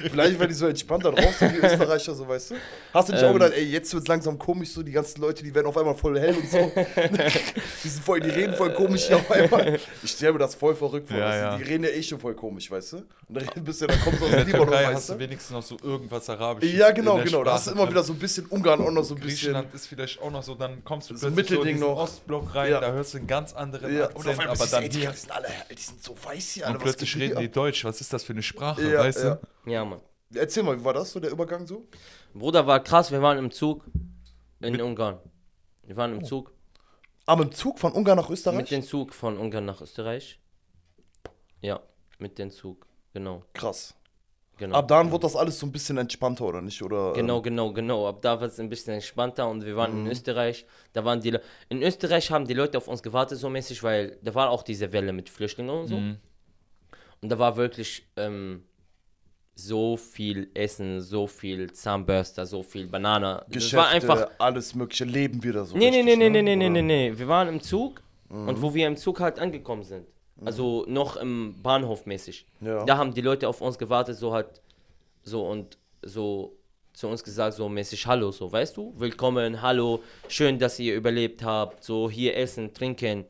Speaker 2: Vielleicht, weil die so entspannter da drauf sind, die Österreicher, so weißt du.
Speaker 1: Hast du nicht ähm, auch gedacht, ey, jetzt wird es langsam komisch, so die ganzen Leute, die werden auf einmal voll hell und so. die, sind voll, die reden voll komisch auf einmal. Ich stelle mir das voll verrückt vor. Ja, ja. Die reden ja eh schon voll komisch, weißt du. Und dann bist du, ja, dann kommst du aus dem Libanon, weißt du. hast du wenigstens noch so
Speaker 3: irgendwas Arabisches. Ja, genau, genau. Da hast du immer wieder so ein bisschen Ungarn auch noch so ein bisschen. Griechenland ist vielleicht auch noch so, dann kommst du plötzlich Mittelding so in den Ostblock rein, ja. da hörst du einen ganz anderen ja. Akzent. Und auf einmal aber dann, ey, die, die sind alle,
Speaker 1: die sind so weiß hier.
Speaker 2: Und plötzlich reden die Deutsch, was ist das für eine Sprache, ja, weißt ja. du? Ja, Mann. Erzähl mal, wie war das so, der Übergang so? Bruder, war krass, wir waren im Zug in Mit Ungarn. Wir waren im oh. Zug. Aber im Zug von Ungarn nach Österreich? Mit dem Zug von Ungarn nach Österreich. Ja, mit dem Zug, genau. Krass. Genau. Ab dann
Speaker 1: wurde das alles so ein bisschen entspannter, oder nicht? Oder, ähm, genau,
Speaker 2: genau, genau. Ab da war es ein bisschen entspannter und wir waren mhm. in Österreich. Da waren die Le in Österreich haben die Leute auf uns gewartet, so mäßig, weil da war auch diese Welle mit Flüchtlingen und so. Mhm. Und da war wirklich ähm, so viel Essen, so viel Zahnbürster, so viel Banane. Geschäfte, war einfach alles mögliche Leben wieder so. Nee, richtig, nee, nee, ne? nee, nee, nee, nee, nee. Wir waren im Zug mhm. und wo wir im Zug halt angekommen sind. Also noch im Bahnhof mäßig. Ja. Da haben die Leute auf uns gewartet, so halt, so und so zu uns gesagt, so mäßig Hallo, so weißt du? Willkommen, hallo, schön, dass ihr überlebt habt, so hier essen, trinken,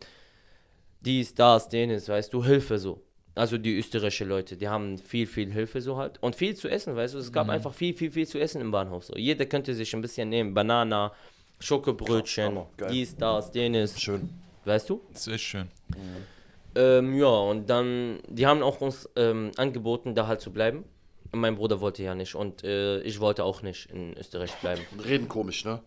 Speaker 2: dies, das, denes, weißt du, Hilfe so also die österreichischen Leute, die haben viel, viel Hilfe so halt. Und viel zu essen, weißt du, es gab mhm. einfach viel, viel, viel zu essen im Bahnhof. So. Jeder könnte sich ein bisschen nehmen, Banana, Schokobrötchen, oh, oh, dies, das, jenes. Schön. Weißt du? Sehr schön. Mhm. Ähm, ja, und dann, die haben auch uns ähm, angeboten, da halt zu bleiben. Mein Bruder wollte ja nicht und äh, ich wollte auch nicht in Österreich bleiben. Reden komisch, ne?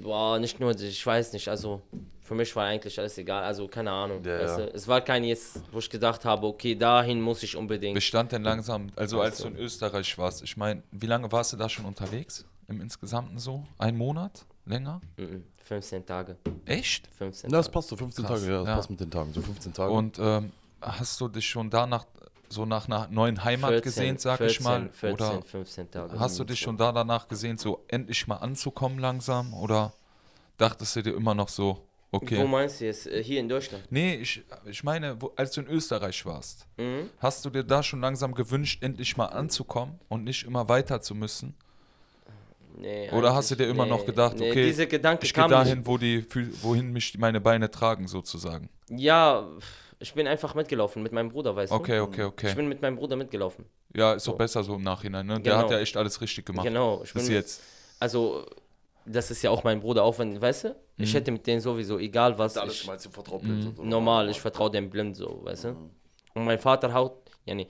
Speaker 2: boah, nicht nur, ich weiß nicht, also für mich war eigentlich alles egal, also keine Ahnung. Ja, weißt ja. Es war kein jetzt, wo ich gedacht habe, okay, dahin muss ich unbedingt. Bestand denn langsam, also als du in
Speaker 3: Österreich warst, ich meine, wie lange warst du da schon unterwegs? Im Insgesamten so? Ein Monat? Länger?
Speaker 2: 15 Tage. Echt? 15 Tage. Das passt so,
Speaker 3: 15 Krass. Tage, ja, das ja. passt mit den Tagen, so 15 Tage. Und ähm, hast du dich schon danach so nach einer neuen Heimat 14, gesehnt, sag 14, ich mal? 14, oder 15 Tage. Hast du dich schon da danach gesehnt, so endlich mal anzukommen langsam? Oder dachtest du dir immer noch so, okay. Wo
Speaker 2: meinst du jetzt? Äh, hier in Deutschland?
Speaker 3: Nee, ich, ich meine, als du in Österreich warst, mhm. hast du dir da schon langsam gewünscht, endlich mal anzukommen und nicht immer weiter zu müssen?
Speaker 2: Nee, Oder hast du dir immer nee, noch gedacht, nee, okay, ich gehe dahin,
Speaker 3: wo die, wohin mich meine Beine tragen, sozusagen?
Speaker 2: Ja, ich bin einfach mitgelaufen mit meinem Bruder, weißt okay, du? Okay, okay, okay. Ich bin mit meinem Bruder mitgelaufen. Ja, ist so. auch
Speaker 3: besser so im Nachhinein, ne? Genau. Der hat ja echt alles richtig gemacht. Genau. Ich bis jetzt.
Speaker 2: Also, das ist ja auch mein Bruder, auch wenn, weißt du? Mhm. Ich hätte mit denen sowieso, egal was. Alles, ich, meinst du, vertraut blind mhm. Normal, ich vertraue dem blind so, weißt du? Mhm. Und mein Vater haut, ja, nee.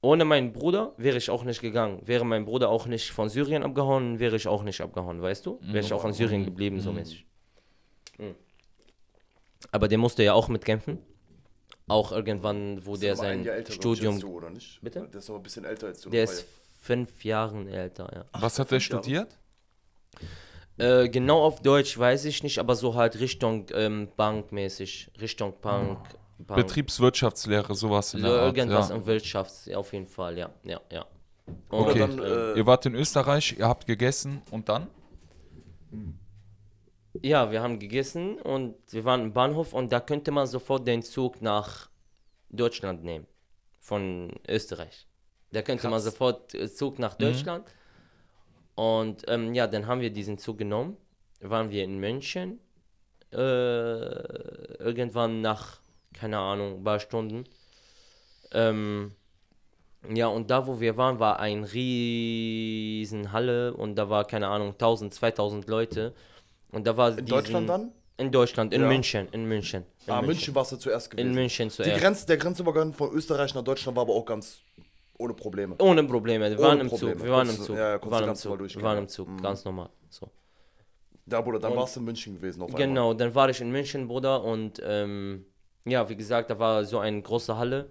Speaker 2: Ohne meinen Bruder wäre ich auch nicht gegangen. Wäre mein Bruder auch nicht von Syrien abgehauen, wäre ich auch nicht abgehauen, weißt du? Mhm. Wäre ich auch in Syrien mhm. geblieben, so mäßig. Aber der musste ja auch mitkämpfen auch irgendwann, wo der sein Studium. Als Du, oder nicht?
Speaker 1: Bitte? Der ist aber ein bisschen älter als du. Der ist
Speaker 2: fünf Jahre älter, ja. Ach, Was hat er studiert? Äh, genau auf Deutsch weiß ich nicht, aber so halt Richtung ähm, bankmäßig, Richtung Bank. Hm. Bank.
Speaker 3: Betriebswirtschaftslehre, sowas in der Art, Irgendwas ja. im
Speaker 2: Wirtschafts, auf jeden Fall, ja, ja, ja. Und okay, dann, äh, ihr
Speaker 3: wart in Österreich, ihr habt gegessen und dann?
Speaker 2: Ja, wir haben gegessen und wir waren im Bahnhof und da könnte man sofort den Zug nach Deutschland nehmen. Von Österreich. Da könnte Krass. man sofort äh, Zug nach mhm. Deutschland. Mhm. Und ähm, ja, dann haben wir diesen Zug genommen. Waren wir in München. Äh, irgendwann nach, keine Ahnung, ein paar Stunden. Ähm, ja, und da, wo wir waren, war eine riesen Halle und da war, keine Ahnung, 1000, 2000 Leute. Und da war In diesen, Deutschland dann? In Deutschland, in ja. München, in München. Ah, in ah, München. München warst du zuerst gewesen. In München zuerst. Die Grenze,
Speaker 1: der Grenzübergang von Österreich nach Deutschland war aber auch ganz ohne Probleme. Ohne Probleme, wir waren ohne im Zug, wir waren im Zug. Ja, wir waren im Zug, wir waren im Zug, mhm. ganz normal. So. Ja, Bruder, dann und warst du in München gewesen auf Genau,
Speaker 2: dann war ich in München, Bruder, und ähm, ja, wie gesagt, da war so eine große Halle,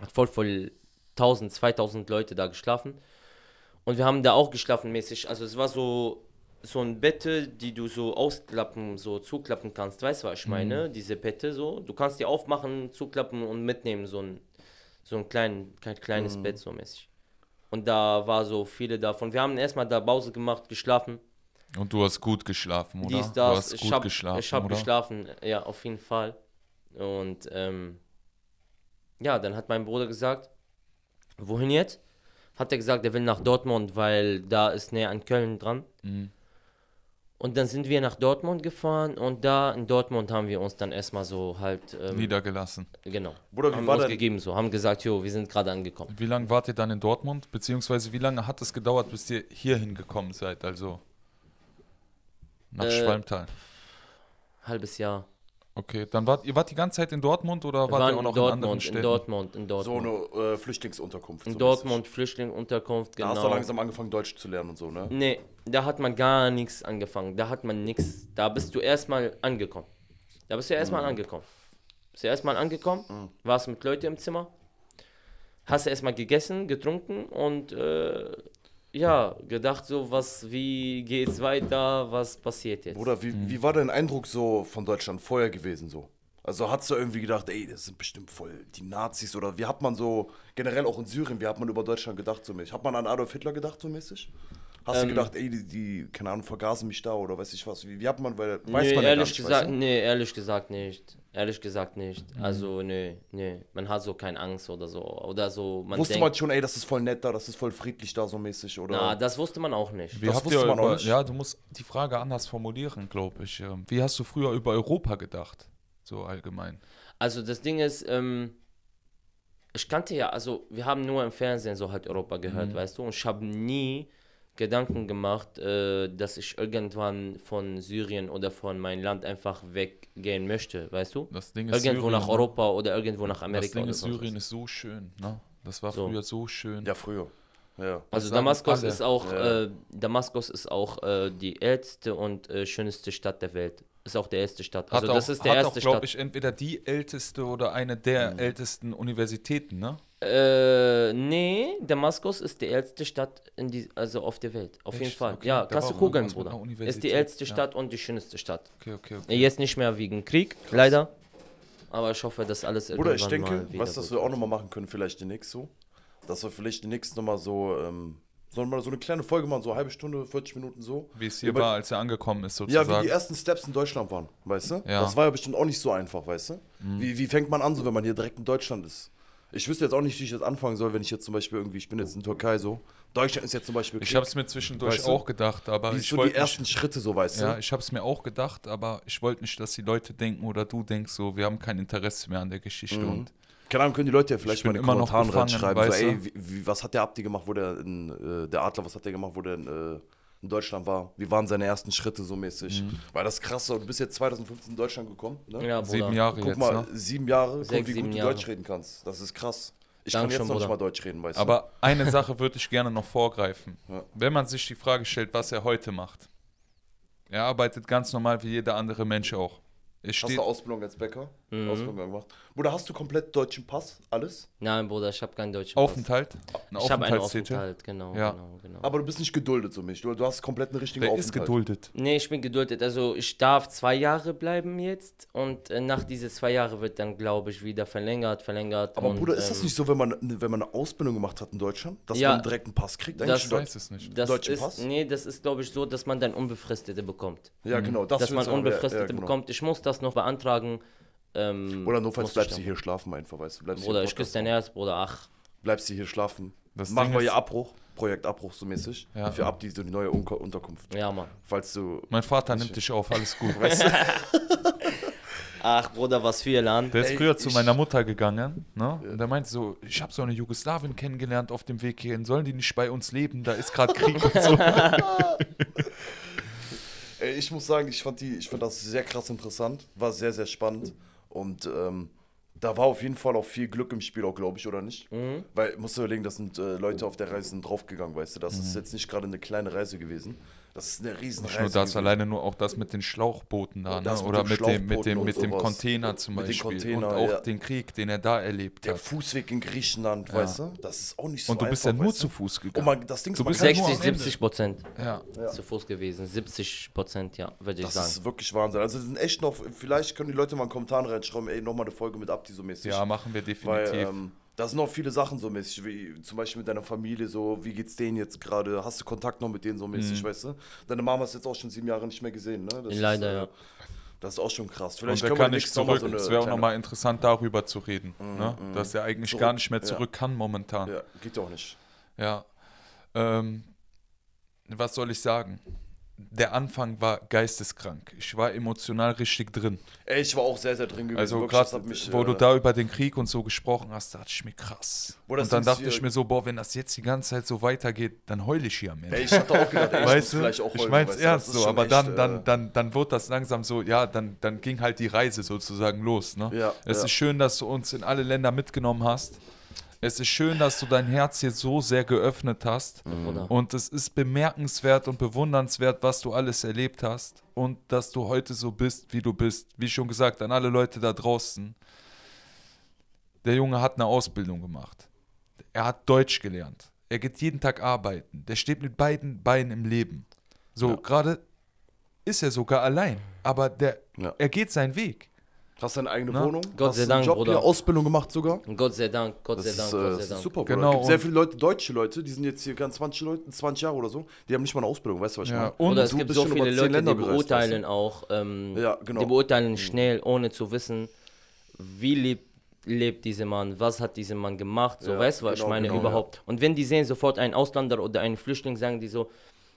Speaker 2: hat voll, voll 1000, 2000 Leute da geschlafen. Und wir haben da auch geschlafen mäßig, also es war so so ein Bette, die du so ausklappen, so zuklappen kannst. Weißt du, was ich mhm. meine? Mhm. Diese Bette so. Du kannst die aufmachen, zuklappen und mitnehmen. So ein, so ein klein, kleines mhm. Bett so mäßig. Und da war so viele davon. Wir haben erstmal da Pause gemacht, geschlafen.
Speaker 3: Und du hast gut geschlafen, oder? Dies, das. Du hast gut ich hab, geschlafen, Ich habe
Speaker 2: geschlafen, ja, auf jeden Fall. Und ähm, ja, dann hat mein Bruder gesagt, wohin jetzt? Hat er gesagt, er will nach Dortmund, weil da ist näher an Köln dran. Mhm. Und dann sind wir nach Dortmund gefahren und da in Dortmund haben wir uns dann erstmal so halt. Ähm, Niedergelassen. Genau. Bruder, haben uns gegeben so, haben gesagt, jo, wir sind gerade angekommen.
Speaker 3: Wie lange wart ihr dann in Dortmund? Beziehungsweise wie lange hat es gedauert, bis ihr hierhin gekommen seid? Also nach äh, Schwalmtal. Halbes Jahr. Okay, dann wart ihr wart die ganze Zeit in Dortmund oder wart ihr auch noch Dortmund,
Speaker 1: in anderen Städten? In Dortmund, in Dortmund. So eine äh, Flüchtlingsunterkunft. In so Dortmund,
Speaker 2: Flüchtlingsunterkunft, genau. Da hast du genau. langsam angefangen, Deutsch zu lernen und so, ne? Nee, da hat man gar nichts angefangen. Da hat man nichts. Da bist du erstmal angekommen. Da bist du erstmal mhm. angekommen. Bist du erstmal angekommen, mhm. warst mit Leuten im Zimmer, hast erstmal gegessen, getrunken und äh, ja, gedacht so, was, wie geht's weiter, was passiert jetzt. Bruder, wie,
Speaker 1: wie war dein Eindruck so von Deutschland vorher gewesen so? Also hast du irgendwie gedacht, ey, das sind bestimmt voll die Nazis oder wie hat man so, generell auch in Syrien, wie hat man über Deutschland gedacht so mäßig? Hat man an Adolf Hitler gedacht so mäßig? Hast ähm, du gedacht, ey, die, die, keine Ahnung, vergasen mich da oder weiß ich was? Wie, wie hat man, weil, weiß nee, man ehrlich nicht, gesagt, weißt du?
Speaker 2: Nee, ehrlich gesagt nicht. Ehrlich gesagt nicht. Mhm. Also, nee, nee. Man hat so keine Angst oder so. Oder so man wusste denkt, man schon,
Speaker 1: ey, das ist voll nett da, das ist voll friedlich da so
Speaker 3: mäßig, oder? Na,
Speaker 2: das wusste man auch nicht. Wie das wusste ihr, man auch nicht. Ja,
Speaker 3: du musst die Frage anders formulieren, glaube ich. Ähm. Wie hast du früher über Europa
Speaker 2: gedacht? So allgemein. Also, das Ding ist, ähm, ich kannte ja, also, wir haben nur im Fernsehen so halt Europa gehört, mhm. weißt du? Und ich habe nie Gedanken gemacht, äh, dass ich irgendwann von Syrien oder von meinem Land einfach weggehen möchte, weißt du? Das Ding ist irgendwo Syrien, nach ne? Europa oder irgendwo nach Amerika. Das Ding ist,
Speaker 3: Syrien ist so schön, ne? Das war so. früher so schön.
Speaker 2: Ja, früher. Ja. Also Damaskus ist, auch, ja. äh, Damaskus ist auch äh, die älteste und äh, schönste Stadt der Welt. Ist auch der erste Stadt. Also hat das auch, ist der hat erste auch, glaube
Speaker 3: ich, entweder die älteste oder eine der mhm.
Speaker 2: ältesten Universitäten, ne? Äh, nee, Damaskus ist die älteste Stadt in die, also auf der Welt. Auf Echt? jeden Fall. Okay. Ja, kannst du gucken, Bruder. Ist die älteste ja. Stadt und die schönste Stadt. Okay, okay, okay. Jetzt nicht mehr wegen Krieg, Krass. leider. Aber ich hoffe, dass alles Bruder, ich denke, was das
Speaker 1: wir auch nochmal machen können, vielleicht demnächst so. Dass wir vielleicht demnächst nochmal so, ähm, sollen wir so eine kleine Folge machen, so eine halbe Stunde, 40 Minuten so. Wie es hier Über war, als
Speaker 3: er angekommen ist, sozusagen. Ja, wie die ersten
Speaker 1: Steps in Deutschland waren, weißt du? Ja. Das war ja bestimmt auch nicht so einfach, weißt du? Mhm. Wie, wie fängt man an, so wenn man hier direkt in Deutschland ist? Ich wüsste jetzt auch nicht, wie ich das anfangen soll, wenn ich jetzt zum Beispiel irgendwie, ich bin jetzt in Türkei so.
Speaker 3: Deutschland ist jetzt zum Beispiel. Krieg, ich habe es mir zwischendurch weißt du? auch gedacht, aber. Wie ich so die nicht, ersten Schritte so, weißt ja, du? Ja, ich habe es mir auch gedacht, aber ich wollte nicht, dass die Leute denken oder du denkst, so, wir haben kein Interesse mehr an der Geschichte mhm. und.
Speaker 1: Keine Ahnung, können die Leute ja vielleicht mal in den Kommentaren reinschreiben, so, ey, wie, wie, was hat der Abdi gemacht, wo der, in, äh, der Adler, was hat der gemacht, wo der, in, äh, in Deutschland war. Wie waren seine ersten Schritte so mäßig? Mhm. War das krass. Du bist jetzt 2015 in Deutschland gekommen. Ne? Ja, sieben Jahre Guck jetzt, mal, ne? sieben Jahre. Sechs, guck, wie gut du Jahre. Deutsch reden kannst. Das ist krass. Ich Dank kann jetzt schon, noch nicht mal Deutsch reden, weißt Aber du. Aber eine
Speaker 3: Sache würde ich gerne noch vorgreifen. Ja. Wenn man sich die Frage stellt, was er heute macht. Er arbeitet ganz normal wie jeder andere Mensch auch. Er Hast du Ausbildung als Bäcker? Mhm. Ausbildung gemacht.
Speaker 1: Bruder, hast du komplett
Speaker 2: deutschen Pass, alles? Nein, Bruder, ich habe keinen deutschen Aufenthalt? Pass. Aufenthalt? ich habe einen Aufenthalt, genau, ja. genau, genau.
Speaker 1: Aber du bist nicht geduldet so mich. Du, du hast komplett einen richtigen Wer Aufenthalt. ist geduldet?
Speaker 2: Nee, ich bin geduldet. Also ich darf zwei Jahre bleiben jetzt und äh, nach diesen zwei Jahren wird dann, glaube ich, wieder verlängert, verlängert. Aber und, Bruder, ist ähm, das nicht
Speaker 1: so, wenn man, ne, wenn man eine Ausbildung gemacht hat in Deutschland, dass ja, man direkt einen Pass kriegt? Eigentlich das weiß es nicht. Das deutschen ist, Pass?
Speaker 2: Nee, das ist, glaube ich, so, dass man dann Unbefristete bekommt. Ja, genau. Das dass man Unbefristete ja, genau. bekommt. Ich muss das noch beantragen. Ähm, Oder notfalls bleibst du hier schlafen einfach, weißt du. Bleibst Bruder, ich küsse dein Herz, Bruder, ach. Bleibst du hier schlafen. Das Machen Ding wir hier Abbruch, Projekt
Speaker 1: so mäßig. Ja. Für ab die, neue Un Unterkunft. Ja, Mann. Falls du. Mein Vater nimmt dich auf, alles
Speaker 3: gut, weißt du.
Speaker 2: Ach, Bruder, was für Land. Der ist früher zu meiner
Speaker 3: Mutter gegangen, ne? Und der meinte so, ich habe so eine Jugoslawin kennengelernt auf dem Weg hierhin. Sollen die nicht bei uns leben? Da ist gerade Krieg und so.
Speaker 1: Ey, ich muss sagen, ich fand, die, ich fand das sehr krass interessant. War sehr, sehr spannend. Und ähm, da war auf jeden Fall auch viel Glück im Spiel, auch glaube ich, oder nicht? Mhm. Weil, musst du überlegen, das sind äh, Leute auf der Reise sind draufgegangen, weißt du. Das mhm. ist jetzt nicht gerade eine kleine Reise gewesen. Das ist eine riesen Nicht nur das, alleine
Speaker 3: nur auch das mit den Schlauchbooten da, ne? oder mit, dem, mit, dem, mit dem Container zum mit Beispiel. Container, und auch ja. den Krieg, den er da
Speaker 2: erlebt der hat. Der Fußweg in Griechenland, ja. weißt du? Das ist auch nicht so Und du bist ja nur zu Fuß gegangen. Oh mein, das Ding du bist 60, 70 Prozent ja. zu Fuß gewesen. 70 Prozent, ja, würde ich das sagen. Das ist
Speaker 1: wirklich Wahnsinn. Also sind echt noch, vielleicht können die Leute mal einen Kommentar reinschreiben, ey, nochmal eine Folge mit Abdi so mäßig. Ja, machen wir definitiv. Weil, ähm, da sind auch viele Sachen so mäßig, wie zum Beispiel mit deiner Familie, so, wie geht's denen jetzt gerade? Hast du Kontakt noch mit denen so mäßig, mhm. weißt du? Deine Mama ist jetzt auch schon sieben Jahre nicht mehr gesehen, ne? Das Leider, ist, ja. Äh, das ist auch schon krass. Vielleicht und der kann nicht zurück. So es wäre auch nochmal
Speaker 3: interessant, darüber zu reden, mhm, ne? Mhm. Dass er eigentlich zurück, gar nicht mehr zurück ja. kann momentan. Ja, geht doch nicht. Ja. Ähm, was soll ich sagen? der Anfang war geisteskrank. Ich war emotional richtig drin.
Speaker 1: Ey, ich war auch sehr, sehr drin gewesen. Also gerade, wo äh, du da über
Speaker 3: den Krieg und so gesprochen hast, dachte ich mir krass. Und dann dachte ich äh, mir so, boah, wenn das jetzt die ganze Zeit so weitergeht, dann heule ich hier am Ende. Ey, ich hatte auch gedacht, ey, weißt ich vielleicht auch heulen. Ich mein's weißt, ernst so, aber echt, dann, äh, dann, dann, dann wird das langsam so, ja, dann, dann ging halt die Reise sozusagen los. Ne? Ja, es ja. ist schön, dass du uns in alle Länder mitgenommen hast. Es ist schön, dass du dein Herz hier so sehr geöffnet hast. Mhm. Und es ist bemerkenswert und bewundernswert, was du alles erlebt hast. Und dass du heute so bist, wie du bist. Wie schon gesagt, an alle Leute da draußen. Der Junge hat eine Ausbildung gemacht. Er hat Deutsch gelernt. Er geht jeden Tag arbeiten. Der steht mit beiden Beinen im Leben. So, ja. gerade ist er sogar allein. Aber der, ja. er geht seinen Weg. Hast deine eigene Na? Wohnung? Gott
Speaker 1: sei Dank, Job, Bruder. Eine Ausbildung gemacht
Speaker 2: sogar. Gott sei Dank, Gott sei Dank, äh, ist, Gott sei Dank. Super, Bruder. Genau. Es gibt sehr viele
Speaker 1: Leute, deutsche Leute, die sind jetzt hier ganz 20 Leute, 20 Jahre oder so, die haben nicht mal eine Ausbildung, weißt du,
Speaker 2: was ich ja. meine? Und Bruder, es gibt so viele Leute, die beurteilen bereist, auch, ähm, ja, genau. die beurteilen mhm. schnell, ohne zu wissen, wie lebt, lebt dieser Mann, was hat dieser Mann gemacht, so, ja, weißt du, was genau, ich meine genau, überhaupt. Und wenn die sehen sofort einen Ausländer oder einen Flüchtling, sagen die so,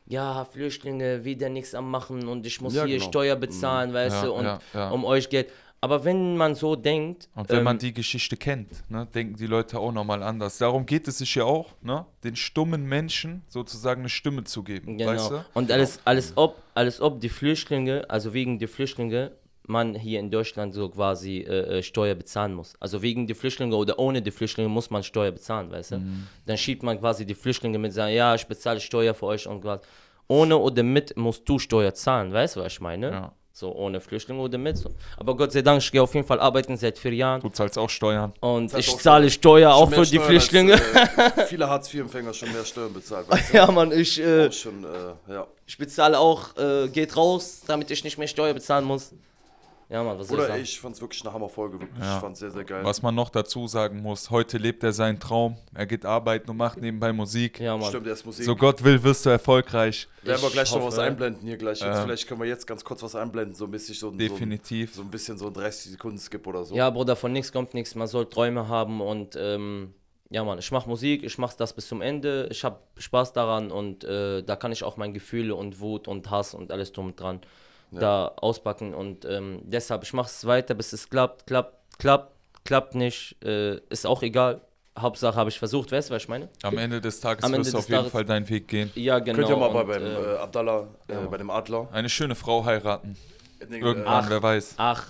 Speaker 2: ja, Flüchtlinge wieder nichts am machen und ich muss ja, hier genau. Steuer mhm. bezahlen, mhm. weißt ja, du, und ja, um euch Geld. Aber wenn man so denkt. Und wenn ähm, man die Geschichte
Speaker 3: kennt, ne, denken die Leute auch nochmal anders. Darum geht es sich ja auch, ne, den stummen Menschen
Speaker 2: sozusagen eine Stimme zu geben. Genau. Weißt du? Und alles, alles, ob, alles ob die Flüchtlinge, also wegen der Flüchtlinge, man hier in Deutschland so quasi äh, äh Steuer bezahlen muss. Also wegen der Flüchtlinge oder ohne die Flüchtlinge muss man Steuer bezahlen, weißt du? Mhm. Dann schiebt man quasi die Flüchtlinge mit, sagen, ja, ich bezahle Steuer für euch und was. Ohne oder mit musst du Steuer zahlen, weißt du, was ich meine? Ja. So ohne Flüchtlinge oder mit. So. Aber Gott sei Dank, ich gehe auf jeden Fall arbeiten seit vier Jahren. Du zahlst auch Steuern. Und ich zahle Steuer auch für die Steuern Flüchtlinge. Als,
Speaker 1: äh, viele Hartz-IV-Empfänger schon mehr Steuern bezahlt. ja,
Speaker 2: Mann, ich, äh, schon, äh, ja. ich bezahle auch, äh, geht raus, damit ich nicht mehr Steuer bezahlen muss. Ja, Mann, was Oder ich, ich
Speaker 1: fand es wirklich eine Hammerfolge. Wirklich. Ja. Ich fand sehr, sehr geil. Was
Speaker 3: man noch dazu sagen muss, heute lebt er seinen Traum. Er geht arbeiten und macht nebenbei Musik. Ja, Mann. Stimmt, er ist Musik. So Gott
Speaker 2: will, wirst du erfolgreich. Ich Werden wir gleich hoffe, noch
Speaker 1: was einblenden hier gleich. Jetzt, äh, vielleicht können wir jetzt ganz kurz was einblenden, so ein bisschen so ein, Definitiv. So ein, so ein bisschen so ein 30-Sekunden-Skip oder so. Ja, Bruder,
Speaker 2: von nichts kommt nichts. Man soll Träume haben und ähm, ja, Mann, ich mache Musik, ich mache das bis zum Ende. Ich habe Spaß daran und äh, da kann ich auch meine Gefühle und Wut und Hass und alles drum dran ja. da auspacken. Und ähm, deshalb, ich mache es weiter, bis es klappt, klappt, klappt, klappt nicht, äh, ist auch egal. Hauptsache habe ich versucht, weißt du, was ich meine? Am Ende des Tages Am wirst du auf jeden Tages Fall deinen Weg gehen. Ja, genau. Könnt ihr mal und, bei, beim, äh,
Speaker 1: äh Abdallah, äh, ja. bei dem Adler.
Speaker 3: Eine schöne Frau heiraten. Irgendwann, ach, wer weiß. Ach.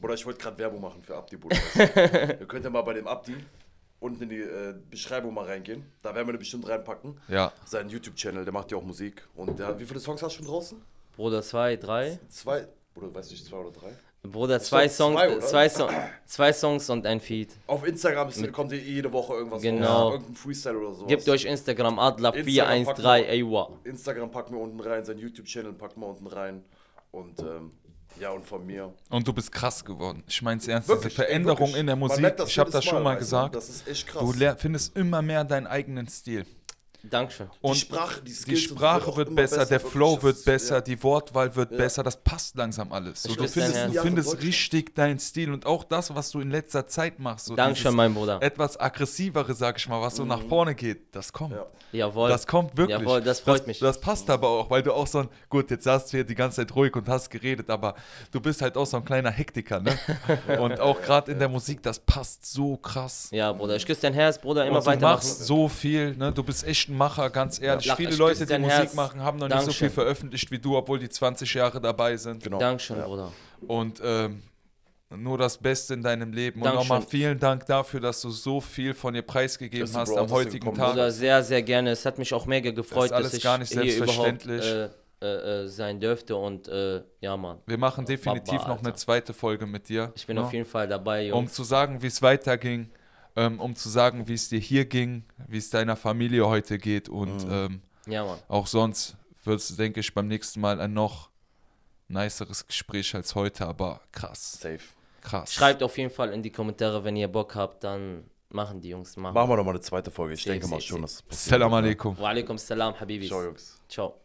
Speaker 1: Bruder, ich wollte gerade Werbung machen für Abdi, Bruder. ihr könnt ja mal bei dem Abdi unten in die äh, Beschreibung mal reingehen. Da werden wir den bestimmt reinpacken. Ja.
Speaker 2: Seinen YouTube-Channel, der macht ja auch Musik. Und der, wie viele Songs hast du schon draußen? Bruder 2, 3.
Speaker 1: 2, Bruder, weißt du nicht, 2 oder 3? Bruder, zwei Songs, zwei, zwei, Song,
Speaker 2: zwei, Songs und ein Feed. Auf Instagram Mit,
Speaker 1: kommt jede Woche irgendwas. Genau. Raus, irgendein Freestyle oder so. Gebt euch Instagram, Adler413AWA. Instagram packt mir unten rein, sein YouTube-Channel packt mir unten rein. Und ähm, ja, und von mir.
Speaker 3: Und du bist krass geworden. Ich meine es ernst, wirklich, diese Veränderung wirklich. in der Musik, ich habe das schon mal, mal gesagt. Das ist echt krass. Du findest immer mehr deinen eigenen Stil. Dankeschön. Und die Sprache, die, die Sprache wird besser, besser, der Flow wird besser, ja. die Wortwahl wird ja. besser, das passt langsam alles. So, du findest, du findest richtig deinen Stil und auch das, was du in letzter Zeit machst. So Dankeschön, mein Bruder. Etwas aggressivere, sag ich mal, was mhm. so nach mhm. vorne geht, das kommt. Ja. Jawohl. Das kommt wirklich. Jawohl, das freut das, mich. Das passt aber auch, weil du auch so ein, gut, jetzt saßt du hier die ganze Zeit ruhig und hast geredet, aber du bist halt auch so ein kleiner Hektiker, ne? und auch gerade in der Musik, das passt so krass.
Speaker 2: Ja, Bruder, ich küsse dein Herz, Bruder, immer weiter. Du machst
Speaker 3: so viel, ne? Du bist echt ein Musikmacher, ganz ehrlich. Ja. Viele Leute, die Musik Herz. machen, haben noch Dankeschön. nicht so viel veröffentlicht wie du, obwohl die 20 Jahre dabei sind. Genau. Dankeschön, Bruder. Und ähm, nur das Beste in deinem Leben. Dankeschön. Und nochmal vielen Dank dafür,
Speaker 2: dass du so viel von dir preisgegeben hast Bro, am heutigen Tag. Bruder, sehr, sehr gerne. Es hat mich auch mega gefreut, das dass ich hier überhaupt äh, äh, äh, sein dürfte und äh, ja, Mann. Wir machen definitiv Baba, noch eine
Speaker 3: zweite Folge mit dir.
Speaker 2: Ich bin ja? Ne? auf jeden Fall dabei, Jungs. Um
Speaker 3: zu sagen, wie es weiterging ähm, um zu sagen, wie es dir hier ging, wie es deiner Familie heute geht und mhm. ähm, ja, auch sonst wird es, denke ich, beim nächsten Mal ein noch niceres Gespräch als heute, aber krass. Safe. Krass.
Speaker 2: Schreibt auf jeden Fall in die Kommentare, wenn ihr Bock habt, dann machen die Jungs. Machen, machen wir nochmal eine zweite Folge. Ich safe, denke mal schon, safe. dass es Salam ne? alaikum. Wa alaikum salam, Habibis. Ciao, Jungs. Ciao.